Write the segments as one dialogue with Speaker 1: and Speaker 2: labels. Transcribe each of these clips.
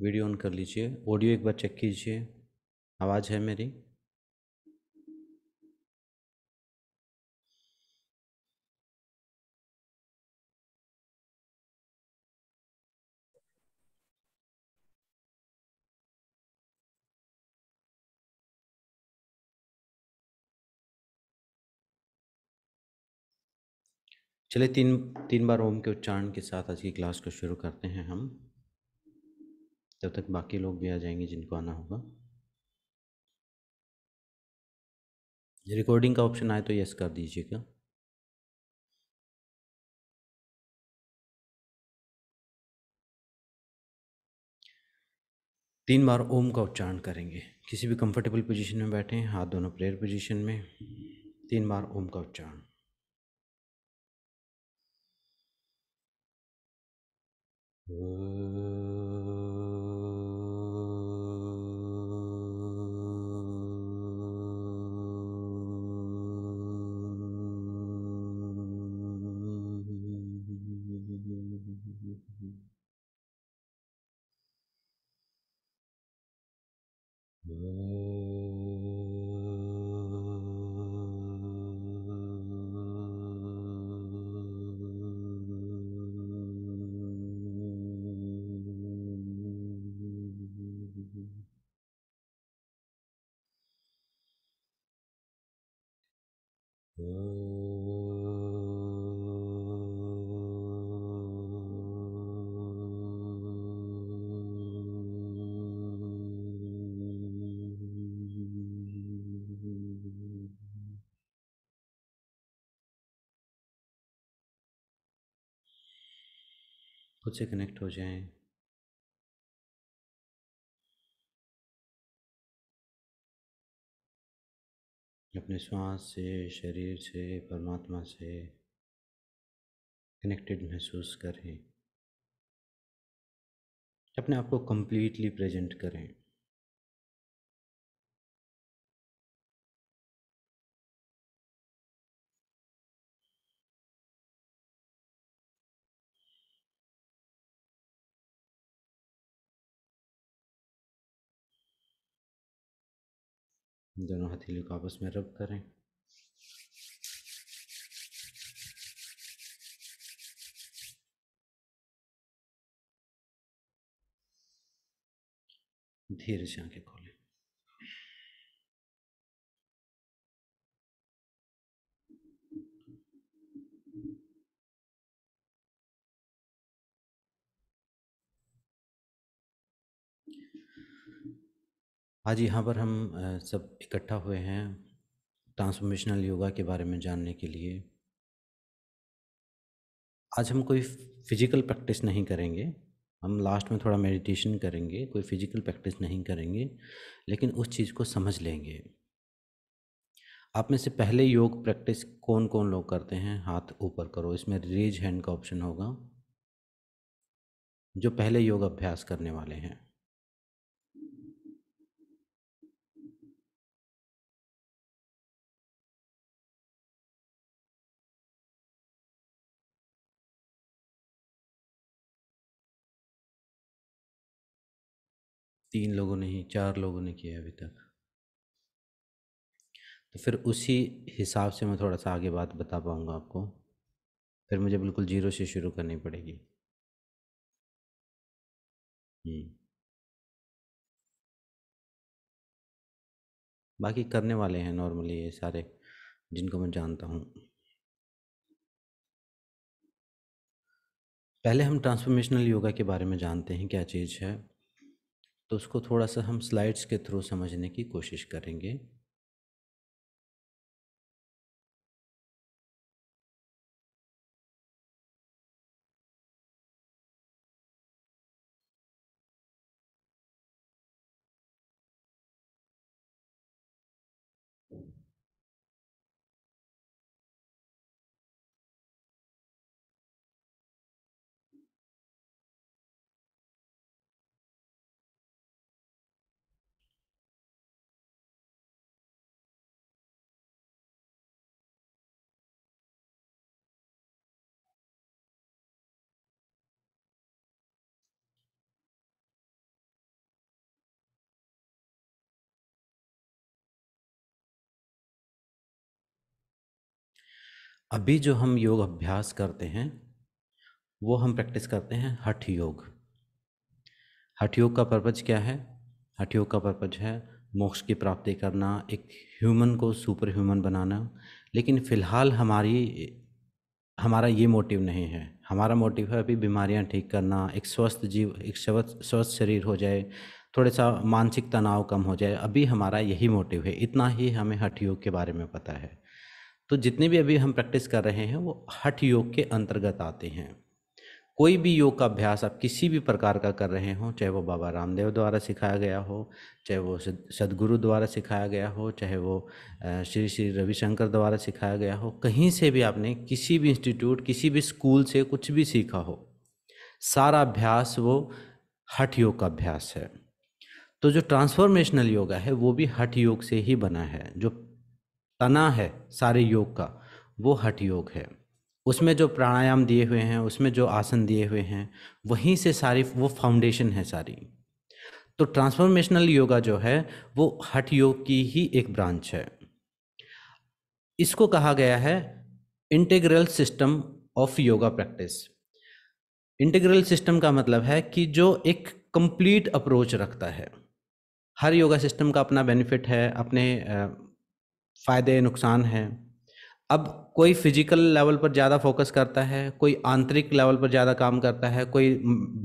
Speaker 1: Video on कर लीजिए audio एक बार चेक कीजिए आवाज़ है मेरी चलिए तीन तीन बार ओम के उच्चारण के साथ आज की क्लास को शुरू करते हैं हम तब तक बाकी लोग भी आ जाएंगे जिनको आना होगा रिकॉर्डिंग का ऑप्शन आए तो यस कर दीजिएगा तीन बार ओम का उच्चारण करेंगे किसी भी कंफर्टेबल पोजीशन में हैं हाथ दोनों प्रेयर पोजीशन में तीन बार ओम का उच्चारण
Speaker 2: Oh. से कनेक्ट हो जाएं अपने श्वास से शरीर से परमात्मा से कनेक्टेड महसूस करें अपने आप को कंप्लीटली प्रेजेंट करें
Speaker 1: दोनों हथेली को आपस में रब करें
Speaker 2: धीरे से आंखें खोलें
Speaker 1: आज हाँ यहाँ पर हम सब इकट्ठा हुए हैं ट्रांसफॉर्मेशनल योगा के बारे में जानने के लिए आज हम कोई फिजिकल प्रैक्टिस नहीं करेंगे हम लास्ट में थोड़ा मेडिटेशन करेंगे कोई फिजिकल प्रैक्टिस नहीं करेंगे लेकिन उस चीज़ को समझ लेंगे आप में से पहले योग प्रैक्टिस कौन कौन लोग करते हैं हाथ ऊपर करो इसमें रेज हैंड का ऑप्शन होगा जो पहले योग अभ्यास करने वाले हैं तीन लोगों ने ही चार लोगों ने किया अभी तक तो फिर उसी हिसाब से मैं थोड़ा सा आगे बात बता पाऊँगा आपको फिर मुझे बिल्कुल जीरो से शुरू करनी पड़ेगी बाकी करने वाले हैं नॉर्मली ये सारे जिनको मैं जानता हूँ पहले हम ट्रांसफॉर्मेशनल योगा के बारे में जानते हैं क्या चीज़ है तो उसको थोड़ा सा हम स्लाइड्स के थ्रू समझने की कोशिश करेंगे अभी जो हम योग अभ्यास करते हैं वो हम प्रैक्टिस करते हैं हठ योग हठ योग का पर्पज क्या है हठ योग का पर्पज है मोक्ष की प्राप्ति करना एक ह्यूमन को सुपर ह्यूमन बनाना लेकिन फ़िलहाल हमारी हमारा ये मोटिव नहीं है हमारा मोटिव है अभी बीमारियां ठीक करना एक स्वस्थ जीव एक स्वस्थ शरीर हो जाए थोड़ा सा मानसिक तनाव कम हो जाए अभी हमारा यही मोटिव है इतना ही हमें हठ योग के बारे में पता है तो जितने भी अभी हम प्रैक्टिस कर रहे हैं वो हठ योग के अंतर्गत आते हैं कोई भी योग का अभ्यास आप किसी भी प्रकार का कर रहे हों चाहे वो बाबा रामदेव द्वारा सिखाया गया हो चाहे वो सदगुरु द्वारा सिखाया गया हो चाहे वो श्री श्री रविशंकर द्वारा सिखाया गया हो कहीं से भी आपने किसी भी इंस्टीट्यूट किसी भी स्कूल से कुछ भी सीखा हो सारा अभ्यास वो हठ योग का अभ्यास है तो जो ट्रांसफॉर्मेशनल योगा है वो भी हठ योग से ही बना है जो तना है सारे योग का वो हठ योग है उसमें जो प्राणायाम दिए हुए हैं उसमें जो आसन दिए हुए हैं वहीं से सारी वो फाउंडेशन है सारी तो ट्रांसफॉर्मेशनल योगा जो है वो हठ योग की ही एक ब्रांच है इसको कहा गया है integral system of yoga practice integral system का मतलब है कि जो एक कंप्लीट अप्रोच रखता है हर योगा सिस्टम का अपना बेनिफिट है अपने फ़ायदे नुकसान हैं अब कोई फिजिकल लेवल पर ज़्यादा फोकस करता है कोई आंतरिक लेवल पर ज़्यादा काम करता है कोई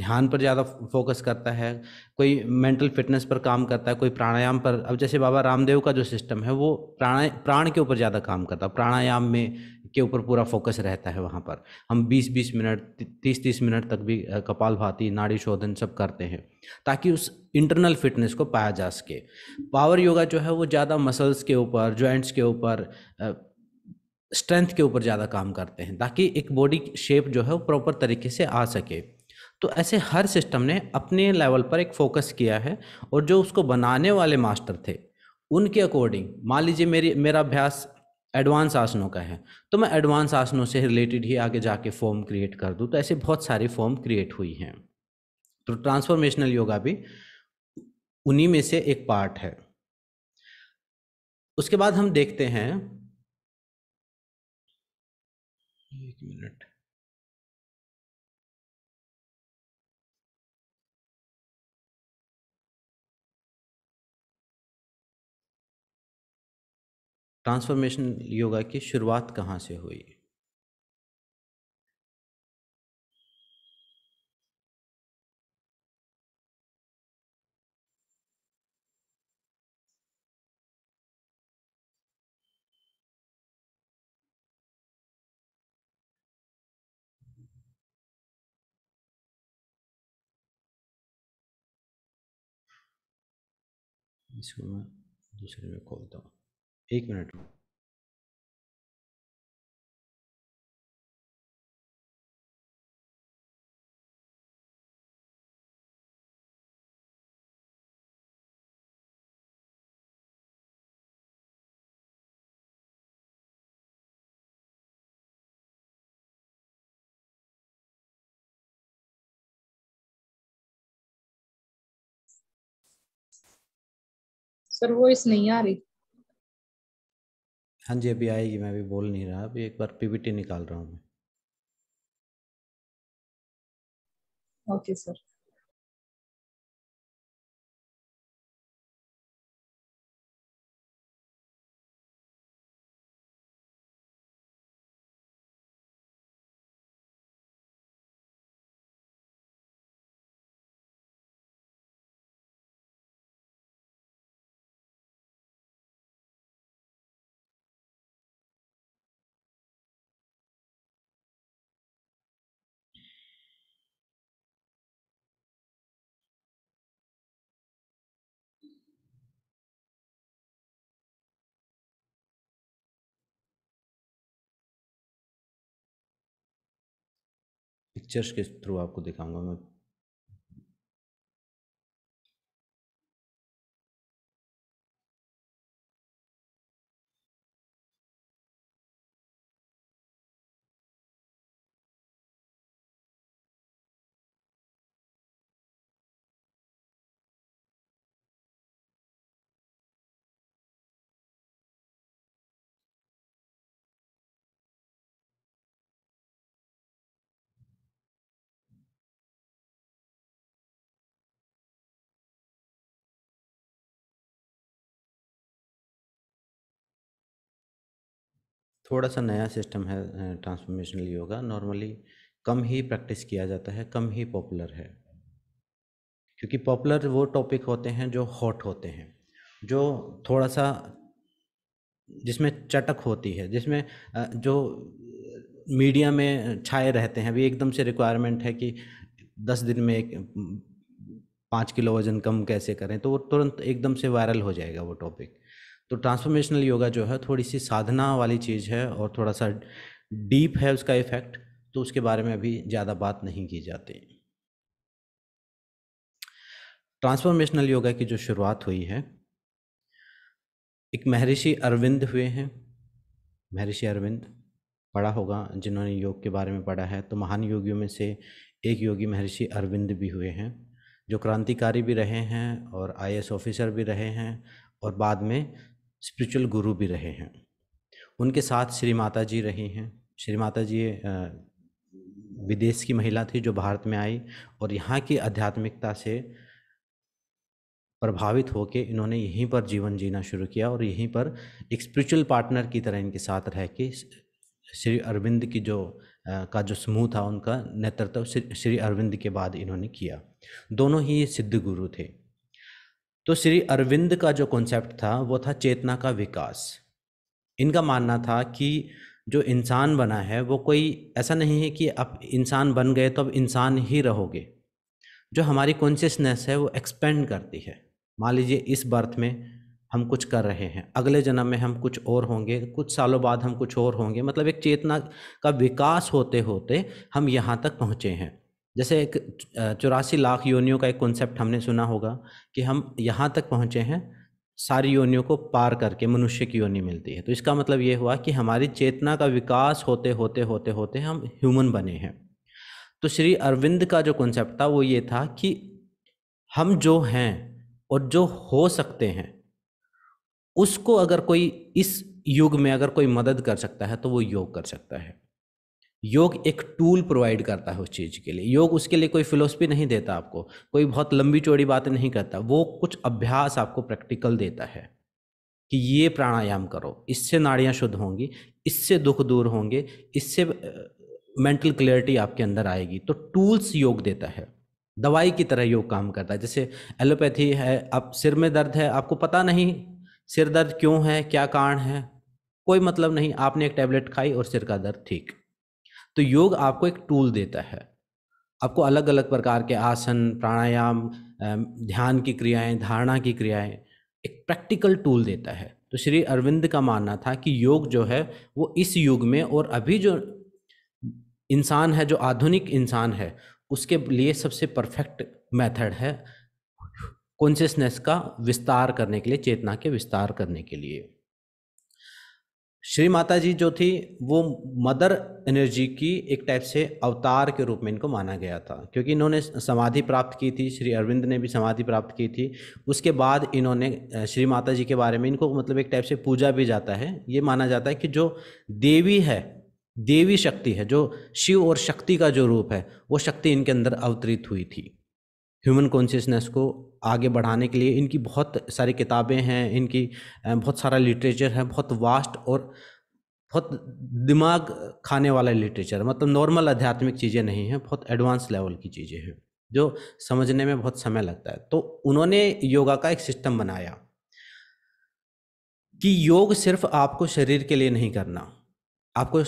Speaker 1: ध्यान पर ज़्यादा फोकस करता है कोई मेंटल फिटनेस पर काम करता है कोई प्राणायाम पर अब जैसे बाबा रामदेव का जो सिस्टम है वो प्राण प्राण के ऊपर ज़्यादा काम करता है प्राणायाम में के ऊपर पूरा फोकस रहता है वहाँ पर हम 20-20 मिनट 30-30 मिनट तक भी कपाल भाती नाड़ी शोधन सब करते हैं ताकि उस इंटरनल फिटनेस को पाया जा सके पावर योगा जो है वो ज़्यादा मसल्स के ऊपर जॉइंट्स के ऊपर स्ट्रेंथ के ऊपर ज़्यादा काम करते हैं ताकि एक बॉडी शेप जो है वो प्रॉपर तरीके से आ सके तो ऐसे हर सिस्टम ने अपने लेवल पर एक फोकस किया है और जो उसको बनाने वाले मास्टर थे उनके अकॉर्डिंग मान लीजिए मेरी मेरा अभ्यास एडवांस आसनों का है तो मैं एडवांस आसनों से रिलेटेड ही आगे जाके फॉर्म क्रिएट कर दूँ तो ऐसे बहुत सारे फॉर्म क्रिएट हुई हैं तो ट्रांसफॉर्मेशनल योगा भी उन्हीं में से एक पार्ट है उसके बाद हम देखते हैं
Speaker 2: एक मिनट ट्रांसफॉर्मेशन योगा की शुरुआत कहाँ से हुई इसको मैं दूसरे में खोलता हूँ एक मिनट सर वॉइस नहीं आ रही हाँ जी अभी आएगी मैं अभी बोल नहीं रहा अभी एक बार पीपीटी निकाल रहा हूँ मैं ओके सर पिक्चर्स के थ्रू आपको दिखाऊंगा मैं
Speaker 1: थोड़ा सा नया सिस्टम है ट्रांसफॉर्मेशनल योगा नॉर्मली कम ही प्रैक्टिस किया जाता है कम ही पॉपुलर है क्योंकि पॉपुलर वो टॉपिक होते हैं जो हॉट होते हैं जो थोड़ा सा जिसमें चटक होती है जिसमें जो मीडिया में छाए रहते हैं अभी एकदम से रिक्वायरमेंट है कि दस दिन में एक पाँच किलो वज़न कम कैसे करें तो वो तुरंत एकदम से वायरल हो जाएगा वो टॉपिक तो ट्रांसफॉर्मेशनल योगा जो है थोड़ी सी साधना वाली चीज़ है और थोड़ा सा डीप है उसका इफेक्ट तो उसके बारे में अभी ज़्यादा बात नहीं की जाती ट्रांसफॉर्मेशनल योगा की जो शुरुआत हुई है एक महर्षि अरविंद हुए हैं महर्षि अरविंद पढ़ा होगा जिन्होंने योग के बारे में पढ़ा है तो महान योगियों में से एक योगी महर्षि अरविंद भी हुए हैं जो क्रांतिकारी भी रहे हैं और आई ऑफिसर भी रहे हैं और बाद में स्पिरिचुअल गुरु भी रहे हैं उनके साथ श्री माता जी रही हैं श्री माता जी विदेश की महिला थी जो भारत में आई और यहाँ की आध्यात्मिकता से प्रभावित होकर इन्होंने यहीं पर जीवन जीना शुरू किया और यहीं पर एक स्पिरिचुअल पार्टनर की तरह इनके साथ रह के श्री अरविंद की जो का जो समूह था उनका नेतृत्व श्री अरविंद के बाद इन्होंने किया दोनों ही ये सिद्ध गुरु थे तो श्री अरविंद का जो कॉन्सेप्ट था वो था चेतना का विकास इनका मानना था कि जो इंसान बना है वो कोई ऐसा नहीं है कि अब इंसान बन गए तो अब इंसान ही रहोगे जो हमारी कॉन्शियसनेस है वो एक्सपेंड करती है मान लीजिए इस बर्थ में हम कुछ कर रहे हैं अगले जन्म में हम कुछ और होंगे कुछ सालों बाद हम कुछ और होंगे मतलब एक चेतना का विकास होते होते हम यहाँ तक पहुँचे हैं जैसे एक चौरासी लाख योनियों का एक कॉन्सेप्ट हमने सुना होगा कि हम यहाँ तक पहुँचे हैं सारी योनियों को पार करके मनुष्य की योनि मिलती है तो इसका मतलब ये हुआ कि हमारी चेतना का विकास होते होते होते होते हम ह्यूमन बने हैं तो श्री अरविंद का जो कॉन्सेप्ट था वो ये था कि हम जो हैं और जो हो सकते हैं उसको अगर कोई इस युग में अगर कोई मदद कर सकता है तो वो योग कर सकता है योग एक टूल प्रोवाइड करता है उस चीज़ के लिए योग उसके लिए कोई फिलोसफी नहीं देता आपको कोई बहुत लंबी चौड़ी बातें नहीं करता वो कुछ अभ्यास आपको प्रैक्टिकल देता है कि ये प्राणायाम करो इससे नाड़ियाँ शुद्ध होंगी इससे दुख दूर होंगे इससे मेंटल क्लियरिटी आपके अंदर आएगी तो टूल्स योग देता है दवाई की तरह योग काम करता है जैसे एलोपैथी है आप सिर में दर्द है आपको पता नहीं सिर दर्द क्यों है क्या कारण है कोई मतलब नहीं आपने एक टैबलेट खाई और सिर का दर्द ठीक तो योग आपको एक टूल देता है आपको अलग अलग प्रकार के आसन प्राणायाम ध्यान की क्रियाएं धारणा की क्रियाएं एक प्रैक्टिकल टूल देता है तो श्री अरविंद का मानना था कि योग जो है वो इस युग में और अभी जो इंसान है जो आधुनिक इंसान है उसके लिए सबसे परफेक्ट मेथड है कॉन्शियसनेस का विस्तार करने के लिए चेतना के विस्तार करने के लिए श्री माता जी जो थी वो मदर एनर्जी की एक टाइप से अवतार के रूप में इनको माना गया था क्योंकि इन्होंने समाधि प्राप्त की थी श्री अरविंद ने भी समाधि प्राप्त की थी उसके बाद इन्होंने श्री माता जी के बारे में इनको मतलब एक टाइप से पूजा भी जाता है ये माना जाता है कि जो देवी है देवी शक्ति है जो शिव और शक्ति का जो रूप है वो शक्ति इनके अंदर अवतरित हुई थी ह्यूमन कॉन्शियसनेस को आगे बढ़ाने के लिए इनकी बहुत सारी किताबें हैं इनकी बहुत सारा लिटरेचर है बहुत वास्ट और बहुत दिमाग खाने वाला लिटरेचर मतलब नॉर्मल आध्यात्मिक चीज़ें नहीं हैं बहुत एडवांस लेवल की चीज़ें हैं जो समझने में बहुत समय लगता है तो उन्होंने योगा का एक सिस्टम बनाया कि योग सिर्फ आपको शरीर के लिए नहीं करना आपको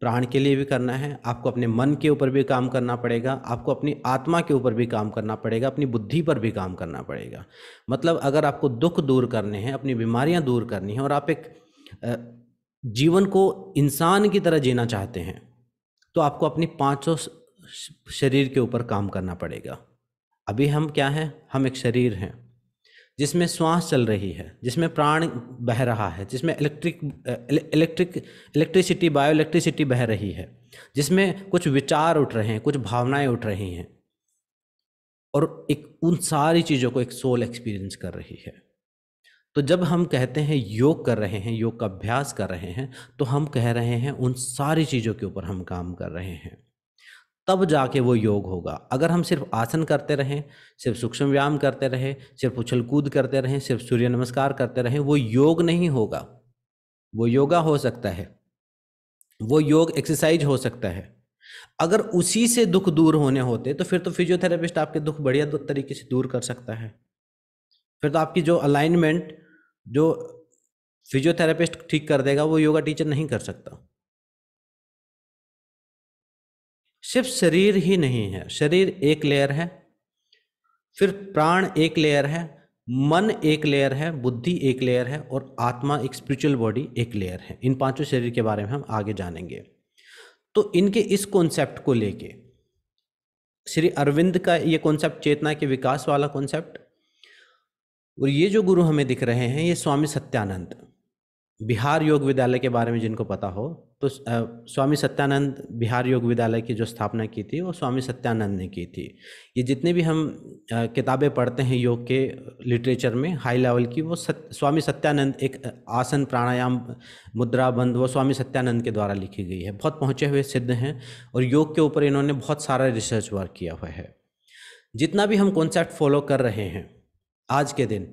Speaker 1: प्राण के लिए भी करना है आपको अपने मन के ऊपर भी काम करना पड़ेगा आपको अपनी आत्मा के ऊपर भी काम करना पड़ेगा अपनी बुद्धि पर भी काम करना पड़ेगा मतलब अगर आपको दुख दूर करने हैं अपनी बीमारियां दूर करनी हैं और आप एक जीवन को इंसान की तरह जीना चाहते हैं तो आपको अपनी पाँचों शरीर के ऊपर काम करना पड़ेगा अभी हम क्या हैं हम एक शरीर हैं जिसमें श्वास चल रही है जिसमें प्राण बह रहा है जिसमें electric electric electricity bio electricity बह रही है जिसमें कुछ विचार उठ रहे हैं कुछ भावनाएं उठ रही हैं और एक उन सारी चीज़ों को एक सोल एक्सपीरियंस कर रही है तो जब हम कहते हैं योग कर रहे हैं योग का अभ्यास कर रहे हैं तो हम कह रहे हैं उन सारी चीज़ों के ऊपर हम काम कर रहे हैं तब जाके वो योग होगा अगर हम सिर्फ आसन करते रहें सिर्फ सूक्ष्म व्यायाम करते रहें सिर्फ उछल कूद करते रहें सिर्फ सूर्य नमस्कार करते रहें वो योग नहीं होगा वो योगा हो सकता है वो योग एक्सरसाइज हो सकता है अगर उसी से दुख दूर होने होते तो फिर तो फिजियोथेरेपिस्ट आपके दुख बढ़िया तरीके से दूर कर सकता है फिर तो आपकी जो अलाइनमेंट जो फिजियोथेरेपिस्ट ठीक कर देगा वो योगा टीचर नहीं कर सकता सिर्फ शरीर ही नहीं है शरीर एक लेयर है फिर प्राण एक लेयर है मन एक लेयर है बुद्धि एक लेयर है और आत्मा एक स्पिरिचुअल बॉडी एक लेयर है इन पांचों शरीर के बारे में हम आगे जानेंगे तो इनके इस कॉन्सेप्ट को लेके श्री अरविंद का ये कॉन्सेप्ट चेतना के विकास वाला कॉन्सेप्ट और ये जो गुरु हमें दिख रहे हैं ये स्वामी सत्यानंद बिहार योग विद्यालय के बारे में जिनको पता हो तो स्वामी सत्यानंद बिहार योग विद्यालय की जो स्थापना की थी वो स्वामी सत्यानंद ने की थी ये जितने भी हम किताबें पढ़ते हैं योग के लिटरेचर में हाई लेवल की वो सत, स्वामी सत्यानंद एक आसन प्राणायाम मुद्रा बंद वो स्वामी सत्यानंद के द्वारा लिखी गई है बहुत पहुँचे हुए सिद्ध हैं और योग के ऊपर इन्होंने बहुत सारा रिसर्च वर्क किया हुआ है जितना भी हम कॉन्सेप्ट फॉलो कर रहे हैं आज के दिन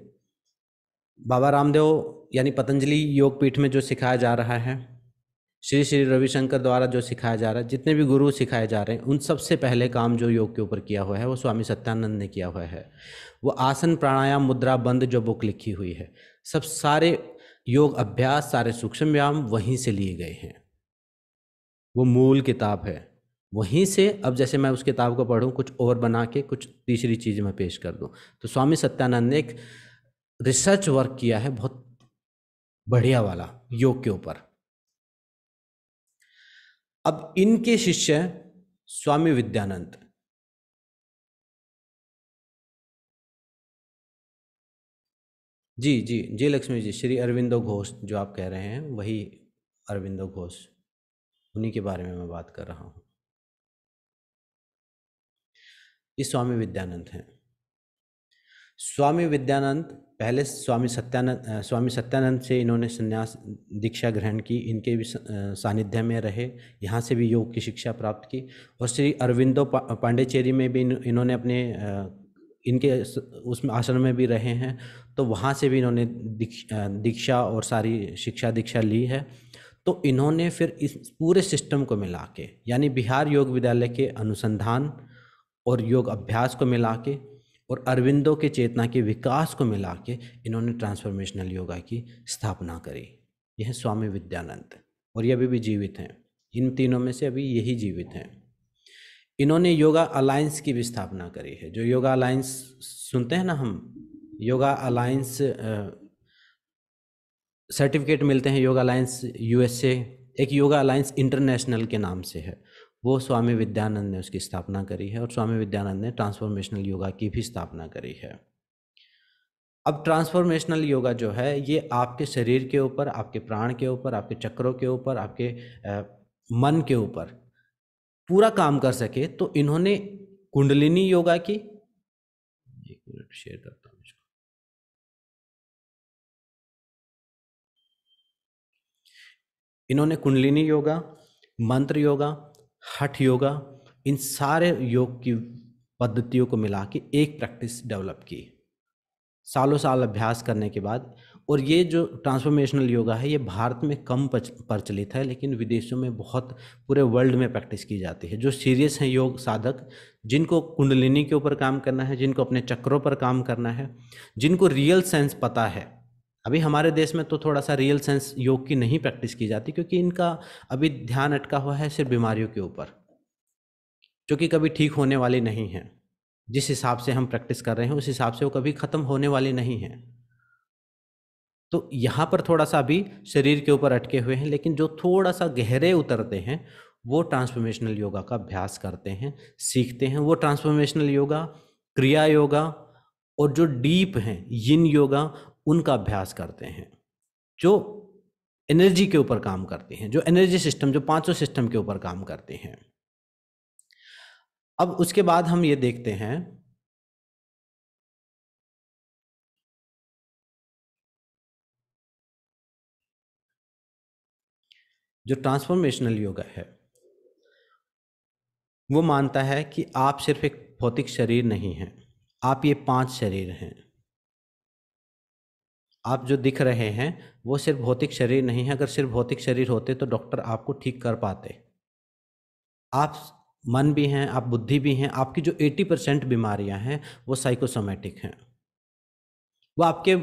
Speaker 1: बाबा रामदेव यानी पतंजलि योग पीठ में जो सिखाया जा रहा है श्री श्री रविशंकर द्वारा जो सिखाया जा रहा है जितने भी गुरु सिखाए जा रहे हैं उन सबसे पहले काम जो योग के ऊपर किया हुआ है वो स्वामी सत्यानंद ने किया हुआ है वो आसन प्राणायाम मुद्रा बंद जो बुक लिखी हुई है सब सारे योग अभ्यास सारे सूक्ष्म व्यायाम वहीं से लिए गए हैं वो मूल किताब है वहीं से अब जैसे मैं उस किताब को पढ़ूं कुछ और बना के कुछ तीसरी चीज़ मैं पेश कर दूं तो स्वामी सत्यानंद ने एक रिसर्च वर्क किया है बहुत बढ़िया वाला योग के ऊपर अब इनके
Speaker 2: शिष्य स्वामी विद्यानंद
Speaker 1: जी जी जी लक्ष्मी जी श्री अरविंदो घोष जो आप कह रहे हैं वही अरविंदो घोष उन्हीं के बारे में मैं बात कर रहा हूं ये स्वामी विद्यानंद हैं स्वामी विद्यानंद पहले स्वामी सत्यानंद स्वामी सत्यानंद से इन्होंने संन्यास दीक्षा ग्रहण की इनके भी सानिध्य में रहे यहाँ से भी योग की शिक्षा प्राप्त की और श्री अरविंदो पा, पांडेचेरी में भी इन्होंने अपने इनके उसमें आश्रम में भी रहे हैं तो वहाँ से भी इन्होंने दीक्षा और सारी शिक्षा दीक्षा ली है तो इन्होंने फिर इस पूरे सिस्टम को मिला के यानी बिहार योग विद्यालय के अनुसंधान और योग अभ्यास को मिला के और अरविंदो के चेतना के विकास को मिला के इन्होंने ट्रांसफॉर्मेशनल योगा की स्थापना करी यह स्वामी विद्यानंद और ये अभी भी जीवित हैं इन तीनों में से अभी यही जीवित हैं इन्होंने योगा अलायंस की भी स्थापना करी है जो योगा अलायंस सुनते हैं ना हम योगा अलायंस सर्टिफिकेट मिलते हैं योगा अलायंस यूएसए एक योगा अलायंस इंटरनेशनल के नाम से है वो स्वामी विद्यानंद ने उसकी स्थापना करी है और स्वामी विद्यानंद ने ट्रांसफॉर्मेशनल योगा की भी स्थापना करी है अब ट्रांसफॉर्मेशनल योगा जो है ये आपके शरीर के ऊपर आपके प्राण के ऊपर आपके चक्रों के ऊपर आपके मन के ऊपर पूरा काम कर सके तो इन्होंने कुंडलिनी योगा की एक
Speaker 2: मिनट शेयर करता हूँ इसको
Speaker 1: इन्होंने कुंडलिनी योगा मंत्र योगा हठ योगा इन सारे योग की पद्धतियों को मिला के एक प्रैक्टिस डेवलप की सालों साल अभ्यास करने के बाद और ये जो ट्रांसफॉर्मेशनल योगा है ये भारत में कम प्रचलित है लेकिन विदेशों में बहुत पूरे वर्ल्ड में प्रैक्टिस की जाती है जो सीरियस हैं योग साधक जिनको कुंडलिनी के ऊपर काम करना है जिनको अपने चक्रों पर काम करना है जिनको रियल सेंस पता है अभी हमारे देश में तो थोड़ा सा रियल सेंस योग की नहीं प्रैक्टिस की जाती क्योंकि इनका अभी ध्यान अटका हुआ है सिर्फ बीमारियों के ऊपर जो कि कभी ठीक होने वाली नहीं है जिस हिसाब से हम प्रैक्टिस कर रहे हैं उस हिसाब से वो कभी ख़त्म होने वाली नहीं है तो यहाँ पर थोड़ा सा अभी शरीर के ऊपर अटके हुए हैं लेकिन जो थोड़ा सा गहरे उतरते हैं वो ट्रांसफॉर्मेशनल योगा का अभ्यास करते हैं सीखते हैं वो ट्रांसफॉर्मेशनल योगा क्रिया योगा और जो डीप हैं यिन योगा उनका अभ्यास करते हैं जो एनर्जी के ऊपर काम करते हैं जो एनर्जी सिस्टम जो पांचों सिस्टम के ऊपर काम करते हैं अब उसके बाद हम ये देखते हैं जो ट्रांसफॉर्मेशनल योगा है वो मानता है कि आप सिर्फ एक भौतिक शरीर नहीं हैं आप ये पांच शरीर हैं आप जो दिख रहे हैं वो सिर्फ भौतिक शरीर नहीं है अगर सिर्फ भौतिक शरीर होते तो डॉक्टर आपको ठीक कर पाते आप मन भी हैं आप बुद्धि भी हैं आपकी जो 80 परसेंट बीमारियां हैं वो साइकोसोमेटिक हैं वो आपके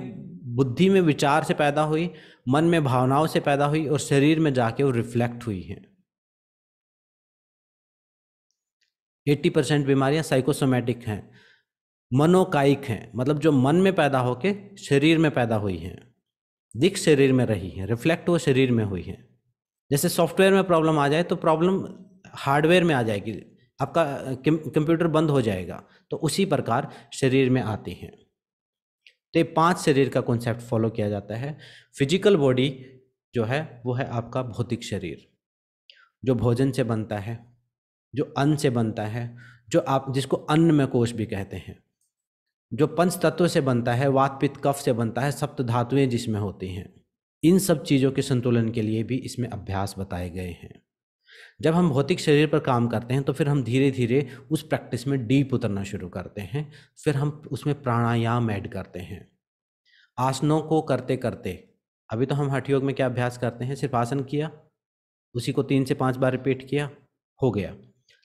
Speaker 1: बुद्धि में विचार से पैदा हुई मन में भावनाओं से पैदा हुई और शरीर में जाके वो रिफ्लेक्ट हुई हैं 80 परसेंट बीमारियां साइकोसोमेटिक हैं मनोकायिक हैं मतलब जो मन में पैदा होके शरीर में पैदा हुई हैं दिख शरीर में रही हैं रिफ्लेक्ट वो शरीर में हुई हैं जैसे सॉफ्टवेयर में प्रॉब्लम आ जाए तो प्रॉब्लम हार्डवेयर में आ जाएगी आपका कंप्यूटर बंद हो जाएगा तो उसी प्रकार शरीर में आती हैं तो ये पांच शरीर का कॉन्सेप्ट फॉलो किया जाता है फिजिकल बॉडी जो है वो है आपका भौतिक शरीर जो भोजन से बनता है जो अन्न से बनता है जो आप जिसको अन्न में कोश भी कहते हैं जो पंच तत्व से बनता है वात पित्त कफ से बनता है सप्त धातुएं जिसमें होती हैं इन सब चीज़ों के संतुलन के लिए भी इसमें अभ्यास बताए गए हैं जब हम भौतिक शरीर पर काम करते हैं तो फिर हम धीरे धीरे उस प्रैक्टिस में डीप उतरना शुरू करते हैं फिर हम उसमें प्राणायाम ऐड करते हैं आसनों को करते करते अभी तो हम हठ योग में क्या अभ्यास करते हैं सिर्फ आसन किया उसी को तीन से पाँच बार रिपीट किया हो गया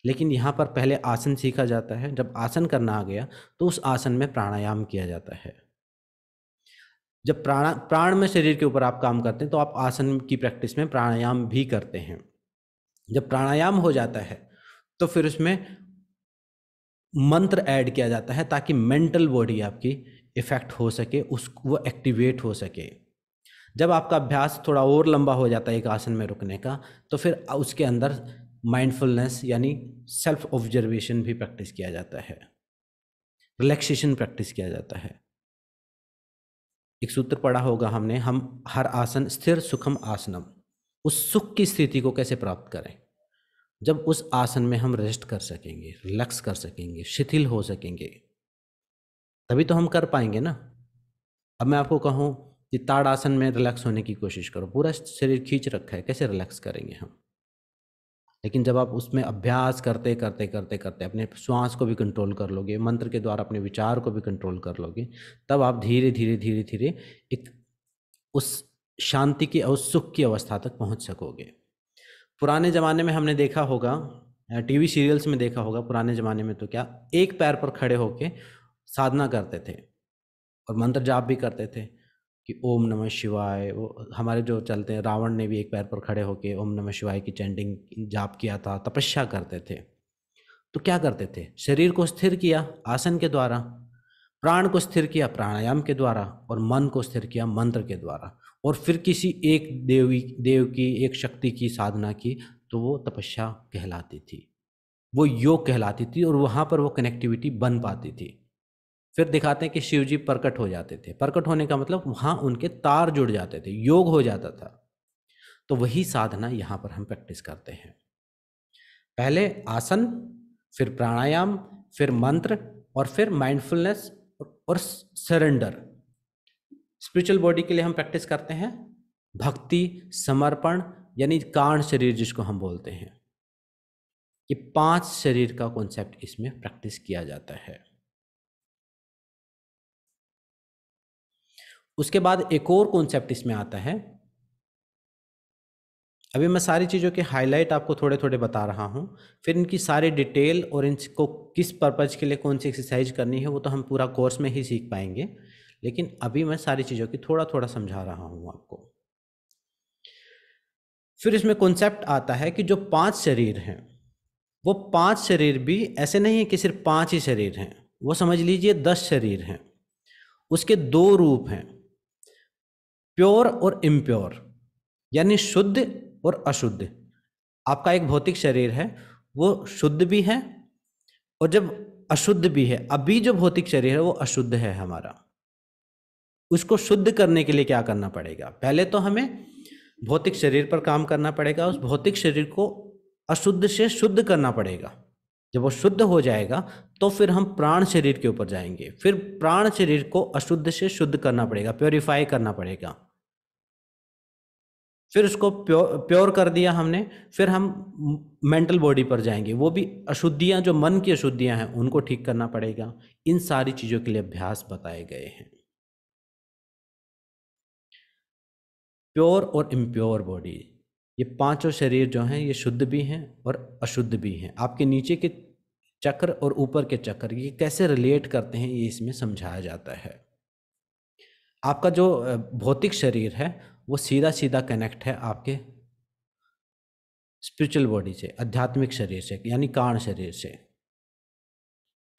Speaker 1: लेकिन यहाँ पर पहले आसन सीखा जाता है जब आसन करना आ गया तो उस आसन में प्राणायाम किया जाता है जब प्राणा प्राण में शरीर के ऊपर आप काम करते हैं तो आप आसन की प्रैक्टिस में प्राणायाम भी करते हैं जब प्राणायाम हो जाता है तो फिर उसमें मंत्र ऐड किया जाता है ताकि मेंटल बॉडी आपकी इफ़ेक्ट हो सके उस वो एक्टिवेट हो सके जब आपका अभ्यास थोड़ा और लंबा हो जाता है एक आसन में रुकने का तो फिर उसके अंदर माइंडफुलनेस यानी सेल्फ ऑब्जर्वेशन भी प्रैक्टिस किया जाता है रिलैक्सेशन प्रैक्टिस किया जाता है एक सूत्र पढ़ा होगा हमने हम हर आसन स्थिर सुखम आसनम उस सुख की स्थिति को कैसे प्राप्त करें जब उस आसन में हम रेस्ट कर सकेंगे रिलैक्स कर सकेंगे शिथिल हो सकेंगे तभी तो हम कर पाएंगे ना अब मैं आपको कहूँ कि ताड़ आसन में रिलैक्स होने की कोशिश करो पूरा शरीर खींच रखा है कैसे रिलैक्स करेंगे हम लेकिन जब आप उसमें अभ्यास करते करते करते करते अपने श्वास को भी कंट्रोल कर लोगे मंत्र के द्वारा अपने विचार को भी कंट्रोल कर लोगे तब आप धीरे धीरे धीरे धीरे एक उस शांति की और सुख की अवस्था तक पहुंच सकोगे पुराने ज़माने में हमने देखा होगा टीवी सीरियल्स में देखा होगा पुराने ज़माने में तो क्या एक पैर पर खड़े होके साधना करते थे और मंत्र जाप भी करते थे कि ओम नमः शिवाय वो हमारे जो चलते हैं रावण ने भी एक पैर पर खड़े होकर ओम नमः शिवाय की चैंटिंग जाप किया था तपस्या करते थे तो क्या करते थे शरीर को स्थिर किया आसन के द्वारा प्राण को स्थिर किया प्राणायाम के द्वारा और मन को स्थिर किया मंत्र के द्वारा और फिर किसी एक देवी देव की एक शक्ति की साधना की तो वो तपस्या कहलाती थी वो योग कहलाती थी और वहाँ पर वो कनेक्टिविटी बन पाती थी फिर दिखाते हैं कि शिव जी प्रकट हो जाते थे प्रकट होने का मतलब वहां उनके तार जुड़ जाते थे योग हो जाता था तो वही साधना यहां पर हम प्रैक्टिस करते हैं पहले आसन फिर प्राणायाम फिर मंत्र और फिर माइंडफुलनेस और सरेंडर स्पिरिचुअल बॉडी के लिए हम प्रैक्टिस करते हैं भक्ति समर्पण यानी कारण शरीर जिसको हम बोलते हैं ये पांच शरीर का कॉन्सेप्ट इसमें प्रैक्टिस किया जाता है उसके बाद एक और कॉन्सेप्ट इसमें आता है अभी मैं सारी चीज़ों के हाईलाइट आपको थोड़े थोड़े बता रहा हूँ फिर इनकी सारी डिटेल और इनको किस पर्पज़ के लिए कौन सी एक्सरसाइज करनी है वो तो हम पूरा कोर्स में ही सीख पाएंगे लेकिन अभी मैं सारी चीज़ों की थोड़ा थोड़ा समझा रहा हूँ आपको फिर इसमें कॉन्सेप्ट आता है कि जो पांच शरीर हैं वो पांच शरीर भी ऐसे नहीं है कि सिर्फ पांच ही शरीर हैं वो समझ लीजिए दस शरीर हैं उसके दो रूप हैं प्योर और इम्प्योर यानी शुद्ध और अशुद्ध आपका एक भौतिक शरीर है वो शुद्ध भी है और जब अशुद्ध भी है अभी जो भौतिक शरीर है वो अशुद्ध है हमारा उसको शुद्ध करने के लिए क्या करना पड़ेगा पहले तो हमें भौतिक शरीर पर काम करना पड़ेगा उस भौतिक शरीर को अशुद्ध से शुद्ध करना पड़ेगा जब वो शुद्ध हो जाएगा तो फिर हम प्राण शरीर के ऊपर जाएंगे फिर प्राण शरीर को अशुद्ध से शुद्ध करना पड़ेगा प्योरीफाई करना पड़ेगा फिर उसको प्योर प्योर कर दिया हमने फिर हम मेंटल बॉडी पर जाएंगे वो भी अशुद्धियां जो मन की अशुद्धियां हैं उनको ठीक करना पड़ेगा इन सारी चीज़ों के लिए अभ्यास बताए गए हैं प्योर और इम्प्योर बॉडी ये पांचों शरीर जो हैं ये शुद्ध भी हैं और अशुद्ध भी हैं आपके नीचे के चक्र और ऊपर के चक्र ये कैसे रिलेट करते हैं ये इसमें समझाया जाता है आपका जो भौतिक शरीर है वो सीधा सीधा कनेक्ट है आपके स्पिरिचुअल बॉडी से आध्यात्मिक शरीर से यानी कारण शरीर से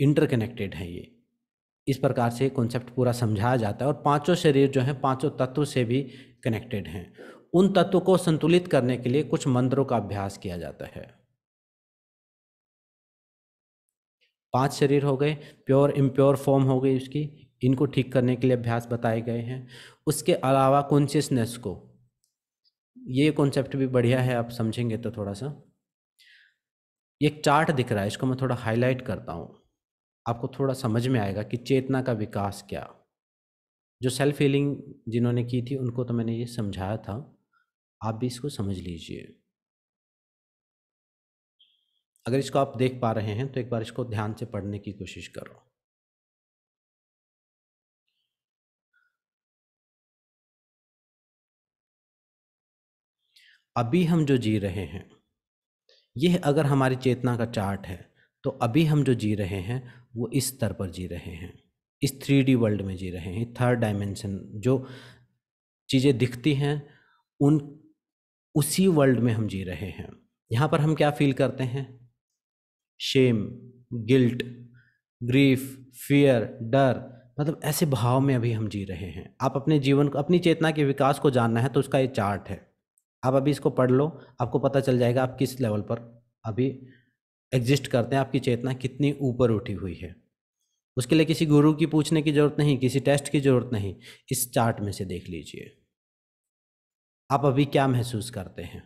Speaker 1: इंटरकनेक्टेड है ये इस प्रकार से कॉन्सेप्ट पूरा समझाया जाता है और पांचों शरीर जो हैं पांचों तत्व से भी कनेक्टेड हैं उन तत्वों को संतुलित करने के लिए कुछ मंत्रों का अभ्यास किया जाता है पांच शरीर हो गए प्योर इम्प्योर फॉर्म हो गई उसकी इनको ठीक करने के लिए अभ्यास बताए गए हैं उसके अलावा कॉन्शियसनेस को ये कॉन्सेप्ट भी बढ़िया है आप समझेंगे तो थोड़ा सा एक चार्ट दिख रहा है इसको मैं थोड़ा हाईलाइट करता हूँ आपको थोड़ा समझ में आएगा कि चेतना का विकास क्या जो सेल्फ हीलिंग जिन्होंने की थी उनको तो मैंने ये समझाया था आप भी इसको समझ लीजिए अगर इसको आप देख पा रहे हैं तो एक बार इसको ध्यान से पढ़ने की कोशिश करो अभी हम जो जी रहे हैं यह अगर हमारी चेतना का चार्ट है तो अभी हम जो जी रहे हैं वो इस स्तर पर जी रहे हैं इस थ्री डी वर्ल्ड में जी रहे हैं थर्ड डायमेंशन जो चीज़ें दिखती हैं उन उसी वर्ल्ड में हम जी रहे हैं यहाँ पर हम क्या फील करते हैं शेम गिल्ट ग्रीफ फियर डर मतलब ऐसे भाव में अभी हम जी रहे हैं आप अपने जीवन को अपनी चेतना के विकास को जानना है तो उसका ये चार्ट है आप अभी इसको पढ़ लो आपको पता चल जाएगा आप किस लेवल पर अभी एग्जिस्ट करते हैं आपकी चेतना कितनी ऊपर उठी हुई है उसके लिए किसी गुरु की पूछने की ज़रूरत नहीं किसी टेस्ट की ज़रूरत नहीं इस चार्ट में से देख लीजिए आप अभी क्या महसूस करते हैं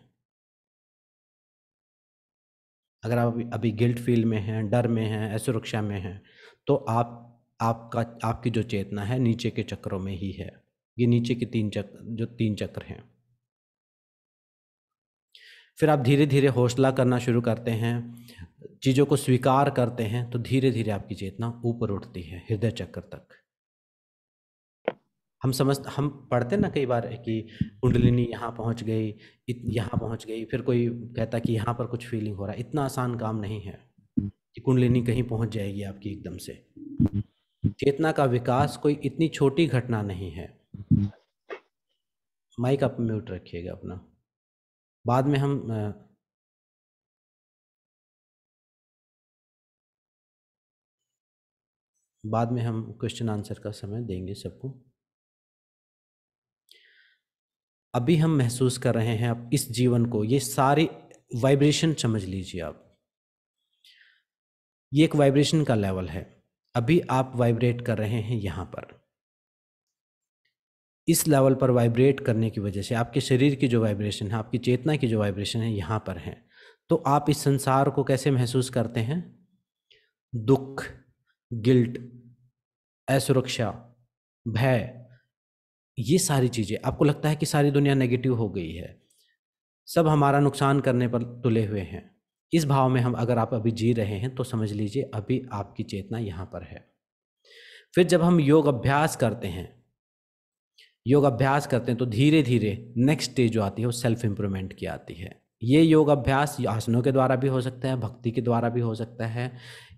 Speaker 1: अगर आप अभी अभी गिल्ट फील में हैं डर में हैं असुरक्षा में हैं तो आप आपका आपकी जो चेतना है नीचे के चक्रों में ही है ये नीचे के तीन चक्र जो तीन चक्र हैं फिर आप धीरे धीरे हौसला करना शुरू करते हैं चीज़ों को स्वीकार करते हैं तो धीरे धीरे आपकी चेतना ऊपर उठती है हृदय चक्र तक हम समझ हम पढ़ते ना कई बार कि कुंडलिनी यहाँ पहुँच गई यहाँ पहुँच गई फिर कोई कहता कि यहाँ पर कुछ फीलिंग हो रहा है इतना आसान काम नहीं है कि कुंडलिनी कहीं पहुँच जाएगी आपकी एकदम से चेतना का विकास कोई इतनी छोटी घटना नहीं है माइक आप म्यूट रखिएगा अपना बाद में हम
Speaker 2: बाद में हम क्वेश्चन
Speaker 1: आंसर का समय देंगे सबको अभी हम महसूस कर रहे हैं आप इस जीवन को ये सारी वाइब्रेशन समझ लीजिए आप ये एक वाइब्रेशन का लेवल है अभी आप वाइब्रेट कर रहे हैं यहां पर इस लेवल पर वाइब्रेट करने की वजह से आपके शरीर की जो वाइब्रेशन है आपकी चेतना की जो वाइब्रेशन है यहां पर है तो आप इस संसार को कैसे महसूस करते हैं दुख गिल्ट असुरक्षा भय ये सारी चीज़ें आपको लगता है कि सारी दुनिया नेगेटिव हो गई है सब हमारा नुकसान करने पर तुले हुए हैं इस भाव में हम अगर आप अभी जी रहे हैं तो समझ लीजिए अभी आपकी चेतना यहाँ पर है फिर जब हम योग अभ्यास करते हैं योग अभ्यास करते हैं तो धीरे धीरे नेक्स्ट स्टेज जो आती है वो सेल्फ इम्प्रूवमेंट की आती है ये योग अभ्यास आसनों के द्वारा भी हो सकता है भक्ति के द्वारा भी हो सकता है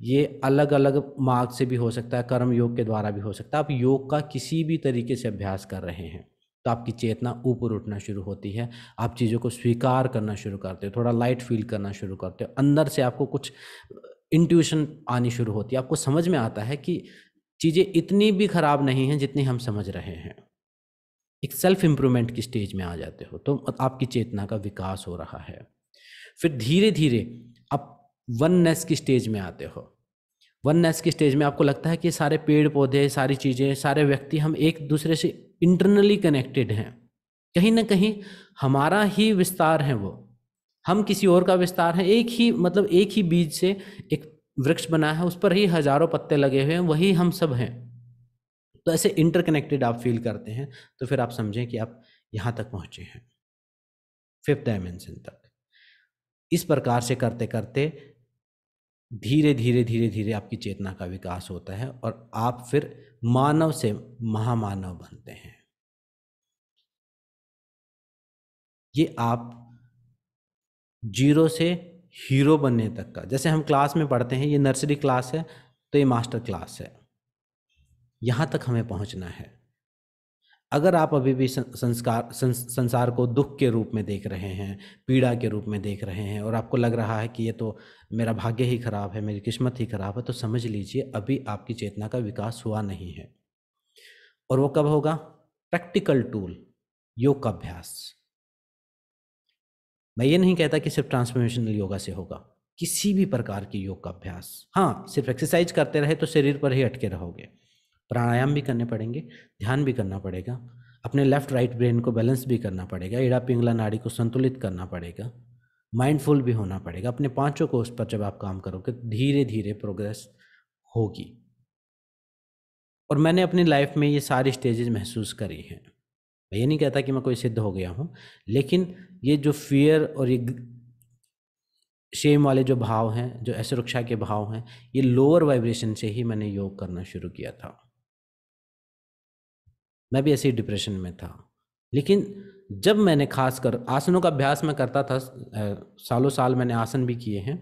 Speaker 1: ये अलग अलग मार्ग से भी हो सकता है कर्म योग के द्वारा भी हो सकता है आप योग का किसी भी तरीके से अभ्यास कर रहे हैं तो आपकी चेतना ऊपर उठना शुरू होती है आप चीज़ों को स्वीकार करना शुरू करते हो थोड़ा लाइट फील करना शुरू करते हो अंदर से आपको कुछ इंट्यूशन आनी शुरू होती है आपको समझ में आता है कि चीज़ें इतनी भी खराब नहीं हैं जितनी हम समझ रहे हैं एक सेल्फ इम्प्रूवमेंट की स्टेज में आ जाते हो तो आपकी चेतना का विकास हो रहा है फिर धीरे धीरे आप वननेस की स्टेज में आते हो वननेस की स्टेज में आपको लगता है कि सारे पेड़ पौधे सारी चीज़ें सारे व्यक्ति हम एक दूसरे से इंटरनली कनेक्टेड हैं कहीं ना कहीं हमारा ही विस्तार है वो हम किसी और का विस्तार है एक ही मतलब एक ही बीज से एक वृक्ष बना है उस पर ही हजारों पत्ते लगे हुए हैं वही हम सब हैं तो ऐसे इंटरकनेक्टेड आप फील करते हैं तो फिर आप समझें कि आप यहाँ तक पहुँचे हैं फिफ्थ डायमेंशन तक इस प्रकार से करते करते धीरे धीरे धीरे धीरे आपकी चेतना का विकास होता है और आप फिर मानव से महामानव बनते हैं ये आप जीरो से हीरो बनने तक का जैसे हम क्लास में पढ़ते हैं ये नर्सरी क्लास है तो ये मास्टर क्लास है यहाँ तक हमें पहुँचना है अगर आप अभी भी संस्कार संस, संसार को दुख के रूप में देख रहे हैं पीड़ा के रूप में देख रहे हैं और आपको लग रहा है कि ये तो मेरा भाग्य ही खराब है मेरी किस्मत ही खराब है तो समझ लीजिए अभी आपकी चेतना का विकास हुआ नहीं है और वो कब होगा प्रैक्टिकल टूल योग का अभ्यास मैं ये नहीं कहता कि सिर्फ ट्रांसफॉर्मेशनल योगा से होगा किसी भी प्रकार के योग का अभ्यास हाँ सिर्फ एक्सरसाइज करते रहे तो शरीर पर ही अटके रहोगे प्राणायाम भी करने पड़ेंगे ध्यान भी करना पड़ेगा अपने लेफ्ट राइट ब्रेन को बैलेंस भी करना पड़ेगा एड़ा पिंगला नाड़ी को संतुलित करना पड़ेगा माइंडफुल भी होना पड़ेगा अपने पांचों कोर्स पर जब आप काम करोगे धीरे धीरे प्रोग्रेस होगी और मैंने अपनी लाइफ में ये सारी स्टेजेस महसूस करी हैं मैं ये नहीं कहता कि मैं कोई सिद्ध हो गया हूँ लेकिन ये जो फियर और ये शेम वाले जो भाव हैं जो असुरक्षा के भाव हैं ये लोअर वाइब्रेशन से ही मैंने योग करना शुरू किया था मैं भी ऐसे डिप्रेशन में था लेकिन जब मैंने खासकर आसनों का अभ्यास मैं करता था सालों साल मैंने आसन भी किए हैं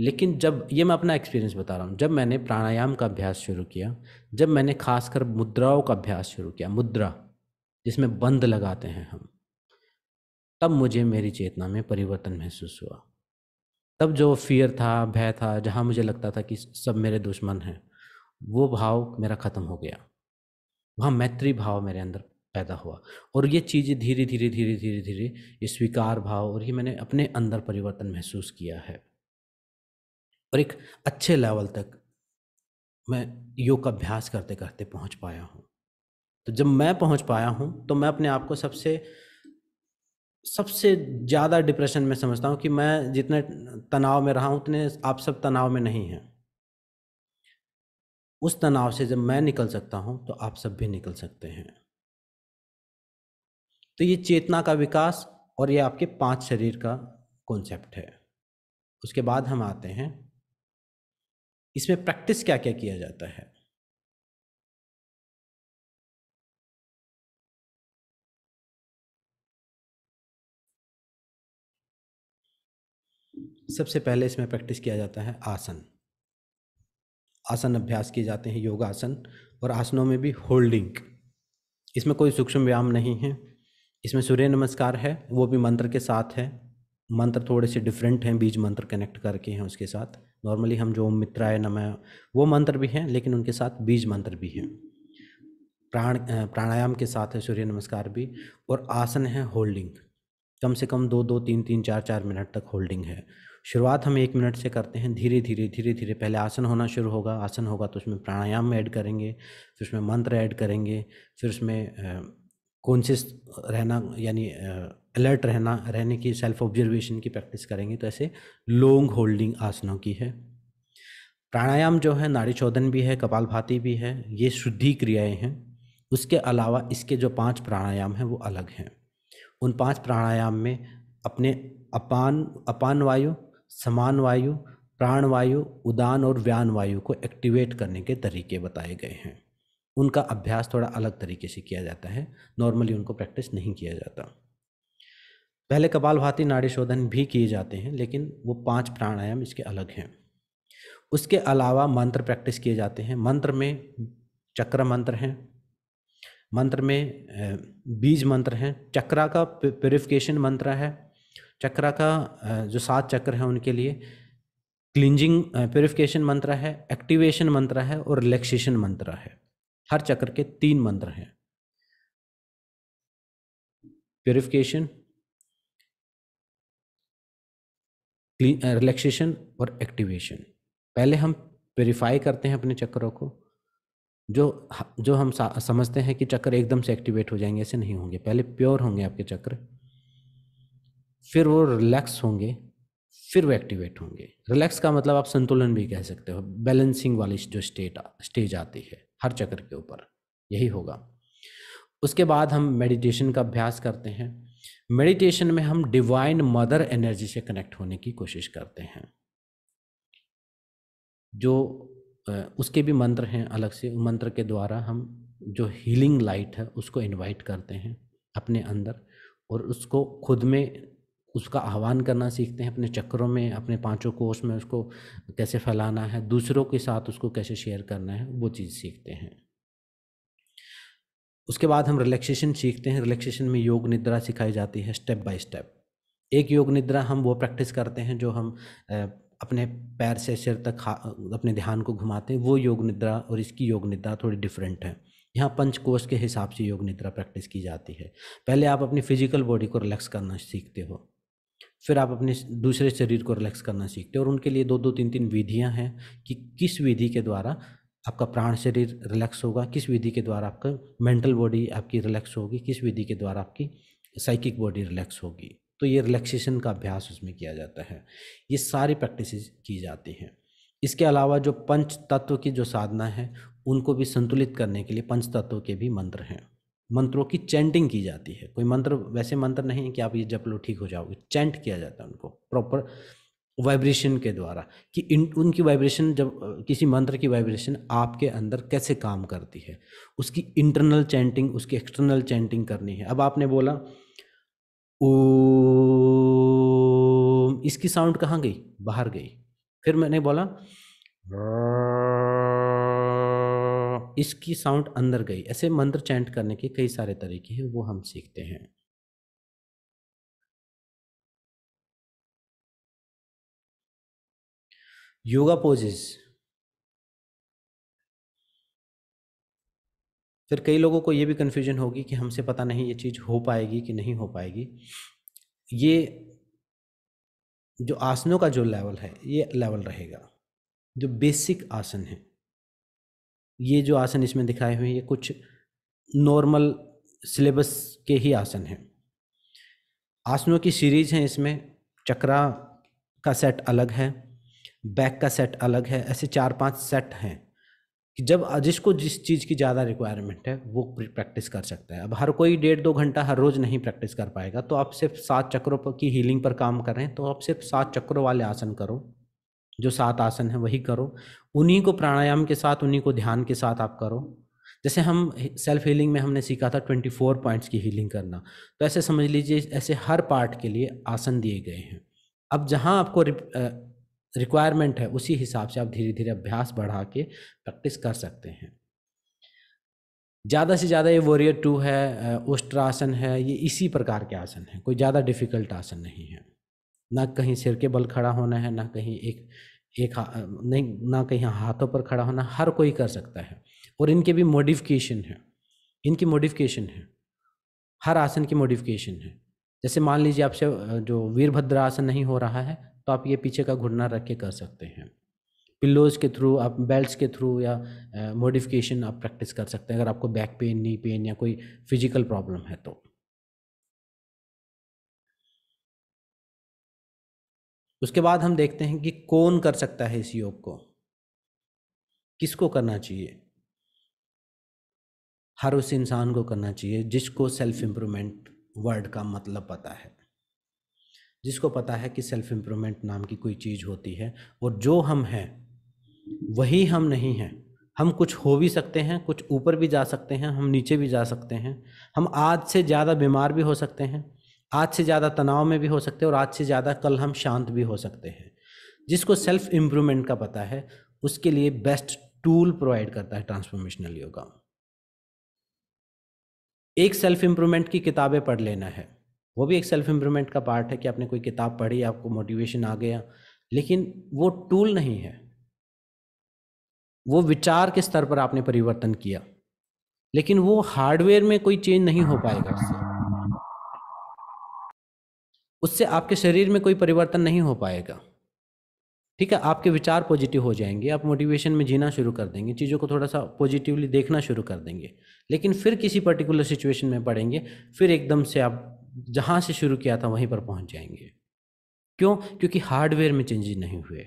Speaker 1: लेकिन जब ये मैं अपना एक्सपीरियंस बता रहा हूँ जब मैंने प्राणायाम का अभ्यास शुरू किया जब मैंने खासकर मुद्राओं का अभ्यास शुरू किया मुद्रा जिसमें बंद लगाते हैं हम तब मुझे मेरी चेतना में परिवर्तन महसूस हुआ तब जो फियर था भय था जहाँ मुझे लगता था कि सब मेरे दुश्मन हैं वो भाव मेरा ख़त्म हो गया वहाँ मैत्री भाव मेरे अंदर पैदा हुआ और ये चीज़ें धीरे धीरे धीरे धीरे धीरे ये स्वीकार भाव और ये मैंने अपने अंदर परिवर्तन महसूस किया है और एक अच्छे लेवल तक मैं योग अभ्यास करते करते पहुंच पाया हूँ तो जब मैं पहुंच पाया हूँ तो मैं अपने आप को सबसे सबसे ज़्यादा डिप्रेशन में समझता हूँ कि मैं जितने तनाव में रहा हूँ उतने आप सब तनाव में नहीं हैं उस तनाव से जब मैं निकल सकता हूँ तो आप सब भी निकल सकते हैं तो ये चेतना का विकास और ये आपके पांच शरीर का कॉन्सेप्ट है उसके बाद हम आते हैं इसमें प्रैक्टिस क्या क्या किया जाता है सबसे पहले इसमें प्रैक्टिस किया जाता है आसन आसन अभ्यास किए जाते हैं योगासन और आसनों में भी होल्डिंग इसमें कोई सूक्ष्म व्यायाम नहीं है इसमें सूर्य नमस्कार है वो भी मंत्र के साथ है मंत्र थोड़े से डिफरेंट हैं बीज मंत्र कनेक्ट करके हैं उसके साथ नॉर्मली हम जो मित्राय नमः वो मंत्र भी हैं लेकिन उनके साथ बीज मंत्र भी हैं प्राण प्राणायाम के साथ है सूर्य नमस्कार भी और आसन है होल्डिंग कम से कम दो दो तीन तीन चार चार मिनट तक होल्डिंग है शुरुआत हम एक मिनट से करते हैं धीरे धीरे धीरे धीरे पहले आसन होना शुरू होगा आसन होगा तो उसमें प्राणायाम ऐड करेंगे फिर उसमें मंत्र ऐड करेंगे फिर उसमें कॉन्शियस रहना यानी अलर्ट रहना रहने की सेल्फ ऑब्जर्वेशन की प्रैक्टिस करेंगे तो ऐसे लॉन्ग होल्डिंग आसनों की है प्राणायाम जो है नाड़ी चौदन भी है कपाल भाती भी है ये शुद्धि क्रियाएं हैं उसके अलावा इसके जो पांच प्राणायाम हैं वो अलग हैं उन पांच प्राणायाम में अपने अपान अपान वायु समान वायु प्राणवायु उदान और व्यान वायु को एक्टिवेट करने के तरीके बताए गए हैं उनका अभ्यास थोड़ा अलग तरीके से किया जाता है नॉर्मली उनको प्रैक्टिस नहीं किया जाता पहले कपाल भाती नाड़ी शोधन भी किए जाते हैं लेकिन वो पांच प्राणायाम इसके अलग हैं उसके अलावा मंत्र प्रैक्टिस किए जाते हैं मंत्र में चक्र मंत्र हैं मंत्र में बीज मंत्र हैं चक्रा का प्योरिफिकेशन मंत्र है चक्रा का जो सात चक्र हैं उनके लिए क्लिंजिंग प्योरिफिकेशन मंत्र है एक्टिवेशन मंत्र है और रिलैक्सेशन मंत्र है हर चक्र के तीन मंत्र हैं प्योरिफिकेशन रिलैक्सेशन और एक्टिवेशन पहले हम प्योरीफाई करते हैं अपने चक्रों को जो जो हम समझते हैं कि चक्र एकदम से एक्टिवेट हो जाएंगे ऐसे नहीं होंगे पहले प्योर होंगे आपके चक्र फिर वो रिलैक्स होंगे फिर वो एक्टिवेट होंगे रिलैक्स का मतलब आप संतुलन भी कह सकते हो बैलेंसिंग वाली जो स्टेट स्टेज आती है हर चक्र के ऊपर यही होगा उसके बाद हम मेडिटेशन का अभ्यास करते हैं मेडिटेशन में हम डिवाइन मदर एनर्जी से कनेक्ट होने की कोशिश करते हैं जो उसके भी मंत्र हैं अलग से मंत्र के द्वारा हम जो हीलिंग लाइट है उसको इनवाइट करते हैं अपने अंदर और उसको खुद में उसका आह्वान करना सीखते हैं अपने चक्रों में अपने पांचों कोष में उसको कैसे फैलाना है दूसरों के साथ उसको कैसे शेयर करना है वो चीज़ सीखते हैं उसके बाद हम रिलैक्सेशन सीखते हैं रिलैक्सेशन में योग निद्रा सिखाई जाती है स्टेप बाय स्टेप एक योग निद्रा हम वो प्रैक्टिस करते हैं जो हम अपने पैर से सिर तक अपने ध्यान को घुमाते हैं वो योग निद्रा और इसकी योग निद्रा थोड़ी डिफरेंट है यहाँ पंचकोश के हिसाब से योग निद्रा प्रैक्टिस की जाती है पहले आप अपनी फिजिकल बॉडी को रिलैक्स करना सीखते हो फिर आप अपने दूसरे शरीर को रिलैक्स करना सीखते हो और उनके लिए दो दो तीन तीन विधियाँ हैं कि किस विधि के द्वारा आपका प्राण शरीर रिलैक्स होगा किस विधि के द्वारा आपका मेंटल बॉडी आपकी रिलैक्स होगी किस विधि के द्वारा आपकी साइकिक बॉडी रिलैक्स होगी तो ये रिलैक्सेशन का अभ्यास उसमें किया जाता है ये सारी प्रैक्टिस की जाती हैं इसके अलावा जो पंच तत्व की जो साधना है उनको भी संतुलित करने के लिए पंच तत्व के भी मंत्र हैं मंत्रों की चैंटिंग की जाती है कोई मंत्र वैसे मंत्र नहीं है कि आप ये जप लो ठीक हो जाओगे चैंट किया जाता है उनको प्रॉपर वाइब्रेशन के द्वारा कि इन उनकी वाइब्रेशन जब किसी मंत्र की वाइब्रेशन आपके अंदर कैसे काम करती है उसकी इंटरनल चैंटिंग उसकी एक्सटर्नल चैंटिंग करनी है अब आपने बोला ओ इसकी साउंड कहाँ गई बाहर गई फिर मैंने बोला इसकी साउंड अंदर गई ऐसे मंत्र चैंट करने के कई सारे तरीके हैं वो हम सीखते हैं योगा पोजेस फिर कई लोगों को ये भी कन्फ्यूजन होगी कि हमसे पता नहीं ये चीज़ हो पाएगी कि नहीं हो पाएगी ये जो आसनों का जो लेवल है ये लेवल रहेगा जो बेसिक आसन है ये जो आसन इसमें दिखाए हुए हैं ये कुछ नॉर्मल सिलेबस के ही आसन हैं आसनों की सीरीज हैं इसमें चक्रा का सेट अलग है बैक का सेट अलग है ऐसे चार पांच सेट हैं कि जब जिसको जिस चीज़ की ज़्यादा रिक्वायरमेंट है वो प्रैक्टिस कर सकता है अब हर कोई डेढ़ दो घंटा हर रोज़ नहीं प्रैक्टिस कर पाएगा तो आप सिर्फ सात चक्रों पर की हीलिंग पर काम कर रहे हैं तो आप सिर्फ सात चक्रों वाले आसन करो जो सात आसन है वही करो उन्हीं को प्राणायाम के साथ उन्हीं को ध्यान के साथ आप करो जैसे हम सेल्फ हीलिंग में हमने सीखा था ट्वेंटी फोर पॉइंट्स की हीलिंग करना तो ऐसे समझ लीजिए ऐसे हर पार्ट के लिए आसन दिए गए हैं अब जहाँ आपको रिक्वायरमेंट है उसी हिसाब से आप धीरे धीरे अभ्यास बढ़ा के प्रैक्टिस कर सकते हैं ज़्यादा से ज़्यादा ये वॉरियर टू है आसन है ये इसी प्रकार के आसन हैं कोई ज़्यादा डिफिकल्ट आसन नहीं है ना कहीं सिर के बल खड़ा होना है ना कहीं एक एक नहीं ना कहीं हाथों पर खड़ा होना हर कोई कर सकता है और इनके भी मॉडिफिकेशन है इनकी मॉडिफिकेशन है हर आसन की मॉडिफिकेशन है जैसे मान लीजिए आपसे जो वीरभद्र आसन नहीं हो रहा है तो आप ये पीछे का घुटना रख के कर सकते हैं पिल्लोज के थ्रू आप बेल्ट के थ्रू या मॉडिफिकेशन आप प्रैक्टिस कर सकते हैं अगर आपको बैक पेन नी पेन या कोई फिजिकल प्रॉब्लम है तो उसके बाद हम देखते हैं कि कौन कर सकता है इस योग को किसको करना चाहिए हर उस इंसान को करना चाहिए जिसको सेल्फ इम्प्रूवमेंट वर्ड का मतलब पता है जिसको पता है कि सेल्फ इम्प्रूवमेंट नाम की कोई चीज़ होती है और जो हम हैं वही हम नहीं हैं हम कुछ हो भी सकते हैं कुछ ऊपर भी जा सकते हैं हम नीचे भी जा सकते हैं हम आज से ज़्यादा बीमार भी हो सकते हैं आज से ज़्यादा तनाव में भी हो सकते हैं और आज से ज़्यादा कल हम शांत भी हो सकते हैं जिसको सेल्फ इम्प्रूवमेंट का पता है उसके लिए बेस्ट टूल प्रोवाइड करता है ट्रांसफॉर्मेशनल योगा एक सेल्फ इम्प्रूवमेंट की किताबें पढ़ लेना है वो भी एक सेल्फ इम्प्रूवमेंट का पार्ट है कि आपने कोई किताब पढ़ी आपको मोटिवेशन आ गया लेकिन वो टूल नहीं है वो विचार के स्तर पर आपने परिवर्तन किया लेकिन वो हार्डवेयर में कोई चेंज नहीं हो पाएगा उससे आपके शरीर में कोई परिवर्तन नहीं हो पाएगा ठीक है आपके विचार पॉजिटिव हो जाएंगे आप मोटिवेशन में जीना शुरू कर देंगे चीज़ों को थोड़ा सा पॉजिटिवली देखना शुरू कर देंगे लेकिन फिर किसी पर्टिकुलर सिचुएशन में पड़ेंगे फिर एकदम से आप जहाँ से शुरू किया था वहीं पर पहुँच जाएंगे क्यों क्योंकि हार्डवेयर में चेंजेज नहीं हुए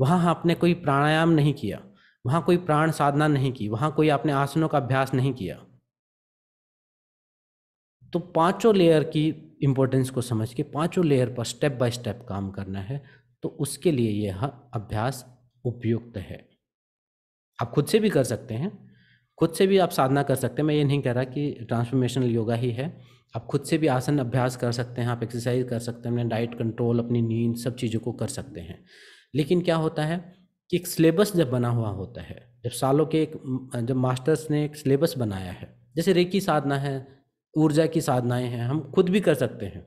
Speaker 1: वहाँ आपने कोई प्राणायाम नहीं किया वहाँ कोई प्राण साधना नहीं की वहाँ कोई आपने आसनों का अभ्यास नहीं किया तो पांचों लेयर की इम्पोर्टेंस को समझ के पाँचों लेयर पर स्टेप बाय स्टेप काम करना है तो उसके लिए यह अभ्यास उपयुक्त है आप खुद से भी कर सकते हैं खुद से भी आप साधना कर सकते हैं मैं ये नहीं कह रहा कि ट्रांसफॉर्मेशनल योगा ही है आप खुद से भी आसन अभ्यास कर सकते हैं आप एक्सरसाइज कर सकते हैं अपने डाइट कंट्रोल अपनी नींद सब चीज़ों को कर सकते हैं लेकिन क्या होता है कि एक सिलेबस जब बना हुआ होता है जब सालों के एक जब मास्टर्स ने एक सिलेबस बनाया है जैसे रेकी साधना है ऊर्जा की साधनाएं हैं हम खुद भी कर सकते हैं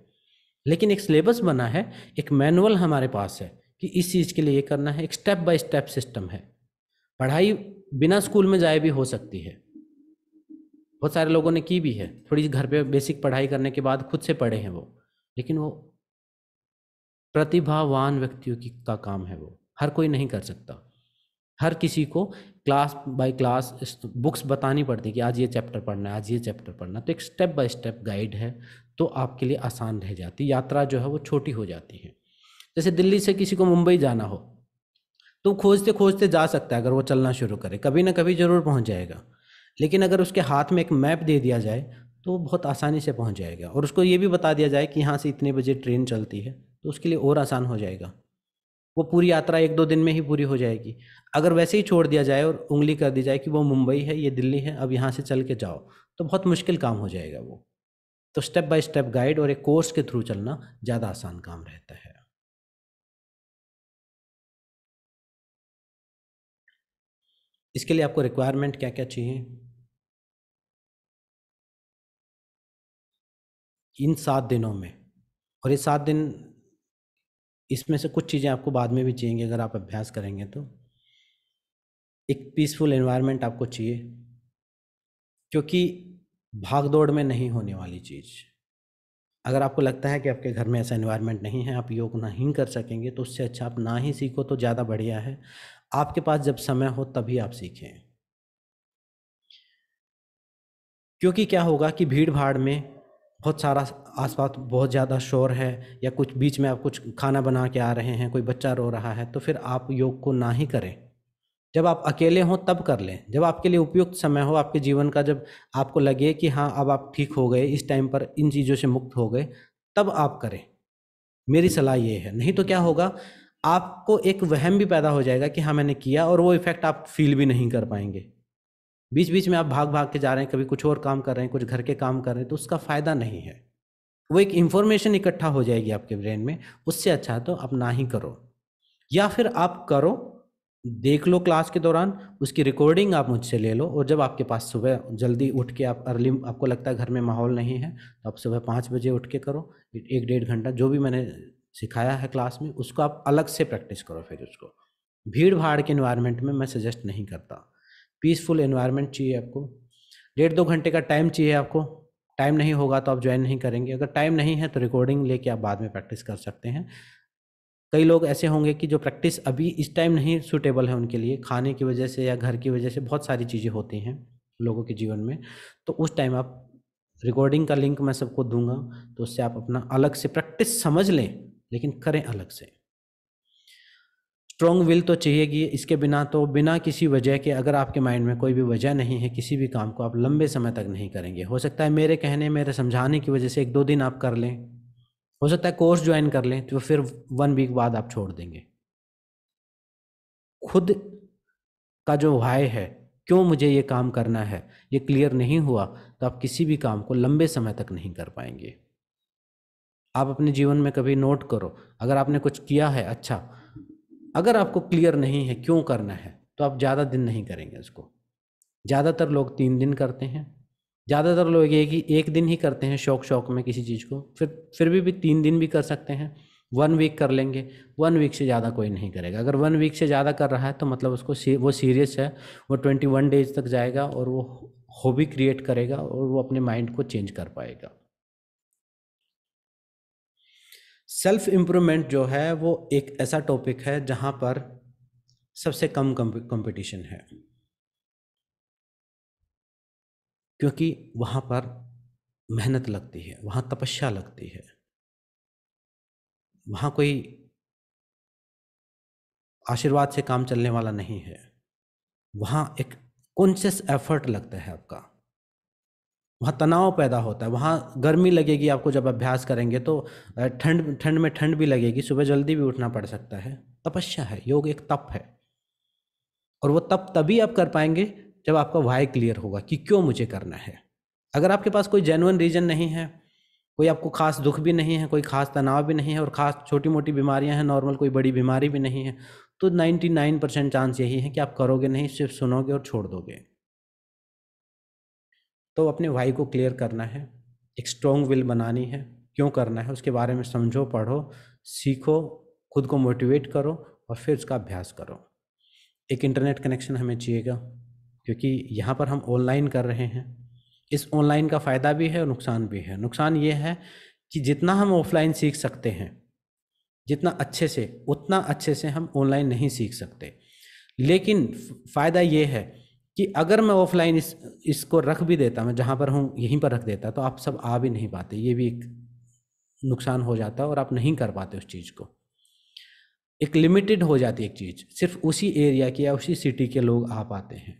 Speaker 1: लेकिन एक सिलेबस बना है एक मैनुअल हमारे पास है कि इस चीज़ के लिए ये करना है एक स्टेप बाय स्टेप सिस्टम है पढ़ाई बिना स्कूल में जाए भी हो सकती है बहुत सारे लोगों ने की भी है थोड़ी घर पे बेसिक पढ़ाई करने के बाद खुद से पढ़े हैं वो लेकिन वो प्रतिभावान व्यक्तियों की का काम है वो हर कोई नहीं कर सकता हर किसी को क्लास बाय क्लास बुक्स बतानी पड़ती है कि आज ये चैप्टर पढ़ना है आज ये चैप्टर पढ़ना तो एक स्टेप बाय स्टेप गाइड है तो आपके लिए आसान रह जाती यात्रा जो है वो छोटी हो जाती है जैसे दिल्ली से किसी को मुंबई जाना हो तो खोजते खोजते जा सकता है अगर वो चलना शुरू करे कभी ना कभी ज़रूर पहुंच जाएगा लेकिन अगर उसके हाथ में एक मैप दे दिया जाए तो बहुत आसानी से पहुंच जाएगा और उसको ये भी बता दिया जाए कि यहाँ से इतने बजे ट्रेन चलती है तो उसके लिए और आसान हो जाएगा वो पूरी यात्रा एक दो दिन में ही पूरी हो जाएगी अगर वैसे ही छोड़ दिया जाए और उंगली कर दी जाए कि वो मुंबई है ये दिल्ली है अब यहाँ से चल के जाओ तो बहुत मुश्किल काम हो जाएगा वो तो स्टेप बाय स्टेप गाइड और एक कोर्स के थ्रू चलना ज़्यादा आसान काम रहता है
Speaker 2: इसके लिए आपको रिक्वायरमेंट क्या क्या चाहिए
Speaker 1: इन सात दिनों में और ये सात दिन इसमें से कुछ चीज़ें आपको बाद में भी चाहिए अगर आप अभ्यास करेंगे तो एक पीसफुल एनवायरनमेंट आपको चाहिए क्योंकि भाग दौड़ में नहीं होने वाली चीज़ अगर आपको लगता है कि आपके घर में ऐसा एनवायरनमेंट नहीं है आप योग नहीं कर सकेंगे तो उससे अच्छा आप ना ही सीखो तो ज़्यादा बढ़िया है आपके पास जब समय हो तभी आप सीखें क्योंकि क्या होगा कि भीड़ भाड़ में बहुत सारा आसपास बहुत ज़्यादा शोर है या कुछ बीच में आप कुछ खाना बना के आ रहे हैं कोई बच्चा रो रहा है तो फिर आप योग को ना ही करें जब आप अकेले हों तब कर लें जब आपके लिए उपयुक्त समय हो आपके जीवन का जब आपको लगे कि हाँ अब आप ठीक हो गए इस टाइम पर इन चीज़ों से मुक्त हो गए तब आप करें मेरी सलाह ये है नहीं तो क्या होगा आपको एक वहम भी पैदा हो जाएगा कि हाँ मैंने किया और वो इफ़ेक्ट आप फील भी नहीं कर पाएंगे बीच बीच में आप भाग भाग के जा रहे हैं कभी कुछ और काम कर रहे हैं कुछ घर के काम कर रहे हैं तो उसका फ़ायदा नहीं है वो एक इन्फॉर्मेशन इकट्ठा हो जाएगी आपके ब्रेन में उससे अच्छा तो आप ना ही करो या फिर आप करो देख लो क्लास के दौरान उसकी रिकॉर्डिंग आप मुझसे ले लो और जब आपके पास सुबह जल्दी उठ के आप अर्ली आपको लगता है घर में माहौल नहीं है तो आप सुबह पाँच बजे उठ के करो एक डेढ़ घंटा जो भी मैंने सिखाया है क्लास में उसको आप अलग से प्रैक्टिस करो फिर उसको भीड़ भाड़ के इन्वायरमेंट में मैं सजेस्ट नहीं करता पीसफुल एनवायरनमेंट चाहिए आपको डेढ़ दो घंटे का टाइम चाहिए आपको टाइम नहीं होगा तो आप ज्वाइन नहीं करेंगे अगर टाइम नहीं है तो रिकॉर्डिंग लेके आप बाद में प्रैक्टिस कर सकते हैं कई लोग ऐसे होंगे कि जो प्रैक्टिस अभी इस टाइम नहीं सूटेबल है उनके लिए खाने की वजह से या घर की वजह से बहुत सारी चीज़ें होती हैं लोगों के जीवन में तो उस टाइम आप रिकॉर्डिंग का लिंक मैं सबको दूंगा तो उससे आप अपना अलग से प्रैक्टिस समझ लें लेकिन करें अलग से स्ट्रॉन्ग विल तो चाहिए कि इसके बिना तो बिना किसी वजह के अगर आपके माइंड में कोई भी वजह नहीं है किसी भी काम को आप लंबे समय तक नहीं करेंगे हो सकता है मेरे कहने मेरे समझाने की वजह से एक दो दिन आप कर लें हो सकता है कोर्स ज्वाइन कर लें तो फिर वन वीक बाद आप छोड़ देंगे खुद का जो वाय है क्यों मुझे ये काम करना है ये क्लियर नहीं हुआ तो आप किसी भी काम को लंबे समय तक नहीं कर पाएंगे आप अपने जीवन में कभी नोट करो अगर आपने कुछ किया है अच्छा अगर आपको क्लियर नहीं है क्यों करना है तो आप ज़्यादा दिन नहीं करेंगे उसको ज़्यादातर लोग तीन दिन करते हैं ज़्यादातर लोग ये कि एक दिन ही करते हैं शौक शौक में किसी चीज़ को फिर फिर भी, भी तीन दिन भी कर सकते हैं वन वीक कर लेंगे वन वीक से ज़्यादा कोई नहीं करेगा अगर वन वीक से ज़्यादा कर रहा है तो मतलब उसको सी, वो सीरियस है वो ट्वेंटी वन डेज तक जाएगा और वो हॉबी क्रिएट करेगा और वो अपने माइंड को चेंज कर पाएगा सेल्फ इम्प्रूवमेंट जो है वो एक ऐसा टॉपिक है जहाँ पर सबसे कम कंपटीशन है क्योंकि वहाँ पर मेहनत लगती है वहाँ तपस्या लगती है वहाँ कोई आशीर्वाद से काम चलने वाला नहीं है वहाँ एक कॉन्शियस एफर्ट लगता है आपका वहाँ तनाव पैदा होता है वहाँ गर्मी लगेगी आपको जब अभ्यास करेंगे तो ठंड ठंड में ठंड भी लगेगी सुबह जल्दी भी उठना पड़ सकता है तपस्या है योग एक तप है और वो तप तभी आप कर पाएंगे जब आपका वाई क्लियर होगा कि क्यों मुझे करना है अगर आपके पास कोई जेनुअन रीजन नहीं है कोई आपको खास दुख भी नहीं है कोई खास तनाव भी नहीं है और खास छोटी मोटी बीमारियां हैं नॉर्मल कोई बड़ी बीमारी भी नहीं है तो 99 परसेंट चांस यही है कि आप करोगे नहीं सिर्फ सुनोगे और छोड़ दोगे तो अपने वाई को क्लियर करना है एक स्ट्रॉन्ग विल बनानी है क्यों करना है उसके बारे में समझो पढ़ो सीखो खुद को मोटिवेट करो और फिर उसका अभ्यास करो एक इंटरनेट कनेक्शन हमें चाहिएगा क्योंकि यहाँ पर हम ऑनलाइन कर रहे हैं इस ऑनलाइन का फ़ायदा भी है और नुकसान भी है नुकसान ये है कि जितना हम ऑफलाइन सीख सकते हैं जितना अच्छे से उतना अच्छे से हम ऑनलाइन नहीं सीख सकते लेकिन फ़ायदा ये है कि अगर मैं ऑफलाइन इस इसको रख भी देता मैं जहाँ पर हूँ यहीं पर रख देता तो आप सब आ भी नहीं पाते ये भी एक नुकसान हो जाता है और आप नहीं कर पाते उस चीज़ को एक लिमिटेड हो जाती है एक चीज़ सिर्फ उसी एरिया के या उसी सिटी के लोग आ पाते हैं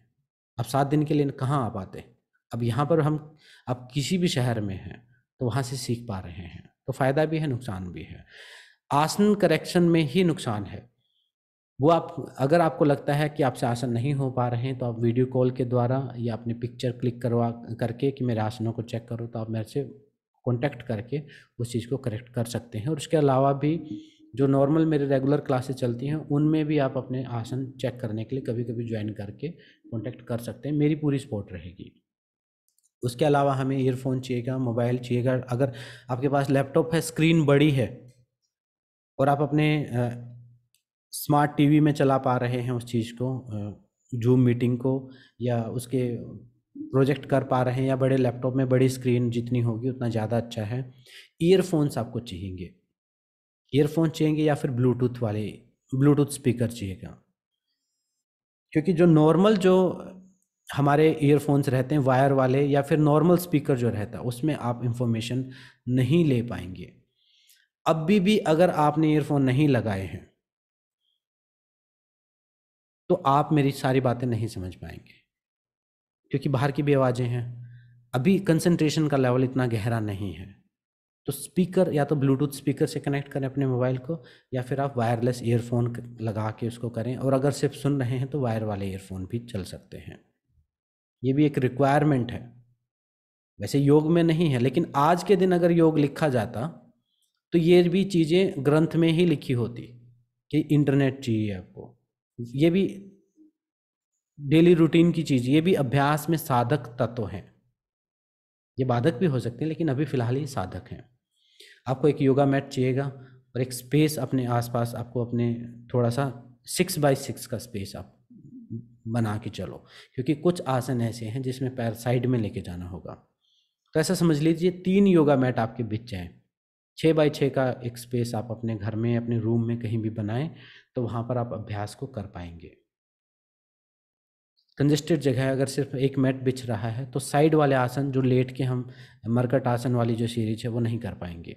Speaker 1: अब सात दिन के लिए कहाँ आ पाते अब यहाँ पर हम अब किसी भी शहर में हैं तो वहाँ से सीख पा रहे हैं तो फ़ायदा भी है नुकसान भी है आसन करेक्शन में ही नुकसान है वो आप अगर आपको लगता है कि आपसे आसन नहीं हो पा रहे हैं तो आप वीडियो कॉल के द्वारा या अपने पिक्चर क्लिक करवा करके कि मेरे आसनों को चेक करो तो आप मेरे से कॉन्टैक्ट करके उस चीज़ को करेक्ट कर सकते हैं और उसके अलावा भी जो नॉर्मल मेरे रेगुलर क्लासेस चलती हैं उनमें भी आप अपने आसन चेक करने के लिए कभी कभी ज्वाइन करके कॉन्टैक्ट कर सकते हैं मेरी पूरी सपोर्ट रहेगी उसके अलावा हमें ईयरफोन चाहिएगा मोबाइल चाहिएगा अगर आपके पास लैपटॉप है स्क्रीन बड़ी है और आप अपने स्मार्ट टीवी में चला पा रहे हैं उस चीज़ को जूम मीटिंग को या उसके प्रोजेक्ट कर पा रहे हैं या बड़े लैपटॉप में बड़ी स्क्रीन जितनी होगी उतना ज़्यादा अच्छा है ईयरफोन्स आपको चाहिएंगे ईयरफोन चाहिए या फिर ब्लूटूथ वाले ब्लूटूथ स्पीकर चाहिएगा क्योंकि जो नॉर्मल जो हमारे ईयरफोन्स रहते हैं वायर वाले या फिर नॉर्मल स्पीकर जो रहता है उसमें आप इंफॉर्मेशन नहीं ले पाएंगे अब भी भी अगर आपने ईयरफोन नहीं लगाए हैं तो आप मेरी सारी बातें नहीं समझ पाएंगे क्योंकि बाहर की भी आवाज़ें हैं अभी कंसंट्रेशन का लेवल इतना गहरा नहीं है तो स्पीकर या तो ब्लूटूथ स्पीकर से कनेक्ट करें अपने मोबाइल को या फिर आप वायरलेस ईयरफोन लगा के उसको करें और अगर सिर्फ सुन रहे हैं तो वायर वाले ईयरफोन भी चल सकते हैं ये भी एक रिक्वायरमेंट है वैसे योग में नहीं है लेकिन आज के दिन अगर योग लिखा जाता तो ये भी चीज़ें ग्रंथ में ही लिखी होती कि इंटरनेट चाहिए आपको ये भी डेली रूटीन की चीज़ ये भी अभ्यास में साधक तत्व हैं ये बाधक भी हो सकते हैं लेकिन अभी फ़िलहाल ये साधक हैं आपको एक योगा मैट चाहिएगा और एक स्पेस अपने आसपास आपको अपने थोड़ा सा सिक्स बाई सिक्स का स्पेस आप बना के चलो क्योंकि कुछ आसन ऐसे हैं जिसमें पैर साइड में लेके जाना होगा तो ऐसा समझ लीजिए तीन योगा मैट आपके बीच हैं छः बाई छः का एक स्पेस आप अपने घर में अपने रूम में कहीं भी बनाएं तो वहाँ पर आप अभ्यास को कर पाएंगे कंजेस्टेड जगह अगर सिर्फ एक मैट बिछ रहा है तो साइड वाले आसन जो लेट के हम मरकट आसन वाली जो सीरीज है वो नहीं कर पाएंगे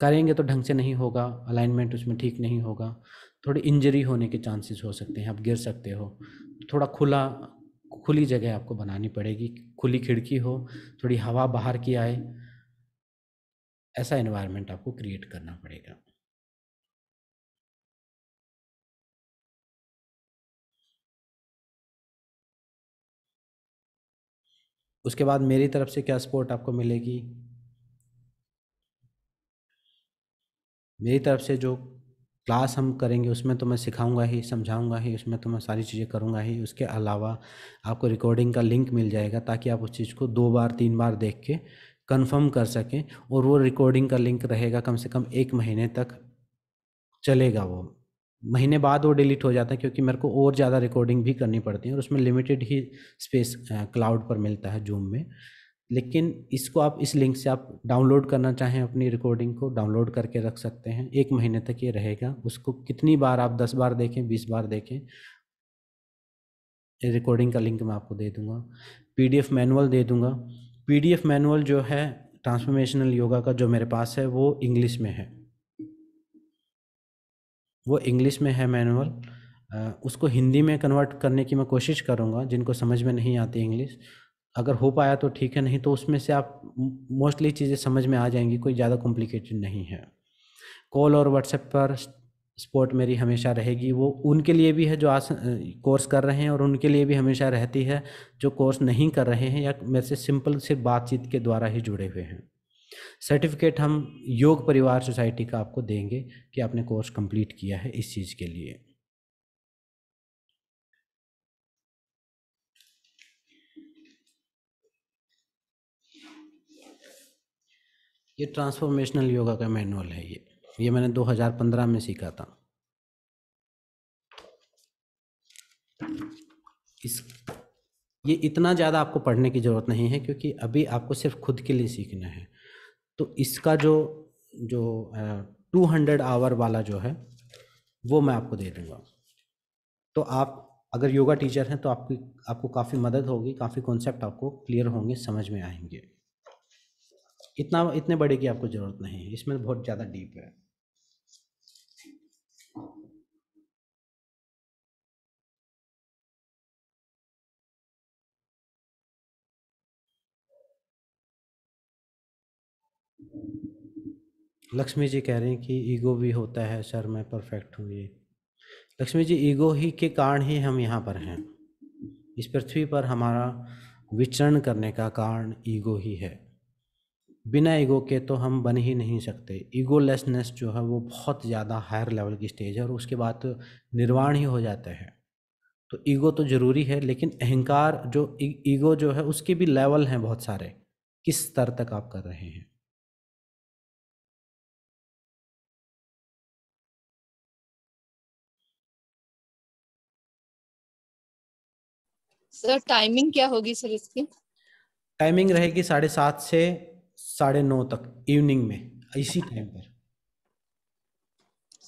Speaker 1: करेंगे तो ढंग से नहीं होगा अलाइनमेंट उसमें ठीक नहीं होगा थोड़ी इंजरी होने के चांसेस हो सकते हैं आप गिर सकते हो थोड़ा खुला खुली जगह आपको बनानी पड़ेगी खुली खिड़की हो थोड़ी हवा बाहर की आए ऐसा इन्वायरमेंट
Speaker 2: आपको क्रिएट करना पड़ेगा
Speaker 1: उसके बाद मेरी तरफ से क्या सपोर्ट आपको मिलेगी मेरी तरफ से जो क्लास हम करेंगे उसमें तो मैं सिखाऊंगा ही समझाऊंगा ही उसमें तो मैं सारी चीज़ें करूंगा ही उसके अलावा आपको रिकॉर्डिंग का लिंक मिल जाएगा ताकि आप उस चीज़ को दो बार तीन बार देख के कन्फर्म कर सकें और वो रिकॉर्डिंग का लिंक रहेगा कम से कम एक महीने तक चलेगा वो महीने बाद वो डिलीट हो जाता है क्योंकि मेरे को और ज़्यादा रिकॉर्डिंग भी करनी पड़ती है और उसमें लिमिटेड ही स्पेस क्लाउड पर मिलता है जूम में लेकिन इसको आप इस लिंक से आप डाउनलोड करना चाहें अपनी रिकॉर्डिंग को डाउनलोड करके रख सकते हैं एक महीने तक ये रहेगा उसको कितनी बार आप दस बार देखें बीस बार देखें रिकॉर्डिंग का लिंक मैं आपको दे दूंगा पीडीएफ मैनुअल दे दूंगा पीडीएफ मैनुअल जो है ट्रांसफॉर्मेशनल योगा का जो मेरे पास है वो इंग्लिश में है वो इंग्लिश में है मैनुअल उसको हिंदी में कन्वर्ट करने की मैं कोशिश करूँगा जिनको समझ में नहीं आती इंग्लिश अगर हो पाया तो ठीक है नहीं तो उसमें से आप मोस्टली चीज़ें समझ में आ जाएंगी कोई ज़्यादा कॉम्प्लिकेटेड नहीं है कॉल और व्हाट्सएप पर सपोर्ट मेरी हमेशा रहेगी वो उनके लिए भी है जो आस कोर्स कर रहे हैं और उनके लिए भी हमेशा रहती है जो कोर्स नहीं कर रहे हैं या मेरे से सिंपल से बातचीत के द्वारा ही जुड़े हुए हैं सर्टिफिकेट हम योग परिवार सोसाइटी का आपको देंगे कि आपने कोर्स कंप्लीट किया है इस चीज़ के लिए ये ट्रांसफॉर्मेशनल योगा का मैनुअल है ये ये मैंने 2015 में सीखा था इस ये इतना ज़्यादा आपको पढ़ने की ज़रूरत नहीं है क्योंकि अभी आपको सिर्फ खुद के लिए सीखना है तो इसका जो जो टू हंड्रेड आवर वाला जो है वो मैं आपको दे दूँगा तो आप अगर योगा टीचर हैं तो आपकी आपको काफ़ी मदद होगी काफ़ी कॉन्सेप्ट आपको क्लियर होंगे समझ में आएंगे इतना इतने बड़े की आपको ज़रूरत नहीं है इसमें बहुत ज़्यादा डीप है लक्ष्मी जी कह रहे हैं कि ईगो भी होता है सर मैं परफेक्ट हूँ ये लक्ष्मी जी ईगो ही के कारण ही हम यहाँ पर हैं इस पृथ्वी पर हमारा विचरण करने का कारण ईगो ही है बिना ईगो के तो हम बन ही नहीं सकते ईगोलेसनेस जो है वो बहुत ज़्यादा हायर लेवल की स्टेज है और उसके बाद तो निर्वाण ही हो जाते हैं तो ईगो तो ज़रूरी है लेकिन अहंकार जो ईगो जो है उसके भी लेवल हैं बहुत सारे किस स्तर तक आप कर रहे हैं
Speaker 2: सर टाइमिंग क्या होगी सर इसकी
Speaker 1: टाइमिंग रहेगी साढ़े सात से साढ़े नौ तक इवनिंग में इसी टाइम पर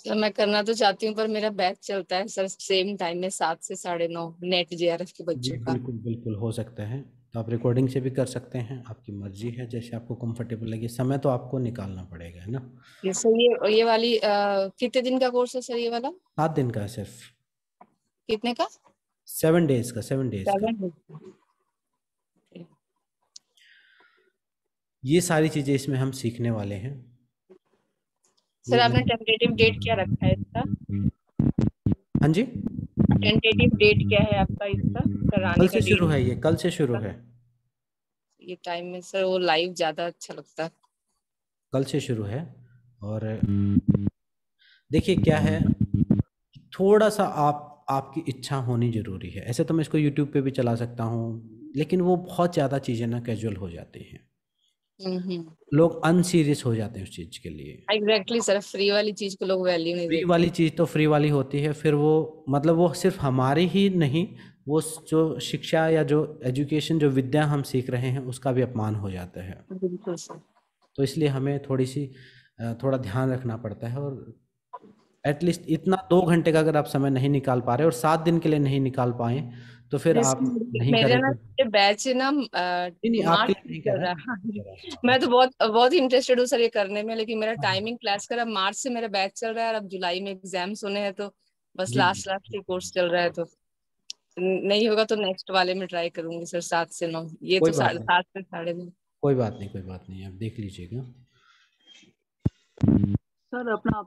Speaker 3: सर मैं करना तो चाहती हूँ पर मेरा बैच चलता है सर सेम टाइम में सात से साढ़े नौ नेट जेआरएफ के बच्चों का
Speaker 1: बिल्कुल बिल्कुल हो सकता है तो आप रिकॉर्डिंग से भी कर सकते हैं आपकी मर्जी है जैसे आपको कंफर्टेबल लगे समय तो आपको निकालना पड़ेगा है ना
Speaker 3: सर ये ये वाली कितने दिन का कोर्स है सर ये वाला
Speaker 1: सात दिन का है सिर्फ कितने का सेवन डेज का सेवन डेज ये सारी चीजें इसमें हम सीखने वाले हैं सर आपने
Speaker 3: टेंटेटिव डेट क्या रखा है इसका हाँ जी टेंटेटिव डेट क्या है आपका इसका कराने कल से शुरू
Speaker 1: है ये कल से शुरू है
Speaker 3: ये टाइम में सर वो लाइव ज्यादा अच्छा लगता है
Speaker 1: कल से शुरू है और देखिए क्या है थोड़ा सा आप आपकी इच्छा होनी ज़रूरी है ऐसे तो मैं इसको यूट्यूब पे भी चला सकता हूँ लेकिन वो बहुत ज़्यादा चीज़ें ना कैजुअल हो जाती हैं
Speaker 2: हम्म, हम्म।
Speaker 1: लोग अनसीरियस हो जाते हैं उस चीज के लिए
Speaker 3: एग्जैक्टली सर फ्री वाली चीज को लोग वैल्यू नहीं फ्री
Speaker 1: वाली चीज तो फ्री वाली होती है फिर वो मतलब वो सिर्फ हमारी ही नहीं वो जो शिक्षा या जो एजुकेशन जो विद्या हम सीख रहे हैं उसका भी अपमान हो जाता है तो इसलिए हमें थोड़ी सी थोड़ा ध्यान रखना पड़ता है और एटलीस्ट इतना दो घंटे का अगर आप समय नहीं निकाल पा रहे और सात दिन के लिए नहीं निकाल पाए तो फिर आप नहीं मेरे ना
Speaker 3: बैच है ना
Speaker 2: नहीं, नहीं,
Speaker 3: आप नहीं कर रहा, मैं तो बहुत बहुत इंटरेस्टेड हूँ सर ये करने में लेकिन मेरा टाइमिंग क्लास कर अब मार्च से मेरा बैच चल रहा है और अब जुलाई में एग्जाम्स होने हैं तो बस लास्ट लास्ट ही कोर्स चल रहा है तो नहीं होगा तो नेक्स्ट वाले में ट्राई करूंगी सर सात से नौ ये
Speaker 1: तो सात
Speaker 2: से साढ़े नौ
Speaker 1: कोई बात नहीं कोई बात नहीं आप देख लीजिएगा
Speaker 2: सर अपना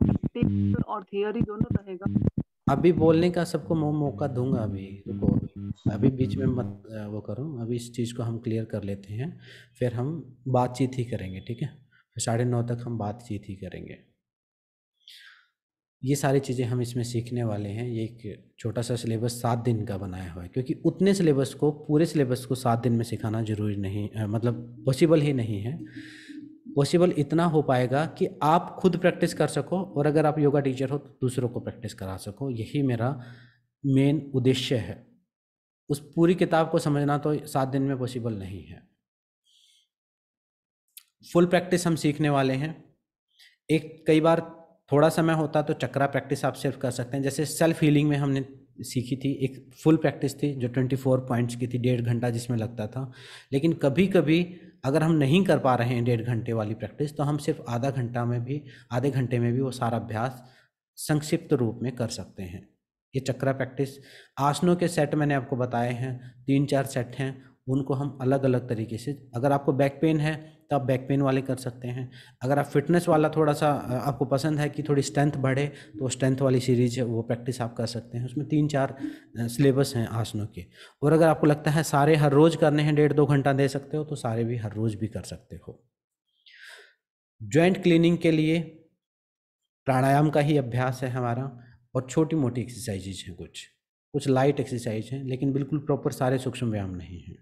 Speaker 2: और थियोरी दोनों रहेगा
Speaker 1: अभी बोलने का सबको मैं मौका दूंगा अभी रुको अभी बीच में मत वो करो अभी इस चीज़ को हम क्लियर कर लेते हैं फिर हम बातचीत ही करेंगे ठीक है साढ़े नौ तक हम बातचीत ही करेंगे ये सारी चीज़ें हम इसमें सीखने वाले हैं ये एक छोटा सा सिलेबस सात दिन का बनाया हुआ है क्योंकि उतने सिलेबस को पूरे सिलेबस को सात दिन में सिखाना जरूरी नहीं मतलब पॉसिबल ही नहीं है पॉसिबल इतना हो पाएगा कि आप खुद प्रैक्टिस कर सको और अगर आप योगा टीचर हो तो दूसरों को प्रैक्टिस करा सको यही मेरा मेन उद्देश्य है उस पूरी किताब को समझना तो सात दिन में पॉसिबल नहीं है फुल प्रैक्टिस हम सीखने वाले हैं एक कई बार थोड़ा समय होता तो चक्रा प्रैक्टिस आप सिर्फ कर सकते हैं जैसे सेल्फ हीलिंग में हमने सीखी थी एक फुल प्रैक्टिस थी जो ट्वेंटी फोर पॉइंट्स की थी डेढ़ घंटा जिसमें लगता था लेकिन कभी कभी अगर हम नहीं कर पा रहे हैं डेढ़ घंटे वाली प्रैक्टिस तो हम सिर्फ आधा घंटा में भी आधे घंटे में भी वो सारा अभ्यास संक्षिप्त रूप में कर सकते हैं ये चक्रा प्रैक्टिस आसनों के सेट मैंने आपको बताए हैं तीन चार सेट हैं उनको हम अलग अलग तरीके से अगर आपको बैक पेन है तो आप बैक पेन वाले कर सकते हैं अगर आप फिटनेस वाला थोड़ा सा आपको पसंद है कि थोड़ी स्ट्रेंथ बढ़े तो स्ट्रेंथ वाली सीरीज वो प्रैक्टिस आप कर सकते हैं उसमें तीन चार सिलेबस हैं आसनों के और अगर आपको लगता है सारे हर रोज़ करने हैं डेढ़ दो घंटा दे सकते हो तो सारे भी हर रोज़ भी कर सकते हो ज्वाइंट क्लीनिंग के लिए प्राणायाम का ही अभ्यास है हमारा और छोटी मोटी एक्सरसाइजेज हैं कुछ कुछ लाइट एक्सरसाइज हैं लेकिन बिल्कुल प्रॉपर सारे सूक्ष्म व्यायाम नहीं हैं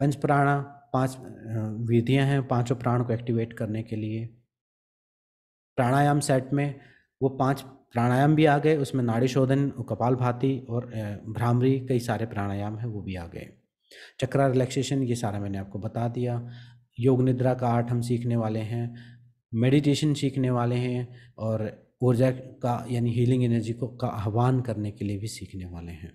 Speaker 1: पंच प्राणा पांच विधियां हैं पांचों प्राण को एक्टिवेट करने के लिए प्राणायाम सेट में वो पांच प्राणायाम भी आ गए उसमें नाड़ी शोधन कपाल भाती और भ्रामरी कई सारे प्राणायाम हैं वो भी आ गए चक्रा रिलैक्सेशन ये सारा मैंने आपको बता दिया योग निद्रा का आर्ट हम सीखने वाले हैं मेडिटेशन सीखने वाले हैं और ऊर्जा का यानी हीलिंग एनर्जी को का आह्वान करने के लिए भी सीखने वाले हैं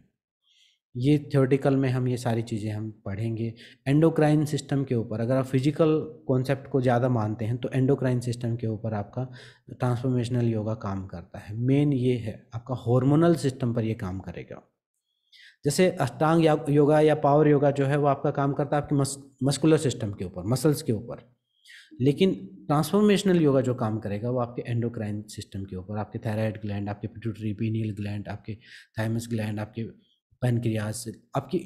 Speaker 1: ये थियोटिकल में हम ये सारी चीज़ें हम पढ़ेंगे एंडोक्राइन सिस्टम के ऊपर अगर आप फिजिकल कॉन्सेप्ट को ज़्यादा मानते हैं तो एंडोक्राइन सिस्टम के ऊपर आपका ट्रांसफॉर्मेशनल योगा काम करता है मेन ये है आपका हॉर्मोनल सिस्टम पर ये काम करेगा जैसे अष्टांग योगा या पावर योगा जो है वो आपका काम करता है आपके मस, मस्कुलर सिस्टम के ऊपर मसल्स के ऊपर लेकिन ट्रांसफॉर्मेशनल योगा जो काम करेगा वो आपके एंडोक्राइन सिस्टम के ऊपर आपके थायराइड ग्लैंड आपके पिट्यूटरी पीनियल ग्लैंड आपके थाइमस ग्लैंड आपके पैनक्रियाज से आपकी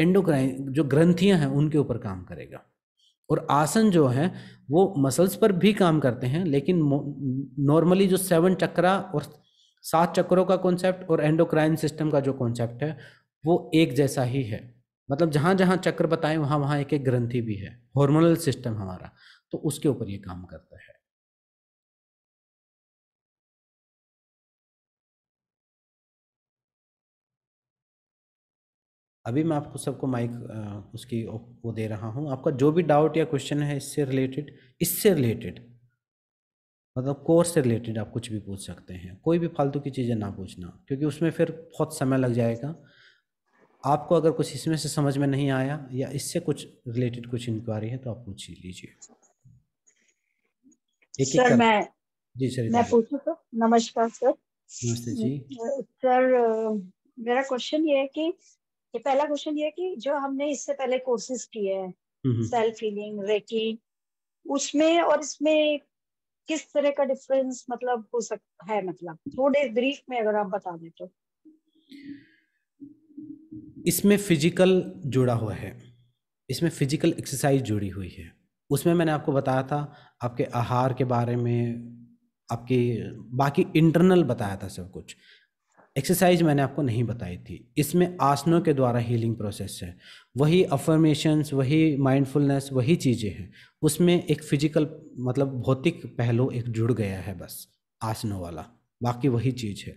Speaker 1: एंडोक्राइन जो ग्रंथियां हैं उनके ऊपर काम करेगा और आसन जो है वो मसल्स पर भी काम करते हैं लेकिन नॉर्मली जो सेवन चक्रा और सात चक्रों का कॉन्सेप्ट और एंडोक्राइन सिस्टम का जो कॉन्सेप्ट है वो एक जैसा ही है मतलब जहाँ जहाँ चक्र बताएं वहाँ वहाँ एक एक ग्रंथि भी है हॉर्मोनल सिस्टम हमारा तो उसके ऊपर ये काम करता है अभी मैं आपको सबको माइक उसकी वो दे रहा हूँ आपका जो भी डाउट या क्वेश्चन है इससे रिलेटेड इससे रिलेटेड मतलब कोर्स से रिलेटेड आप कुछ भी पूछ सकते हैं कोई भी फालतू की चीज़ें ना पूछना क्योंकि उसमें फिर बहुत समय लग जाएगा आपको अगर कुछ इसमें से समझ में नहीं आया या इससे कुछ रिलेटेड कुछ इंक्वायरी है तो आप पूछ ही लीजिए सर मैं जी सर मैं पूछू
Speaker 4: तो नमस्कार सर
Speaker 1: नमस्ते जी
Speaker 4: सर मेरा क्वेश्चन ये है कि ये पहला क्वेश्चन ये है कि जो हमने इससे पहले कोर्सेज किए हैं सेल्फ हीलिंग रेकी उसमें और इसमें किस तरह का डिफरेंस मतलब हो सकता है मतलब थोड़े ब्रीफ में अगर आप बता दें तो
Speaker 1: इसमें फिजिकल जुड़ा हुआ है इसमें फिजिकल एक्सरसाइज जुड़ी हुई है उसमें मैंने आपको बताया था आपके आहार के बारे में आपके बाकी इंटरनल बताया था सब कुछ एक्सरसाइज मैंने आपको नहीं बताई थी इसमें आसनों के द्वारा हीलिंग प्रोसेस है वही अफर्मेशंस वही माइंडफुलनेस वही चीज़ें हैं उसमें एक फिजिकल मतलब भौतिक पहलू एक जुड़ गया है बस आसनों वाला बाकी वही चीज़ है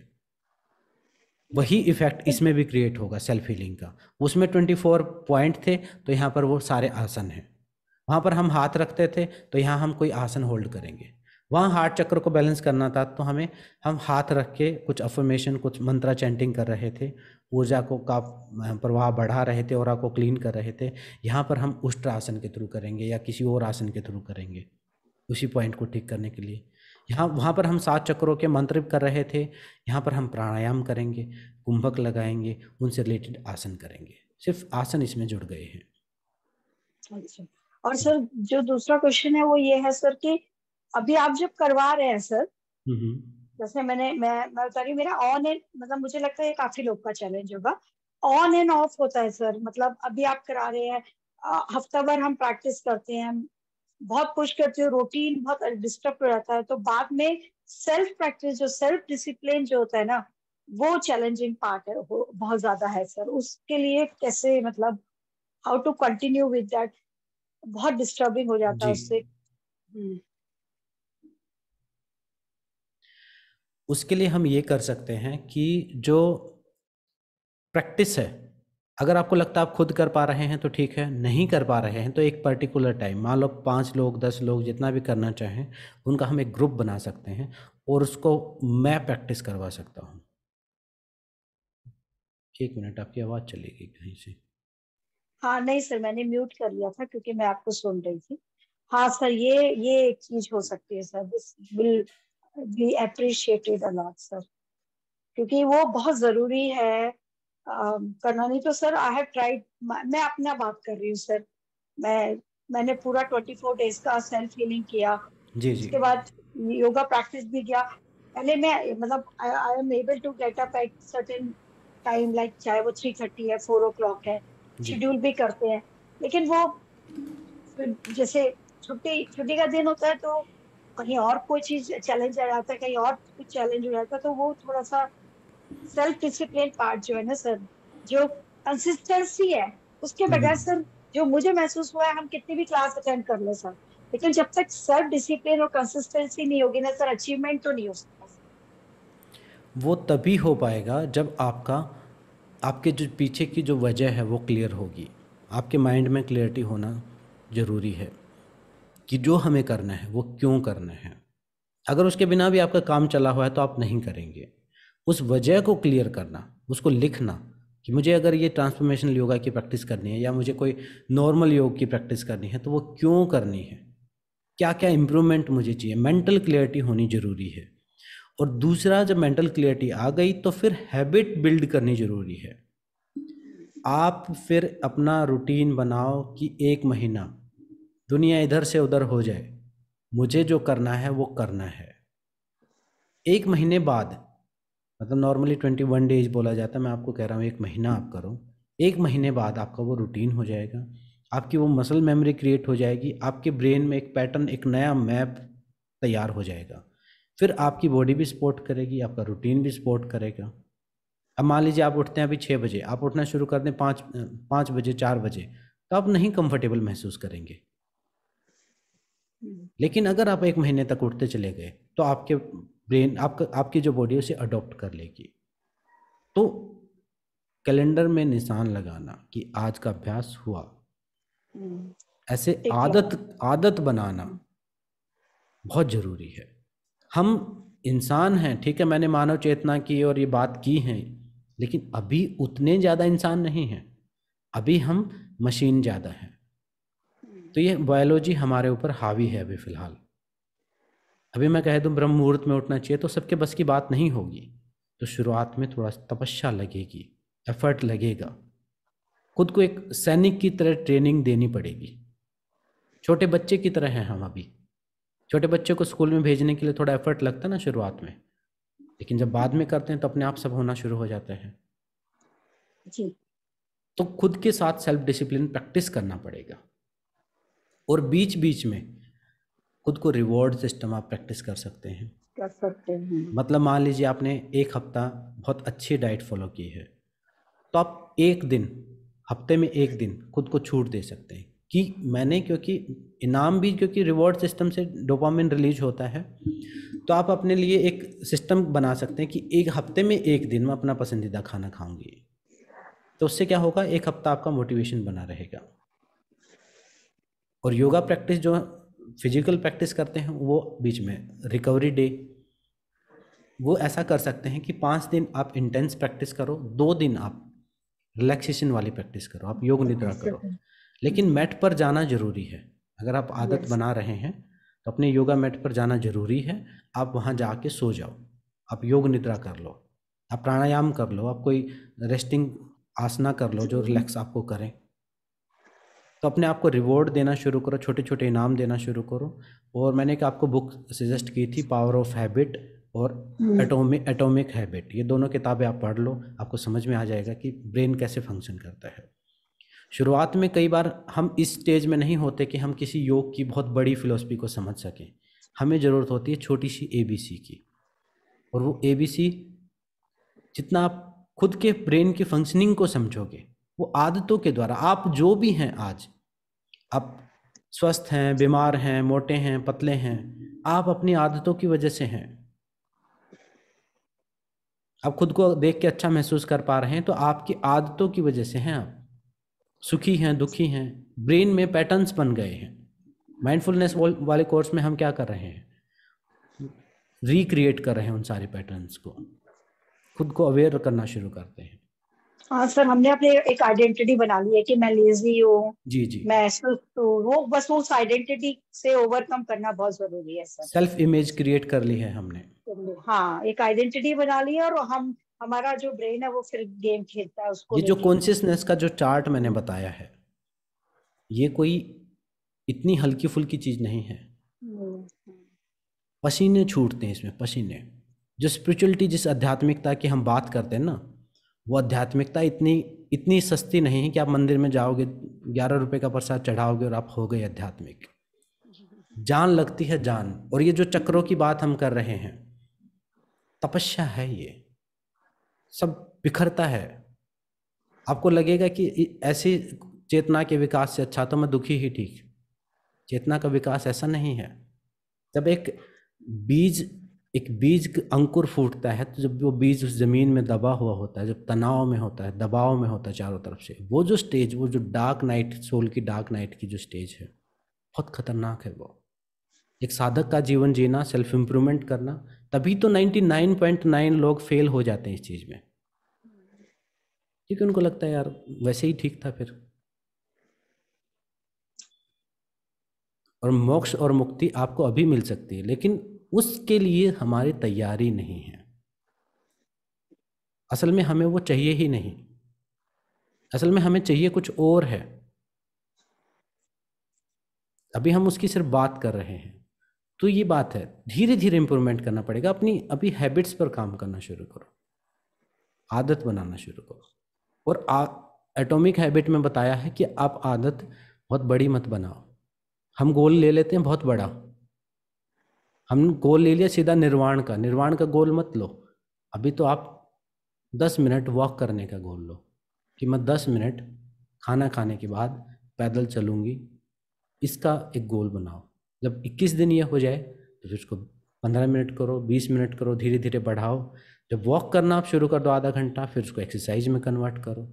Speaker 1: वही इफेक्ट इसमें भी क्रिएट होगा सेल्फ हीलिंग का उसमें ट्वेंटी फोर पॉइंट थे तो यहाँ पर वो सारे आसन हैं वहाँ पर हम हाथ रखते थे तो यहाँ हम कोई आसन होल्ड करेंगे वहाँ हार्ट चक्र को बैलेंस करना था तो हमें हम हाथ रख के कुछ अफर्मेशन कुछ मंत्रा चैंटिंग कर रहे थे ऊर्जा को का प्रवाह बढ़ा रहे थे और को क्लीन कर रहे थे यहाँ पर हम उष्ट्र आसन के थ्रू करेंगे या किसी और आसन के थ्रू करेंगे उसी पॉइंट को ठीक करने के लिए यहाँ वहाँ पर हम सात चक्रों के मंत्र कर रहे थे यहाँ पर हम प्राणायाम करेंगे कुंभक लगाएंगे उनसे रिलेटेड आसन करेंगे सिर्फ आसन इसमें जुड़ गए हैं
Speaker 4: अच्छा और सर जो दूसरा क्वेश्चन है वो ये है सर कि अभी आप जब करवा रहे हैं सर जैसे मैंने मैं मैं बता रही मेरा ऑन एंड मतलब मुझे लगता है काफी लोग का चैलेंज होगा ऑन एंड ऑफ होता है सर मतलब अभी आप करा रहे हैं हफ्ता भर हम प्रैक्टिस करते हैं बहुत पुश करते हो रूटीन बहुत डिस्टर्ब हो जाता है तो बाद में सेल्फ प्रैक्टिस जो सेल्फ डिसिप्लिन जो होता है ना वो चैलेंजिंग पार्ट है वो बहुत ज्यादा है सर उसके लिए कैसे मतलब how to continue with that बहुत डिस्टर्बिंग हो जाता है उससे हम्म।
Speaker 1: उसके लिए हम ये कर सकते हैं कि जो प्रैक्टिस है अगर आपको लगता है आप खुद कर पा रहे हैं तो ठीक है नहीं कर पा रहे हैं तो एक पर्टिकुलर टाइम मान लो पाँच लोग दस लोग जितना भी करना चाहें उनका हम एक ग्रुप बना सकते हैं और उसको मैं प्रैक्टिस करवा सकता हूँ एक मिनट आपकी आवाज़ चली गई कहीं से
Speaker 4: हाँ नहीं सर मैंने म्यूट कर लिया था क्योंकि मैं आपको सुन रही थी हाँ सर ये ये एक चीज हो सकती है sir this will be appreciated a lot sir क्योंकि वो बहुत ज़रूरी है um, करना नहीं तो सर आई हैव ट्राइड मैं अपना बात कर रही हूँ सर मैं मैंने पूरा ट्वेंटी फोर डेज का सेल्फ हीलिंग किया जी जी उसके बाद योगा प्रैक्टिस भी किया पहले मैं मतलब I am able to get up at certain time like चाहे वो थ्री थर्टी है फोर ओ क्लॉक है शेड्यूल भी करते हैं लेकिन वो जैसे छुट्टी छुट्टी का दिन होता है तो कहीं और कोई चीज चैलेंज आ जाता है कहीं और कुछ चैलेंज हो जाता है तो वो थोड़ा सा सेल्फ डिसिप्लिन पार्ट जो है ना सर जो कंसिस्टेंसी है उसके हम्म। बगैर सर जो मुझे महसूस हुआ है हम कितनी भी क्लास अटेंड कर ले सर लेकिन जब तक सेल्फ डिसिप्लिन और कंसिस्टेंसी नहीं होगी ना सर अचीवमेंट तो नहीं हो सकता
Speaker 1: वो तभी हो पाएगा जब आपका आपके जो पीछे की जो वजह है वो क्लियर होगी आपके माइंड में क्लियरिटी होना ज़रूरी है कि जो हमें करना है वो क्यों करना है अगर उसके बिना भी आपका काम चला हुआ है तो आप नहीं करेंगे उस वजह को क्लियर करना उसको लिखना कि मुझे अगर ये ट्रांसफॉर्मेशनल योगा की प्रैक्टिस करनी है या मुझे कोई नॉर्मल योग की प्रैक्टिस करनी है तो वो क्यों करनी है क्या क्या इम्प्रूवमेंट मुझे चाहिए मेंटल क्लियरिटी होनी ज़रूरी है और दूसरा जब मेंटल क्लियरिटी आ गई तो फिर हैबिट बिल्ड करनी ज़रूरी है आप फिर अपना रूटीन बनाओ कि एक महीना दुनिया इधर से उधर हो जाए मुझे जो करना है वो करना है एक महीने बाद मतलब नॉर्मली ट्वेंटी वन डेज बोला जाता है मैं आपको कह रहा हूँ एक महीना आप करो एक महीने बाद आपका वो रूटीन हो जाएगा आपकी वो मसल मेमोरी क्रिएट हो जाएगी आपके ब्रेन में एक पैटर्न एक नया मैप तैयार हो जाएगा फिर आपकी बॉडी भी सपोर्ट करेगी आपका रूटीन भी सपोर्ट करेगा अब मान लीजिए आप उठते हैं अभी छः बजे आप उठना शुरू कर दें पाँच पाँच बजे चार बजे तो आप नहीं कंफर्टेबल महसूस करेंगे लेकिन अगर आप एक महीने तक उठते चले गए तो आपके ब्रेन आपका आपकी जो बॉडी है उसे अडोप्ट कर लेगी तो कैलेंडर में निशान लगाना कि आज का अभ्यास हुआ हम्म। ऐसे आदत आदत बनाना बहुत ज़रूरी है हम इंसान हैं ठीक है मैंने मानव चेतना की और ये बात की है लेकिन अभी उतने ज़्यादा इंसान नहीं हैं अभी हम मशीन ज़्यादा हैं तो ये बायोलॉजी हमारे ऊपर हावी है अभी फ़िलहाल अभी मैं कह दूं ब्रह्म मुहूर्त में उठना चाहिए तो सबके बस की बात नहीं होगी तो शुरुआत में थोड़ा तपस्या लगेगी एफर्ट लगेगा खुद को एक सैनिक की तरह ट्रेनिंग देनी पड़ेगी छोटे बच्चे की तरह हैं हम अभी छोटे बच्चे को स्कूल में भेजने के लिए थोड़ा एफर्ट लगता है ना शुरुआत में लेकिन जब बाद में करते हैं तो अपने आप सब होना शुरू हो जाते हैं जी तो खुद के साथ सेल्फ डिसिप्लिन प्रैक्टिस करना पड़ेगा और बीच बीच में खुद को रिवॉर्ड सिस्टम आप प्रैक्टिस कर सकते हैं
Speaker 2: कर सकते हैं
Speaker 1: मतलब मान लीजिए आपने एक हफ्ता बहुत अच्छी डाइट फॉलो की है तो आप एक दिन हफ्ते में एक दिन खुद को छूट दे सकते हैं कि मैंने क्योंकि इनाम भी क्योंकि रिवॉर्ड सिस्टम से डोपामिन रिलीज होता है तो आप अपने लिए एक सिस्टम बना सकते हैं कि एक हफ्ते में एक दिन मैं अपना पसंदीदा खाना खाऊंगी तो उससे क्या होगा एक हफ्ता आपका मोटिवेशन बना रहेगा और योगा प्रैक्टिस जो फिजिकल प्रैक्टिस करते हैं वो बीच में रिकवरी डे वो ऐसा कर सकते हैं कि पाँच दिन आप इंटेंस प्रैक्टिस करो दो दिन आप रिलैक्सेशन वाली प्रैक्टिस करो आप योग निद्रा करो लेकिन मैट पर जाना जरूरी है अगर आप आदत बना रहे हैं तो अपने योगा मैट पर जाना जरूरी है आप वहाँ जाके सो जाओ आप योग निद्रा कर लो आप प्राणायाम कर लो आप कोई रेस्टिंग आसना कर लो जो रिलैक्स आपको करें तो अपने आप को रिवॉर्ड देना शुरू करो छोटे छोटे इनाम देना शुरू करो और मैंने एक आपको बुक सजेस्ट की थी पावर ऑफ हैबिट और एटोमिक एटोमिक हैबिट ये दोनों किताबें आप पढ़ लो आपको समझ में आ जाएगा कि ब्रेन कैसे फंक्शन करता है शुरुआत में कई बार हम इस स्टेज में नहीं होते कि हम किसी योग की बहुत बड़ी फिलोसफी को समझ सकें हमें ज़रूरत होती है छोटी सी ए की और वो ए जितना आप खुद के ब्रेन की फंक्शनिंग को समझोगे वो आदतों के द्वारा आप जो भी हैं आज आप स्वस्थ हैं बीमार हैं मोटे हैं पतले हैं आप अपनी आदतों की वजह से हैं आप खुद को देख के अच्छा महसूस कर पा रहे हैं तो आपकी आदतों की वजह से हैं आप सुखी हैं दुखी हैं ब्रेन में पैटर्न्स बन गए हैं माइंडफुलनेस वाले कोर्स में हम क्या कर रहे
Speaker 2: हैं
Speaker 1: रिक्रिएट कर रहे हैं उन सारे पैटर्न्स को खुद को अवेयर करना शुरू करते हैं
Speaker 4: हाँ सर हमने अपने एक आइडेंटिटी बना ली है कि मैं लेजी हूँ जी जी मैं तो वो बस उस आइडेंटिटी से ओवरकम करना बहुत जरूरी है सर सेल्फ
Speaker 1: इमेज क्रिएट कर ली है हमने
Speaker 4: हाँ एक आइडेंटिटी बना ली है और हम हमारा जो ब्रेन है वो फिर गेम खेलता है उसको ये जो कॉन्शियसनेस
Speaker 1: का जो चार्ट मैंने बताया है ये कोई इतनी हल्की फुल्की चीज नहीं है
Speaker 2: हम्म।
Speaker 1: पसीने छूटते हैं इसमें पसीने जो स्पिरिचुअलिटी जिस आध्यात्मिकता की हम बात करते हैं ना वो आध्यात्मिकता इतनी इतनी सस्ती नहीं है कि आप मंदिर में जाओगे ग्यारह रुपए का प्रसाद चढ़ाओगे और आप हो गए आध्यात्मिक जान लगती है जान और ये जो चक्रों की बात हम कर रहे हैं तपस्या है ये सब बिखरता है आपको लगेगा कि ऐसी चेतना के विकास से अच्छा तो मैं दुखी ही ठीक चेतना का विकास ऐसा नहीं है जब एक बीज एक बीज अंकुर फूटता है तो जब वो बीज उस ज़मीन में दबा हुआ होता है जब तनाव में होता है दबाव में होता है चारों तरफ से वो जो स्टेज वो जो डार्क नाइट सोल की डार्क नाइट की जो स्टेज है बहुत खतरनाक है वो एक साधक का जीवन जीना सेल्फ इम्प्रूवमेंट करना तभी तो 99.9 लोग फेल हो जाते हैं इस चीज़ में क्योंकि उनको लगता है यार वैसे ही ठीक था फिर और मोक्ष और मुक्ति आपको अभी मिल सकती है लेकिन उसके लिए हमारी तैयारी नहीं है असल में हमें वो चाहिए ही नहीं असल में हमें चाहिए कुछ और है अभी हम उसकी सिर्फ बात कर रहे हैं तो ये बात है धीरे धीरे इंप्रूवमेंट करना पड़ेगा अपनी अभी हैबिट्स पर काम करना शुरू करो आदत बनाना शुरू करो और एटॉमिक हैबिट में बताया है कि आप आदत बहुत बड़ी मत बनाओ हम गोल ले लेते हैं बहुत बड़ा हम गोल ले लिया सीधा निर्वाण का निर्वाण का गोल मत लो अभी तो आप दस मिनट वॉक करने का गोल लो कि मैं दस मिनट खाना खाने के बाद पैदल चलूँगी इसका एक गोल बनाओ जब 21 दिन ये हो जाए तो फिर उसको 15 मिनट करो 20 मिनट करो धीरे धीरे बढ़ाओ जब वॉक करना आप शुरू कर दो आधा घंटा फिर उसको एक्सरसाइज में कन्वर्ट करो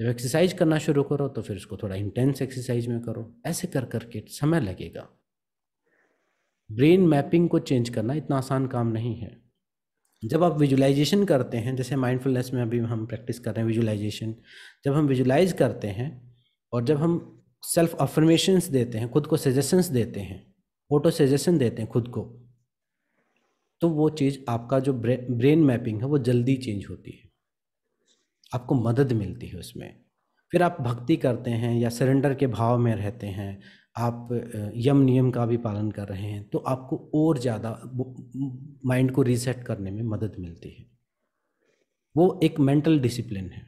Speaker 1: जब एक्सरसाइज करना शुरू करो तो फिर उसको थोड़ा इंटेंस एक्सरसाइज में करो ऐसे कर करके समय लगेगा ब्रेन मैपिंग को चेंज करना इतना आसान काम नहीं है जब आप विजुलाइजेशन करते हैं जैसे माइंडफुलनेस में अभी हम प्रैक्टिस कर रहे हैं विजुलाइजेशन जब हम विजुलाइज करते हैं और जब हम सेल्फ अफर्मेशंस देते हैं खुद को सजेशंस देते हैं फोटो सजेशन देते हैं खुद को तो वो चीज़ आपका जो ब्रेन मैपिंग है वो जल्दी चेंज होती है आपको मदद मिलती है उसमें फिर आप भक्ति करते हैं या सरेंडर के भाव में रहते हैं आप यम नियम का भी पालन कर रहे हैं तो आपको और ज़्यादा माइंड को रीसेट करने में मदद मिलती है वो एक मेंटल डिसिप्लिन है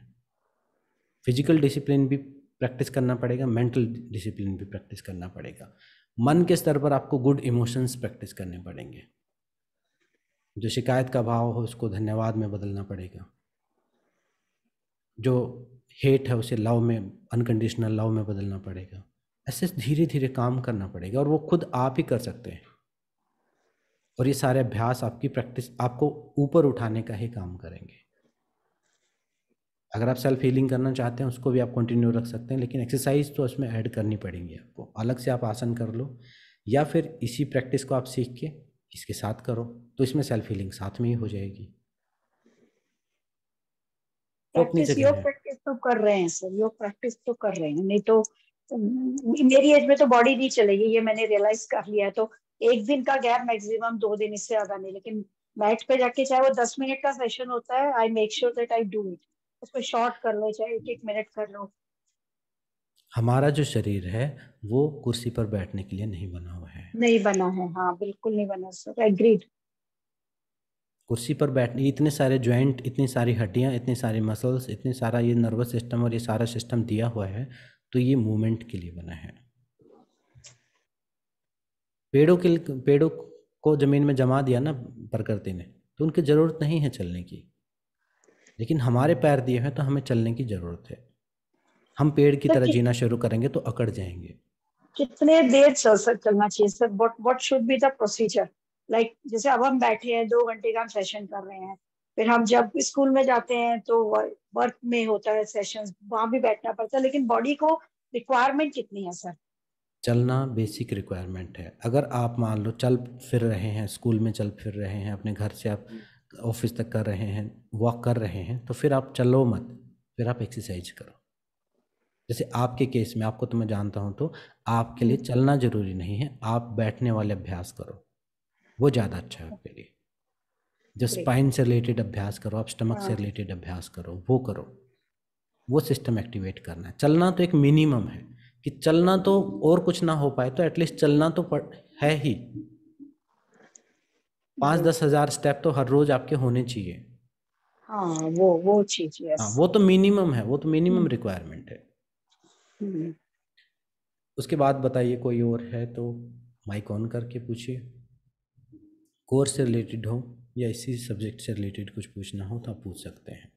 Speaker 1: फिजिकल डिसिप्लिन भी प्रैक्टिस करना पड़ेगा मेंटल डिसिप्लिन भी प्रैक्टिस करना पड़ेगा मन के स्तर पर आपको गुड इमोशंस प्रैक्टिस करने पड़ेंगे जो शिकायत का भाव हो उसको धन्यवाद में बदलना पड़ेगा जो हेट है उसे लव में अनकंडीशनल लव में बदलना पड़ेगा ऐसे धीरे धीरे काम करना पड़ेगा और वो खुद आप ही कर सकते हैं और ये सारे अभ्यास आपकी प्रैक्टिस आपको ऊपर उठाने का ही काम करेंगे अगर आप सेल्फ हीलिंग करना चाहते हैं उसको भी आप कंटिन्यू रख सकते हैं लेकिन एक्सरसाइज तो उसमें ऐड करनी पड़ेंगी आपको अलग से आप आसन कर लो या फिर इसी प्रैक्टिस को आप सीख के इसके साथ करो तो इसमें सेल्फ हीलिंग साथ में ही हो जाएगी तो प्रैक्टिस योग
Speaker 4: प्रैक्टिस तो कर रहे हैं सर योग प्रैक्टिस तो कर रहे हैं नहीं तो हम्म, मेरी एज में तो बॉडी नहीं चलेगी ये मैंने रियलाइज कर लिया है तो एक दिन का गैप मैक्सिमम दो दिन इससे ज्यादा नहीं लेकिन मैट पे जाके चाहे वो दस मिनट का सेशन होता है I make sure that I do it उसको शॉर्ट कर लो चाहे एक एक मिनट कर लो
Speaker 1: हमारा जो शरीर है वो कुर्सी पर बैठने के लिए नहीं बना हुआ
Speaker 4: है नहीं बना है हाँ बिल्कुल नहीं बना सर एग्रीड
Speaker 1: कुर्सी पर बैठने इतने सारे ज्वाइंट इतनी सारी हड्डियाँ इतने सारे मसल्स इतने सारा ये नर्वस सिस्टम और ये सारा सिस्टम दिया हुआ है तो ये मूवमेंट के लिए बना है पेड़ों के पेड़ों को ज़मीन में जमा दिया ना प्रकृति ने तो उनकी ज़रूरत नहीं है चलने की लेकिन हमारे पैर दिए हैं तो हमें चलने की ज़रूरत है हम पेड़ की तरह जीना शुरू करेंगे तो अकड़ जाएंगे
Speaker 4: कितने देर सर सर चलना चाहिए sir what what should be the procedure like जैसे अब हम बैठे हैं दो घंटे का सेशन कर रहे हैं फिर हम जब स्कूल में जाते हैं तो वर्क में होता है सेशंस वहां भी बैठना पड़ता है लेकिन बॉडी को रिक्वायरमेंट कितनी है सर
Speaker 1: चलना बेसिक रिक्वायरमेंट है अगर आप मान लो चल फिर रहे हैं स्कूल में चल फिर रहे हैं अपने घर से आप ऑफिस तक कर रहे हैं वॉक कर रहे हैं तो फिर आप चलो मत फिर आप एक्सरसाइज करो जैसे आपके केस में आपको तो मैं जानता हूँ तो आपके लिए हम्म। चलना जरूरी नहीं है आप बैठने वाले अभ्यास करो वो ज़्यादा अच्छा है आपके लिए जो स्पाइन से रिलेटेड अभ्यास करो आप स्टमक से रिलेटेड हाँ। अभ्यास करो वो करो वो सिस्टम एक्टिवेट करना है चलना तो एक मिनिमम है कि चलना तो और कुछ ना हो पाए तो एटलीस्ट चलना तो है ही पाँच दस हजार स्टेप तो हर रोज आपके होने चाहिए
Speaker 4: हाँ, वो वो चीज हाँ
Speaker 1: वो तो मिनिमम है वो तो मिनिमम हम्म। रिक्वायरमेंट है हम्म। उसके बाद बताइए कोई और है तो माइक ऑन करके पूछिए कोर्स से रिलेटेड हो या इसी सब्जेक्ट से रिलेटेड कुछ पूछना हो तो आप पूछ सकते हैं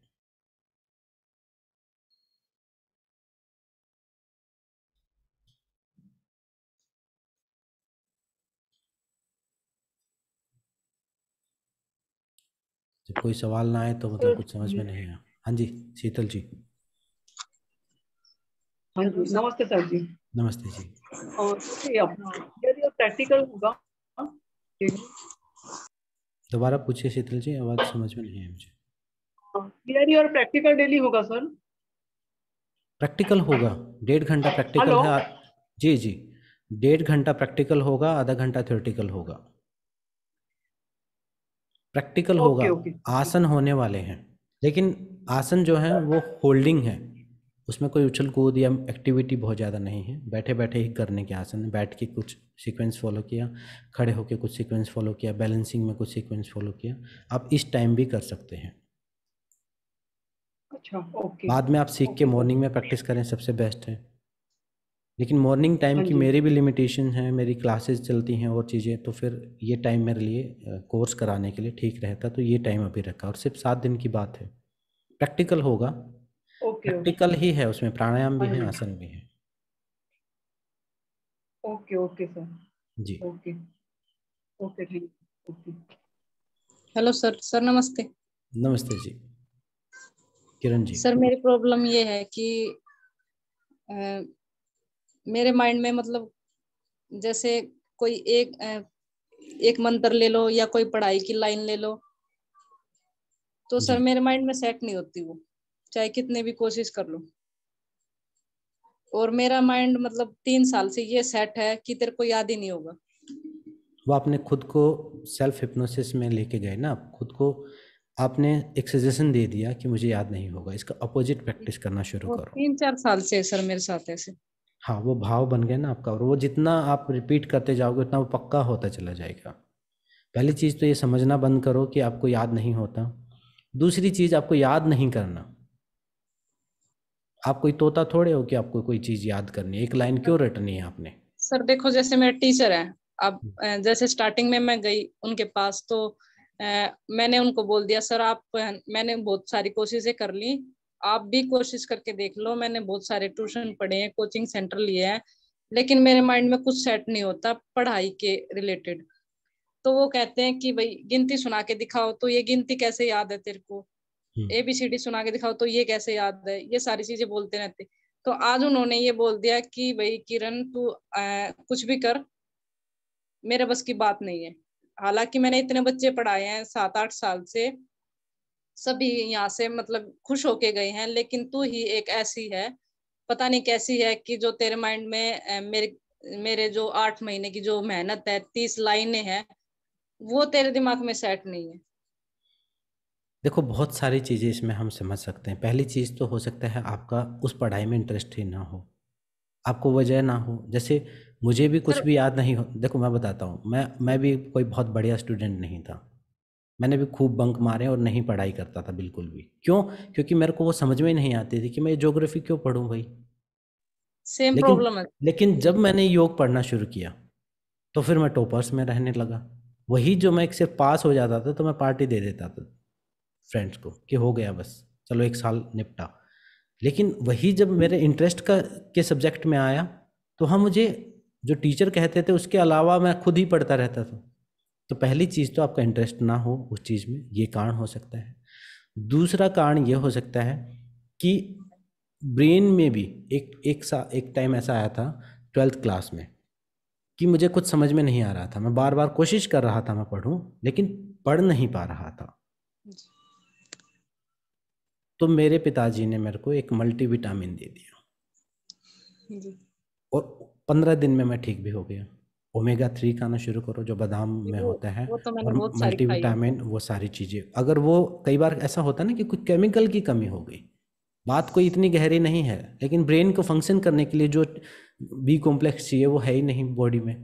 Speaker 1: जब कोई सवाल ना आए तो मतलब हम्म, कुछ समझ में हम्म। नहीं आया हाँ जी शीतल जी
Speaker 2: हाँ जी नमस्ते सर जी नमस्ते जी और ये अपना यदि प्रैक्टिकल होगा
Speaker 1: दोबारा पूछिए शीतल जी आवाज समझ में नहीं आई मुझे थियरी और प्रैक्टिकल डेली होगा सर प्रैक्टिकल होगा डेढ़ घंटा प्रैक्टिकल है जी जी डेढ़ घंटा प्रैक्टिकल होगा आधा घंटा थ्योरेटिकल होगा प्रैक्टिकल होगा आसन होने वाले हैं लेकिन आसन जो है वो होल्डिंग है उसमें कोई उछल कूद या एक्टिविटी बहुत ज़्यादा नहीं है बैठे बैठे ही करने के आसन बैठ के कुछ सीक्वेंस फॉलो किया खड़े होकर कुछ सीक्वेंस फॉलो किया बैलेंसिंग में कुछ सीक्वेंस फॉलो किया आप इस टाइम भी कर सकते हैं
Speaker 2: अच्छा ओके बाद में आप सीख के
Speaker 1: मॉर्निंग में प्रैक्टिस करें सबसे बेस्ट है लेकिन मॉर्निंग टाइम हाँ की मेरी भी लिमिटेशन है मेरी क्लासेस चलती हैं और चीज़ें तो फिर ये टाइम मेरे लिए कोर्स कराने के लिए ठीक रहता तो ये टाइम अभी रखा और सिर्फ सात दिन की बात है प्रैक्टिकल होगा
Speaker 2: प्रैक्टिकल ही है
Speaker 1: उसमें प्राणायाम भी है हाँ। आसन भी है
Speaker 2: ओके ओके सर जी ओके ओके ठीक ओके
Speaker 5: हेलो सर सर नमस्ते
Speaker 1: नमस्ते जी किरण जी सर मेरी
Speaker 5: प्रॉब्लम ये है कि आ, मेरे माइंड में मतलब जैसे कोई एक आ, एक मंत्र ले लो या कोई पढ़ाई की लाइन ले लो तो सर मेरे माइंड में सेट नहीं होती वो चाहे कितने भी कोशिश कर लो और मेरा माइंड मतलब तीन साल से ये सेट है कि तेरे को याद ही नहीं होगा
Speaker 1: वो आपने खुद को सेल्फ हिप्नोसिस में लेके गए ना खुद को आपने एक सजेशन दे दिया कि मुझे याद नहीं होगा इसका अपोजिट प्रैक्टिस करना शुरू करो
Speaker 5: तीन चार साल से सर मेरे साथ ऐसे
Speaker 1: हाँ वो भाव बन गया ना आपका और वो जितना आप रिपीट करते जाओगे उतना वो पक्का होता चला जाएगा पहली चीज़ तो ये समझना बंद करो कि आपको याद नहीं होता दूसरी चीज़ आपको याद नहीं करना आप कोई तोता थोड़े हो कि आपको कोई चीज याद करनी है एक लाइन क्यों रटनी है आपने
Speaker 5: सर देखो जैसे मेरे टीचर है अब हम्म। जैसे स्टार्टिंग में मैं गई उनके पास तो आ, मैंने उनको बोल दिया सर आप मैंने बहुत सारी कोशिशें कर ली आप भी कोशिश करके देख लो मैंने बहुत सारे ट्यूशन पढ़े हैं कोचिंग सेंटर लिए हैं लेकिन मेरे माइंड में कुछ सेट नहीं होता पढ़ाई के रिलेटेड तो वो कहते हैं कि भाई गिनती सुना के दिखाओ तो ये गिनती कैसे याद है तेरे को हम्म। ए बी सी डी सुना के दिखाओ तो ये कैसे याद है ये सारी चीजें बोलते रहते तो आज उन्होंने ये बोल दिया कि भाई किरण तू कुछ भी कर मेरे बस की बात नहीं है हालांकि मैंने इतने बच्चे पढ़ाए हैं सात आठ साल से सभी यहाँ से मतलब खुश होके गए हैं लेकिन तू ही एक ऐसी है पता नहीं कैसी है कि जो तेरे माइंड में मेरे मेरे जो आठ महीने की जो मेहनत है तीस लाइनें हैं वो तेरे दिमाग में सेट नहीं है
Speaker 1: देखो बहुत सारी चीज़ें इसमें हम समझ सकते हैं पहली चीज़ तो हो सकता है आपका उस पढ़ाई में इंटरेस्ट ही ना हो आपको वजह ना हो जैसे मुझे भी कुछ भी याद नहीं हो देखो मैं बताता हूँ मैं मैं भी कोई बहुत बढ़िया स्टूडेंट नहीं था मैंने भी खूब बंक मारे और नहीं पढ़ाई करता था बिल्कुल भी क्यों क्योंकि मेरे को वो समझ में नहीं आती थी कि मैं ज्योग्राफी क्यों पढ़ूँ भाई
Speaker 5: सेम प्रॉब्लम है
Speaker 1: लेकिन जब मैंने योग पढ़ना शुरू किया तो फिर मैं टॉपर्स में रहने लगा वही जो मैं एक सिर्फ पास हो जाता था तो मैं पार्टी दे देता था फ्रेंड्स को कि हो गया बस चलो एक साल निपटा लेकिन वही जब मेरे इंटरेस्ट का के सब्जेक्ट में आया तो हम हाँ मुझे जो टीचर कहते थे उसके अलावा मैं खुद ही पढ़ता रहता था तो पहली चीज़ तो आपका इंटरेस्ट ना हो उस चीज़ में ये कारण हो सकता है दूसरा कारण ये हो सकता है कि ब्रेन में भी एक एक सा एक टाइम ऐसा आया था ट्वेल्थ क्लास में कि मुझे कुछ समझ में नहीं आ रहा था मैं बार बार कोशिश कर रहा था मैं पढ़ूँ लेकिन पढ़ नहीं पा रहा था तो मेरे पिताजी ने मेरे को एक मल्टीविटामिन दे दिया जी। और पंद्रह दिन में मैं ठीक भी हो गया ओमेगा थ्री खाना शुरू करो जो बादाम में होता है वो तो और मल्टीविटामिन वो सारी चीज़ें अगर वो कई बार ऐसा होता है ना कि कुछ केमिकल की कमी हो गई बात कोई इतनी गहरी नहीं है लेकिन ब्रेन को फंक्शन करने के लिए जो बी कॉम्प्लेक्स चाहिए वो है ही नहीं बॉडी में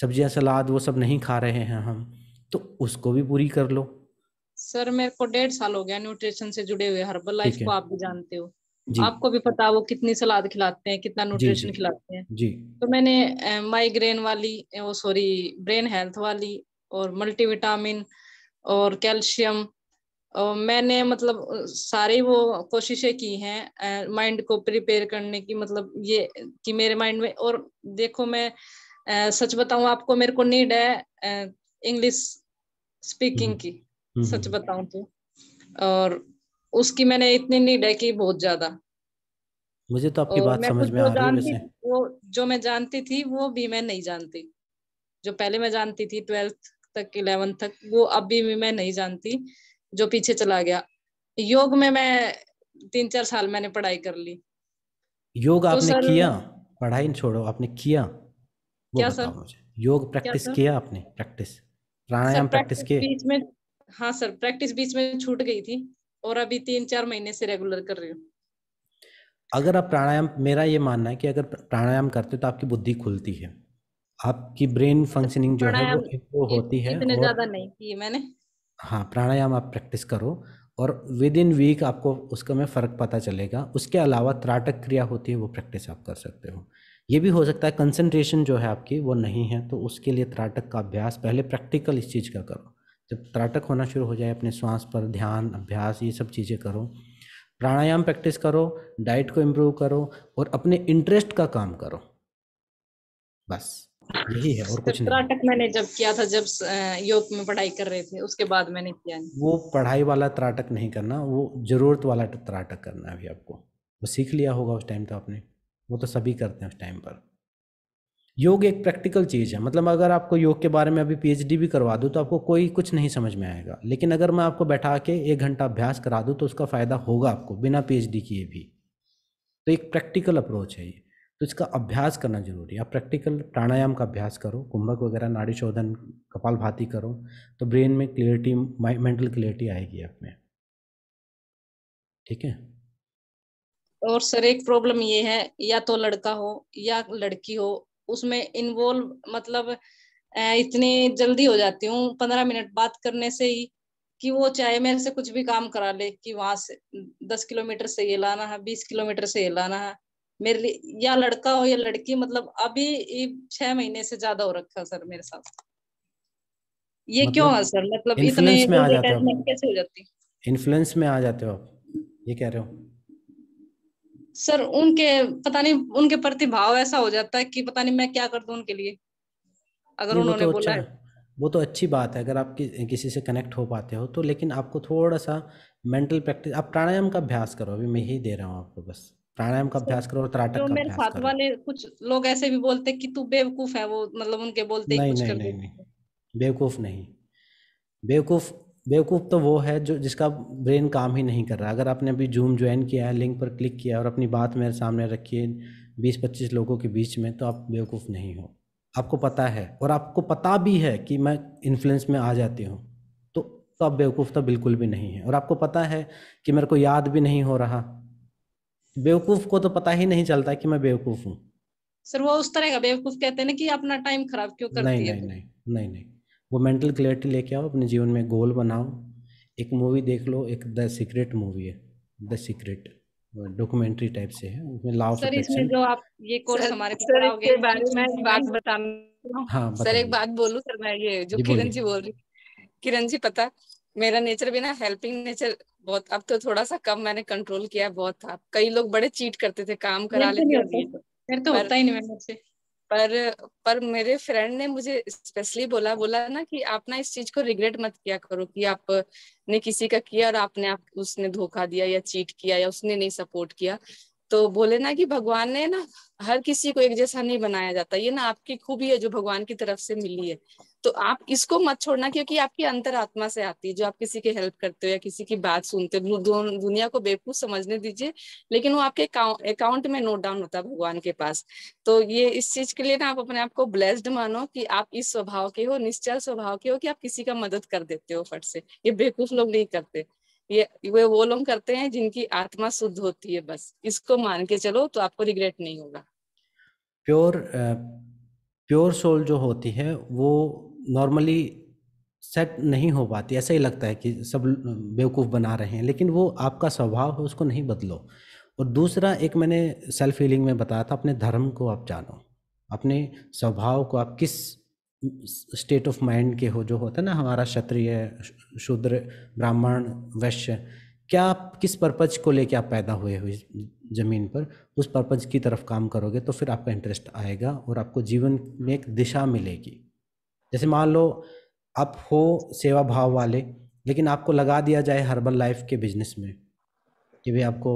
Speaker 1: सब्जियां सलाद वो सब नहीं खा रहे हैं हम तो उसको भी पूरी कर लो
Speaker 5: सर मेरे को डेढ़ साल हो गया न्यूट्रिशन से जुड़े हुए हर्बल लाइफ को आप भी जानते हो आपको भी पता वो कितनी सलाद खिलाते हैं कितना न्यूट्रिशन खिलाते
Speaker 2: हैं
Speaker 1: जी
Speaker 5: तो मैंने माइग्रेन वाली वो सॉरी ब्रेन हेल्थ वाली और मल्टीविटामिन और कैल्शियम और मैंने मतलब सारी वो कोशिशें की हैं माइंड को प्रिपेयर करने की मतलब ये कि मेरे माइंड में और देखो मैं सच बताऊं आपको मेरे को नीड है इंग्लिश हम्म। स्पीकिंग की सच हम्म। बताऊं तो और उसकी मैंने इतनी नीड है कि बहुत ज्यादा
Speaker 1: मुझे तो आपकी बात समझ में आ रही है
Speaker 5: वो जो मैं जानती थी वो भी मैं नहीं जानती जो पहले मैं जानती थी ट्वेल्थ तक इलेवेंथ तक वो अब भी मैं नहीं जानती जो पीछे चला गया योग में मैं तीन चार साल मैंने पढ़ाई कर ली
Speaker 1: योग तो आपने सर, किया पढ़ाई छोड़ो आपने किया क्या सर योग प्रैक्टिस किया आपने प्रैक्टिस प्राणायाम प्रैक्टिस किया बीच
Speaker 5: में हाँ सर प्रैक्टिस बीच में छूट गई थी और अभी तीन चार महीने से रेगुलर कर रही हूँ
Speaker 1: अगर आप प्राणायाम मेरा ये मानना है कि अगर प्राणायाम करते हो तो आपकी बुद्धि खुलती है आपकी ब्रेन फंक्शनिंग जो है वो इम्प्रूव होती है इतने ज्यादा
Speaker 5: नहीं की मैंने
Speaker 1: हाँ प्राणायाम आप प्रैक्टिस करो और विद इन वीक आपको उसका में फ़र्क पता चलेगा उसके अलावा त्राटक क्रिया होती है वो प्रैक्टिस आप कर सकते हो ये भी हो सकता है कंसंट्रेशन जो है आपकी वो नहीं है तो उसके लिए त्राटक का अभ्यास पहले प्रैक्टिकल इस चीज़ का करो जब त्राटक होना शुरू हो जाए अपने श्वास पर ध्यान अभ्यास ये सब चीज़ें करो प्राणायाम प्रैक्टिस करो डाइट को इम्प्रूव करो और अपने इंटरेस्ट का काम करो बस यही है और कुछ नहीं त्राटक
Speaker 5: मैंने जब किया था जब योग में पढ़ाई कर रहे थे उसके बाद मैंने किया
Speaker 1: वो पढ़ाई वाला त्राटक नहीं करना वो जरूरत वाला त्राटक करना है अभी आपको वो सीख लिया होगा उस टाइम तो आपने वो तो सभी करते हैं उस टाइम पर योग एक प्रैक्टिकल चीज़ है मतलब अगर आपको योग के बारे में अभी पीएचडी भी करवा दूँ तो आपको कोई कुछ नहीं समझ में आएगा लेकिन अगर मैं आपको बैठा के एक घंटा अभ्यास करा दूँ तो उसका फ़ायदा होगा आपको बिना पीएचडी किए भी तो एक प्रैक्टिकल अप्रोच है ये तो इसका अभ्यास करना जरूरी है आप प्रैक्टिकल प्राणायाम का अभ्यास करो कुंभक वगैरह नाड़ी शोधन कपाल भाती करो तो ब्रेन में क्लियरिटी मेंटल क्लियरिटी आएगी आप में ठीक है
Speaker 5: और सर एक प्रॉब्लम ये है या तो लड़का हो या लड़की हो उसमें इन्वॉल्व मतलब इतनी जल्दी हो जाती हूँ पंद्रह मिनट बात करने से ही कि वो चाहे मेरे से कुछ भी काम करा ले कि वहां से दस किलोमीटर से ये लाना है बीस किलोमीटर से ये लाना है मेरे लिए या लड़का हो या लड़की मतलब अभी छह महीने से ज्यादा हो रखा सर मेरे साथ ये मतलब क्यों है सर मतलब इतने में आ जाते हो कैसे हो जाती
Speaker 1: इन्फ्लुएंस में आ जाते हो आप ये कह रहे हो
Speaker 5: सर उनके पता नहीं उनके प्रति भाव ऐसा हो जाता है कि पता नहीं मैं क्या कर दू उनके लिए अगर उन्होंने तो बोला अच्छा
Speaker 1: है वो तो अच्छी बात है अगर आप कि, किसी से कनेक्ट हो पाते हो तो लेकिन आपको थोड़ा सा मेंटल प्रैक्टिस आप प्राणायाम का अभ्यास करो अभी मैं ही दे रहा हूँ आपको बस प्राणायाम का अभ्यास करो और त्राटक का मेरे साथ
Speaker 5: वाले कुछ लोग ऐसे भी बोलते कि तू बेवकूफ है वो मतलब उनके बोलते नहीं नहीं नहीं
Speaker 1: बेवकूफ नहीं बेवकूफ बेवकूफ़ तो वो है जो जिसका ब्रेन काम ही नहीं कर रहा अगर आपने अभी जूम ज्वाइन किया है लिंक पर क्लिक किया और अपनी बात मेरे सामने रखी है बीस पच्चीस लोगों के बीच में तो आप बेवकूफ़ नहीं हो आपको पता है और आपको पता भी है कि मैं इन्फ्लुएंस में आ जाती हूँ तो तो आप बेवकूफ़ तो बिल्कुल भी नहीं है और आपको पता है कि मेरे को याद भी नहीं हो रहा बेवकूफ़ को तो पता ही नहीं चलता कि मैं बेवकूफ़ हूँ
Speaker 5: सर वो उस तरह का बेवकूफ़ कहते हैं ना कि अपना टाइम खराब क्यों कर तो। नहीं, नहीं, नहीं
Speaker 1: नहीं नहीं वो मेंटल क्लैरिटी लेके आओ अपने जीवन में गोल बनाओ एक मूवी देख लो एक द सीक्रेट मूवी है द सीक्रेट डॉक्यूमेंट्री टाइप से है उसमें लाओ सर इसमें जो
Speaker 3: आप ये कोर्स हमारे को कराओगे बारे में बात बताना हां सर एक बात बोलूं सर मैं ये जो किरण जी बोल रही किरण जी पता मेरा नेचर भी ना हेल्पिंग नेचर बहुत अब तो थोड़ा सा कम मैंने कंट्रोल किया बहुत था कई लोग बड़े चीट करते थे काम करा तो लेते थे तो होता ही नहीं मैं मुझसे पर पर मेरे फ्रेंड ने मुझे स्पेशली बोला बोला ना कि आप ना इस चीज को रिग्रेट मत किया करो कि आपने किसी का किया और आपने आप उसने धोखा दिया या चीट किया या उसने नहीं सपोर्ट किया तो बोले ना कि भगवान ने ना हर किसी को एक जैसा नहीं बनाया जाता ये ना आपकी खूबी है जो भगवान की तरफ से मिली है तो आप इसको मत छोड़ना क्योंकि आपकी अंतर आत्मा से आती है जो आप किसी की हेल्प करते हो या किसी की बात सुनते हो दुनिया को बेवकूफ समझने दीजिए लेकिन वो आपके अकाउंट में नोट डाउन होता है भगवान के पास तो ये इस चीज के लिए ना आप अपने आप को ब्लेस्ड मानो कि आप इस स्वभाव के हो निश्चल स्वभाव के हो कि आप किसी का मदद कर देते हो फट से ये बेवकूफ लोग नहीं करते ये वे वो लोग करते हैं जिनकी आत्मा शुद्ध होती है बस इसको मान के चलो तो आपको रिग्रेट नहीं होगा
Speaker 1: प्योर प्योर सोल जो होती है वो नॉर्मली सेट नहीं हो पाती ऐसा ही लगता है कि सब बेवकूफ़ बना रहे हैं लेकिन वो आपका स्वभाव है उसको नहीं बदलो और दूसरा एक मैंने सेल्फ फीलिंग में बताया था अपने धर्म को आप जानो अपने स्वभाव को आप किस स्टेट ऑफ माइंड के हो जो होता है ना हमारा क्षत्रिय शूद्र ब्राह्मण वैश्य क्या आप किस पर्पज को लेके आप पैदा हुए हुए ज़मीन पर उस पर्पज की तरफ काम करोगे तो फिर आपका इंटरेस्ट आएगा और आपको जीवन में एक दिशा मिलेगी जैसे मान लो आप हो सेवा भाव वाले लेकिन आपको लगा दिया जाए हर्बल लाइफ के बिजनेस में कि भाई आपको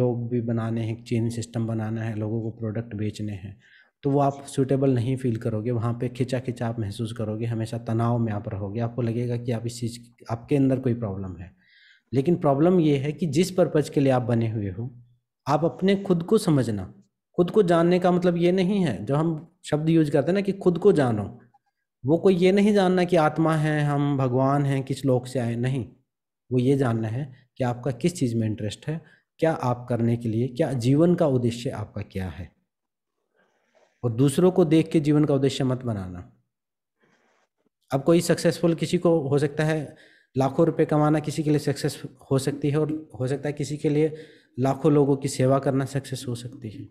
Speaker 1: लोग भी बनाने हैं चेन सिस्टम बनाना है लोगों को प्रोडक्ट बेचने हैं तो वो आप सूटेबल नहीं फील करोगे वहाँ पे खिंचा खिंचा आप महसूस करोगे हमेशा तनाव में आप रहोगे आपको लगेगा कि आप इस चीज़ आपके अंदर कोई प्रॉब्लम है लेकिन प्रॉब्लम ये है कि जिस पर्पज़ के लिए आप बने हुए हो आप अपने खुद को समझना खुद को जानने का मतलब ये नहीं है जो हम शब्द यूज करते हैं ना कि खुद को जानो वो कोई ये नहीं जानना कि आत्मा है हम भगवान हैं किस लोक से आए नहीं वो ये जानना है कि आपका किस चीज़ में इंटरेस्ट है क्या आप करने के लिए क्या जीवन का उद्देश्य आपका क्या है और दूसरों को देख के जीवन का उद्देश्य मत बनाना अब कोई सक्सेसफुल किसी को हो सकता है लाखों रुपए कमाना किसी के लिए सक्सेस हो सकती है और हो सकता है किसी के लिए लाखों लोगों की सेवा करना सक्सेस हो सकती है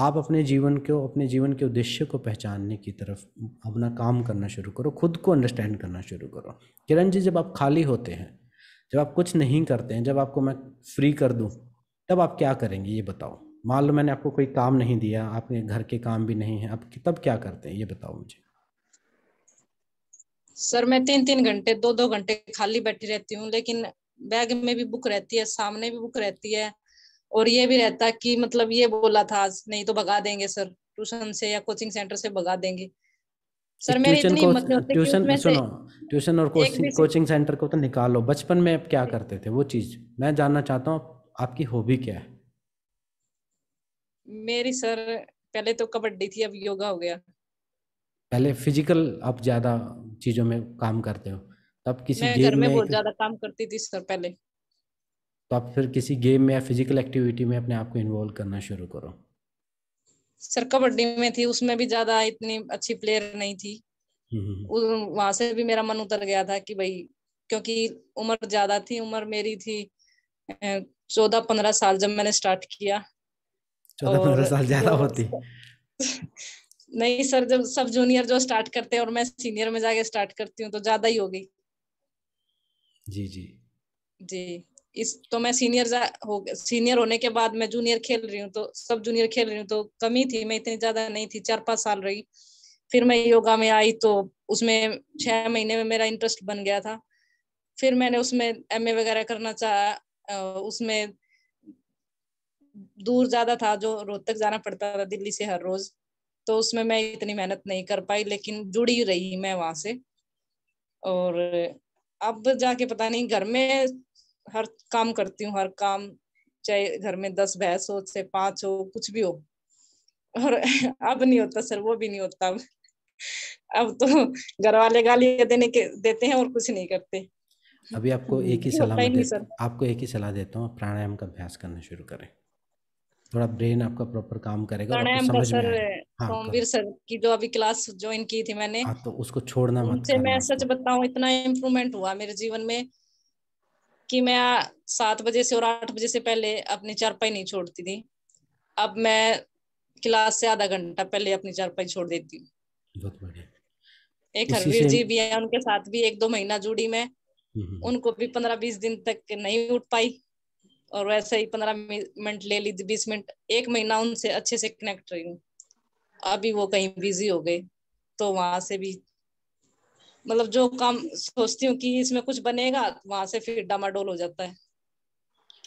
Speaker 1: आप अपने जीवन को अपने जीवन के उद्देश्य को पहचानने की तरफ अपना काम करना शुरू करो खुद को अंडरस्टैंड करना शुरू करो किरण जी जब आप खाली होते हैं जब आप कुछ नहीं करते हैं जब आपको मैं फ्री कर दूँ तब आप क्या करेंगे ये बताओ मान लो मैंने आपको कोई काम नहीं दिया आपके घर के काम भी नहीं है आप तब क्या करते हैं ये बताओ मुझे
Speaker 5: सर मैं तीन तीन घंटे दो दो घंटे खाली बैठी रहती हूँ लेकिन बैग में भी बुक रहती है सामने भी बुक रहती है और ये भी रहता कि मतलब ये बोला था आज नहीं तो भगा देंगे सर ट्यूशन से या कोचिंग सेंटर से भगा देंगे
Speaker 1: सर मेरे इतनी मतलब ट्यूशन सुनो ट्यूशन और कोचिंग कोचिंग सेंटर को तो निकालो बचपन में आप क्या करते थे वो चीज मैं जानना चाहता हूँ आपकी हॉबी क्या है
Speaker 5: मेरी सर पहले तो कबड्डी थी अब योगा हो गया
Speaker 1: पहले फिजिकल आप ज्यादा चीजों में काम करते हो तब किसी मैं घर में बहुत ज्यादा
Speaker 5: काम करती थी सर पहले
Speaker 1: तो आप फिर किसी गेम में या फिजिकल एक्टिविटी में अपने आप को इन्वॉल्व करना शुरू करो
Speaker 5: सर कबड्डी में थी उसमें भी ज्यादा इतनी अच्छी प्लेयर नहीं थी हम्म, हम्म, हम्म। वहां से भी मेरा मन उतर गया था कि भाई क्योंकि उम्र ज्यादा थी उम्र मेरी थी चौदह पंद्रह साल जब मैंने स्टार्ट किया
Speaker 2: चौदह पंद्रह साल ज्यादा
Speaker 1: होती
Speaker 5: नहीं सर जब सब जूनियर जो स्टार्ट करते हैं और मैं सीनियर में जाके स्टार्ट करती हूँ तो ज्यादा ही हो गई जी जी जी इस तो मैं सीनियर हो सीनियर होने के बाद मैं जूनियर खेल रही हूँ तो सब जूनियर खेल रही हूँ तो कमी थी मैं इतनी ज्यादा नहीं थी चार पाँच साल रही फिर मैं योगा में आई तो उसमें छह महीने में मेरा इंटरेस्ट बन गया था फिर मैंने उसमें एम वगैरह करना चाह उसमें दूर ज्यादा था जो रोहतक जाना पड़ता था दिल्ली से हर रोज तो उसमें मैं इतनी मेहनत नहीं कर पाई लेकिन जुड़ी रही मैं वहां से और अब जाके पता नहीं घर में हर काम करती हूँ हर काम चाहे घर में दस भैंस हो चाहे पांच हो कुछ भी हो और अब नहीं होता सर वो भी नहीं होता अब अब तो घर वाले गाली देने के देते हैं और कुछ नहीं करते
Speaker 1: अभी आपको एक ही सलाह आपको एक ही सलाह देता हूँ प्राणायाम का अभ्यास करना शुरू करें थोड़ा ब्रेन आपका प्रॉपर काम करेगा प्राणायाम का तो सर सोमवीर हाँ, तो
Speaker 5: सर की जो अभी क्लास ज्वाइन की थी मैंने हाँ,
Speaker 1: तो उसको छोड़ना मत
Speaker 5: मैं सच बताऊ इतना इम्प्रूवमेंट हुआ मेरे जीवन में कि मैं सात बजे से और आठ बजे से पहले अपनी चारपाई नहीं छोड़ती थी अब मैं क्लास से आधा घंटा पहले अपनी चारपाई छोड़ देती हूँ एक हरवीर जी भी है उनके साथ भी एक दो महीना जुड़ी मैं
Speaker 2: हम्म, हम्म।
Speaker 5: उनको भी पंद्रह बीस दिन तक नहीं उठ पाई और वैसे ही पंद्रह मिनट ले ली बीस मिनट एक महीना उनसे अच्छे से कनेक्ट रही हूँ अभी वो कहीं बिजी हो गए तो वहां से भी मतलब जो काम सोचती हूँ कि इसमें कुछ बनेगा तो वहां से फिर डामाडोल हो जाता है